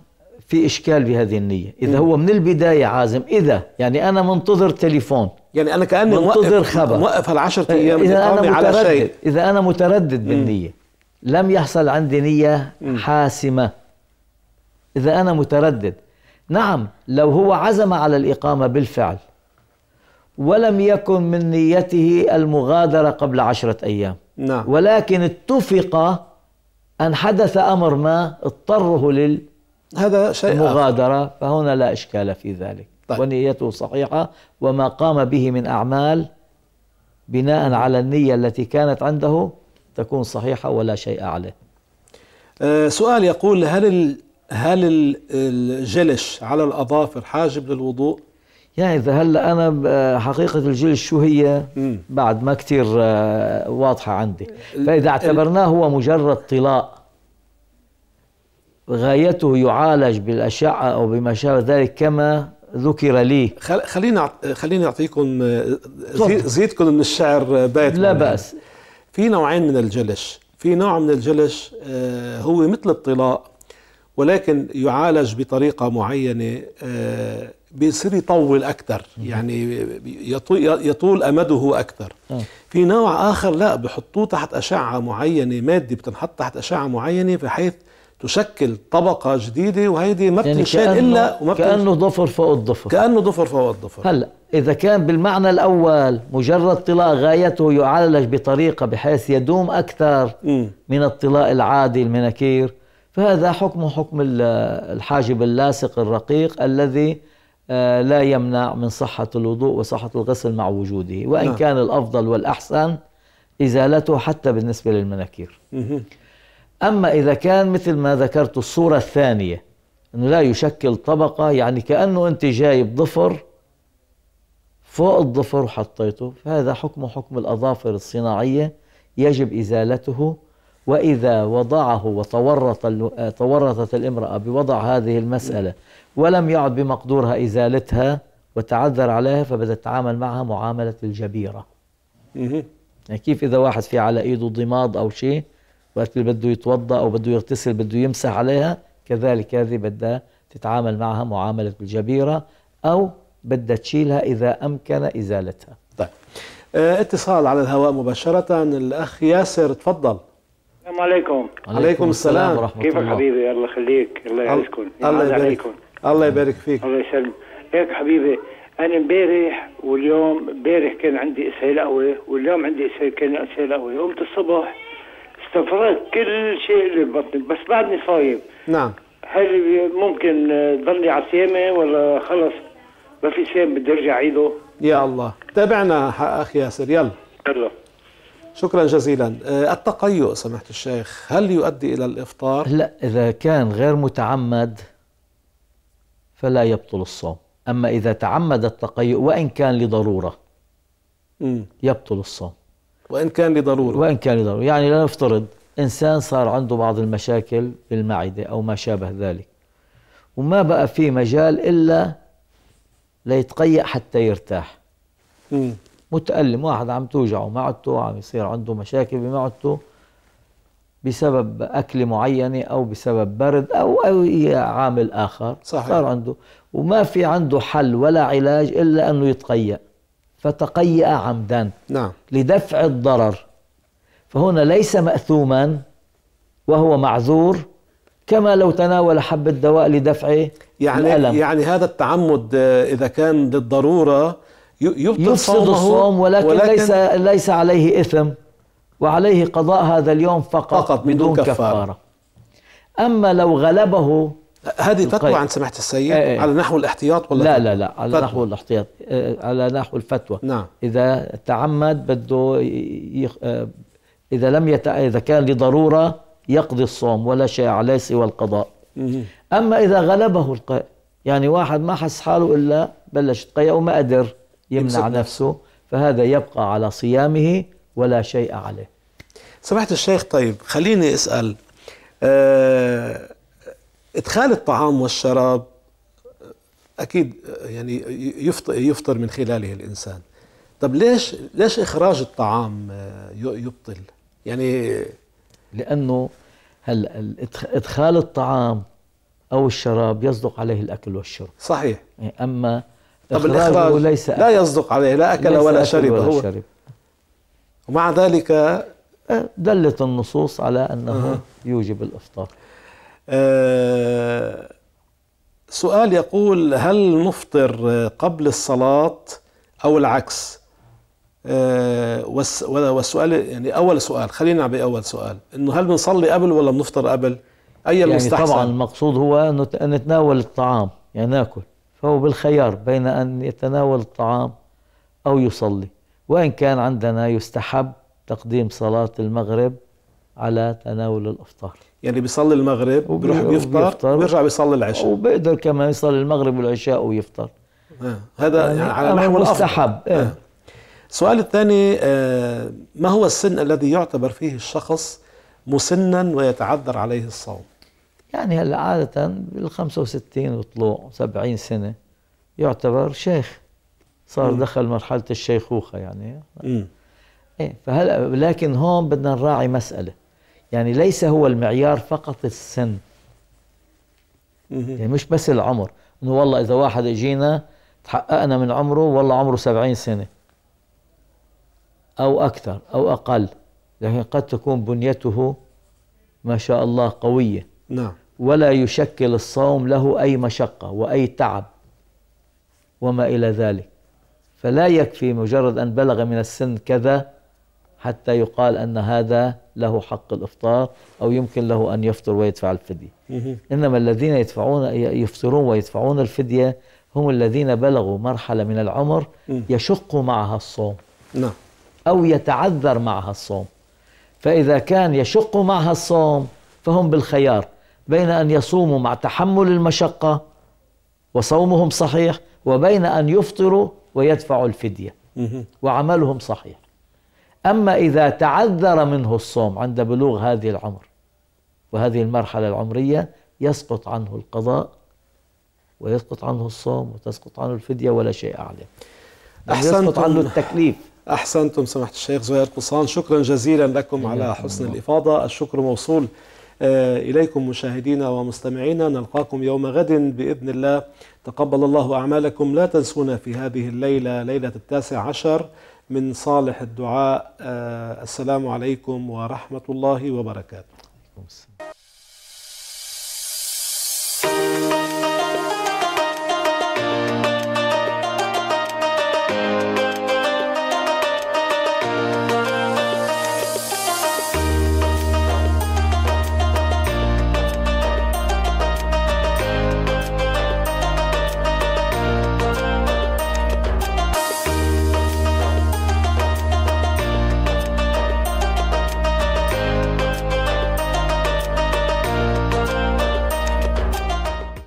في إشكال في هذه النية إذا هو من البداية عازم إذا يعني أنا منتظر تليفون يعني أنا كأني منتظر خبر موقف 10 أيام إذا أنا متردد على شيء. إذا أنا متردد بالنية لم يحصل عندي نية حاسمة إذا أنا متردد نعم لو هو عزم على الإقامة بالفعل ولم يكن من نيته المغادرة قبل عشرة أيام نعم. ولكن اتفق أن حدث أمر ما اضطره لل هذا شيء مغادرة آخر. فهنا لا إشكال في ذلك طيب. ونيته صحيحة وما قام به من أعمال بناء على النية التي كانت عنده تكون صحيحة ولا شيء عليه أه سؤال يقول هل هل الجلش على الأظافر حاجب للوضوء؟ يعني إذا هلا أنا حقيقة الجلش شو هي بعد ما كتير آه، واضحة عندي فإذا اعتبرناه هو مجرد طلاء غايته يعالج بالأشعة أو بما شابه ذلك كما ذكر لي خلينا خليني أعطيكم آه، زيدكم من الشعر آه، بيت لا بأس في نوعين من الجلش في نوع من الجلش آه، هو مثل الطلاء ولكن يعالج بطريقة معينة بيصير يطول أكثر يعني يطول أمده أكثر في نوع آخر لا بحطوه تحت أشعة معينة مادة بتنحط تحت أشعة معينة بحيث تشكل طبقه جديده وهيدي ما يعني بتنشال يعني الا وما كانه ضفر فوق الضفر كانه ضفر فوق الضفر هلا اذا كان بالمعنى الاول مجرد طلاء غايته يعالج بطريقه بحيث يدوم اكثر م. من الطلاء العادي المناكير فهذا حكمه حكم الحاجب اللاصق الرقيق الذي آه، لا يمنع من صحة الوضوء وصحة الغسل مع وجوده وإن نعم. كان الأفضل والأحسن إزالته حتى بالنسبة للمناكير أما إذا كان مثل ما ذكرت الصورة الثانية أنه لا يشكل طبقة يعني كأنه أنت جايب ضفر فوق الضفر وحطيته فهذا حكمه حكم الأظافر الصناعية يجب إزالته وإذا وضعه وتورط تورطت الامرأة بوضع هذه المسألة ولم يعد بمقدورها إزالتها وتعذر عليها فبدأت تتعامل معها معاملة الجبيرة يعني كيف إذا واحد في على إيده ضماد أو شيء وقت اللي بده يتوضا او بده يغتسل بده يمسح عليها كذلك هذه بدها تتعامل معها معامله الجبيره او بدها تشيلها اذا امكن ازالتها. طيب آه، اتصال على الهواء مباشره الاخ ياسر تفضل. السلام عليكم. عليكم السلام ورحمه الله. كيفك حبيبي الله يخليك الله يعزكم الله يبارك الله يبارك فيك الله يسلمك هيك حبيبي انا امبارح واليوم امبارح كان عندي اسهال قوي واليوم عندي اسهال كان اسهال قوي قمت الصبح استفرغت كل شيء اللي ببطني بس بعدني صايم نعم هل ممكن ضلني على صيامه ولا خلص ما في صيام بدي ارجع عيده يا الله تابعنا اخي ياسر يلا يلا شكرا جزيلا آه، التقيؤ سماحة الشيخ هل يؤدي إلى الإفطار؟ لا إذا كان غير متعمد فلا يبطل الصوم أما إذا تعمد التقيؤ وإن كان لضرورة م. يبطل الصوم وإن كان لضرورة وإن كان لضرورة يعني لنفترض إنسان صار عنده بعض المشاكل بالمعدة أو ما شابه ذلك وما بقى في مجال إلا ليتقيأ حتى يرتاح م. متألم واحد عم توجعه معدته عم يصير عنده مشاكل بمعدته بسبب أكل معينة أو بسبب برد أو أي عامل آخر صحيح. صار عنده وما في عنده حل ولا علاج إلا أنه يتقيأ فتقيأ عمدا نعم. لدفع الضرر فهنا ليس مأثوما وهو معذور كما لو تناول حبة دواء لدفع يعني الألم يعني هذا التعمد آه، إذا كان للضرورة يبطل يفسد صومه الصوم ولكن, ولكن ليس ليس عليه إثم وعليه قضاء هذا اليوم فقط, فقط بدون كفارة. كفارة أما لو غلبه هذه فتوى عن سماحه السيد إيه،, ايه على نحو الاحتياط ولا لا لا لا على نحو الاحتياط إيه، على نحو الفتوى نعم اذا تعمد بده يخ... إيه، اذا لم يت... اذا كان لضروره يقضي الصوم ولا شيء عليه سوى القضاء اما اذا غلبه القيء يعني واحد ما حس حاله الا بلش يتقيأ وما قدر يمنع نفسه فهذا يبقى على صيامه ولا شيء عليه سماحه الشيخ طيب خليني اسال أه ادخال الطعام والشراب اكيد يعني يفطر, يفطر من خلاله الانسان طب ليش ليش اخراج الطعام يبطل يعني لانه هلا ادخال الطعام او الشراب يصدق عليه الاكل والشرب صحيح يعني اما طب الاخراج ليس أكل. لا يصدق عليه لا اكل ولا شرب ولا شرب ومع ذلك دلت النصوص على انه أه. يوجب الافطار آه، سؤال يقول هل نفطر قبل الصلاة أو العكس آه، والسؤال يعني أول سؤال خلينا بأول سؤال إنه هل بنصلي قبل ولا بنفطر قبل أي يعني المستحسن يعني طبعا المقصود هو أن نتناول الطعام يعني ناكل فهو بالخيار بين أن يتناول الطعام أو يصلي وإن كان عندنا يستحب تقديم صلاة المغرب على تناول الإفطار يعني بيصلي المغرب وبيروح بيفطر, وبيرجع بيصلي العشاء وبيقدر كمان يصلي المغرب والعشاء ويفطر آه. هذا يعني, يعني على نحو مستحب السؤال آه. إيه. الثاني آه ما هو السن الذي يعتبر فيه الشخص مسنا ويتعذر عليه الصوم يعني هلا عادة بال 65 وطلوع 70 سنة يعتبر شيخ صار م. دخل مرحلة الشيخوخة يعني م. ايه فهلا لكن هون بدنا نراعي مسألة يعني ليس هو المعيار فقط السن يعني مش بس العمر انه والله اذا واحد اجينا تحققنا من عمره والله عمره سبعين سنة او اكثر او اقل لكن قد تكون بنيته ما شاء الله قوية نعم ولا يشكل الصوم له أي مشقة وأي تعب وما إلى ذلك فلا يكفي مجرد أن بلغ من السن كذا حتى يقال أن هذا له حق الإفطار أو يمكن له أن يفطر ويدفع الفدية إنما الذين يدفعون يفطرون ويدفعون الفدية هم الذين بلغوا مرحلة من العمر يشق معها الصوم نعم أو يتعذر معها الصوم فإذا كان يشق معها الصوم فهم بالخيار بين أن يصوموا مع تحمل المشقة وصومهم صحيح وبين أن يفطروا ويدفعوا الفدية وعملهم صحيح أما إذا تعذر منه الصوم عند بلوغ هذه العمر وهذه المرحلة العمرية يسقط عنه القضاء ويسقط عنه الصوم وتسقط عنه الفدية ولا شيء عليه يسقط عنه التكليف أحسنتم سمحت الشيخ زهير قصان شكرا جزيلا لكم على حسن الله. الإفاضة الشكر موصول آه، إليكم مشاهدينا ومستمعينا نلقاكم يوم غد بإذن الله تقبل الله أعمالكم لا تنسونا في هذه الليلة ليلة التاسع عشر من صالح الدعاء آه، السلام عليكم ورحمة الله وبركاته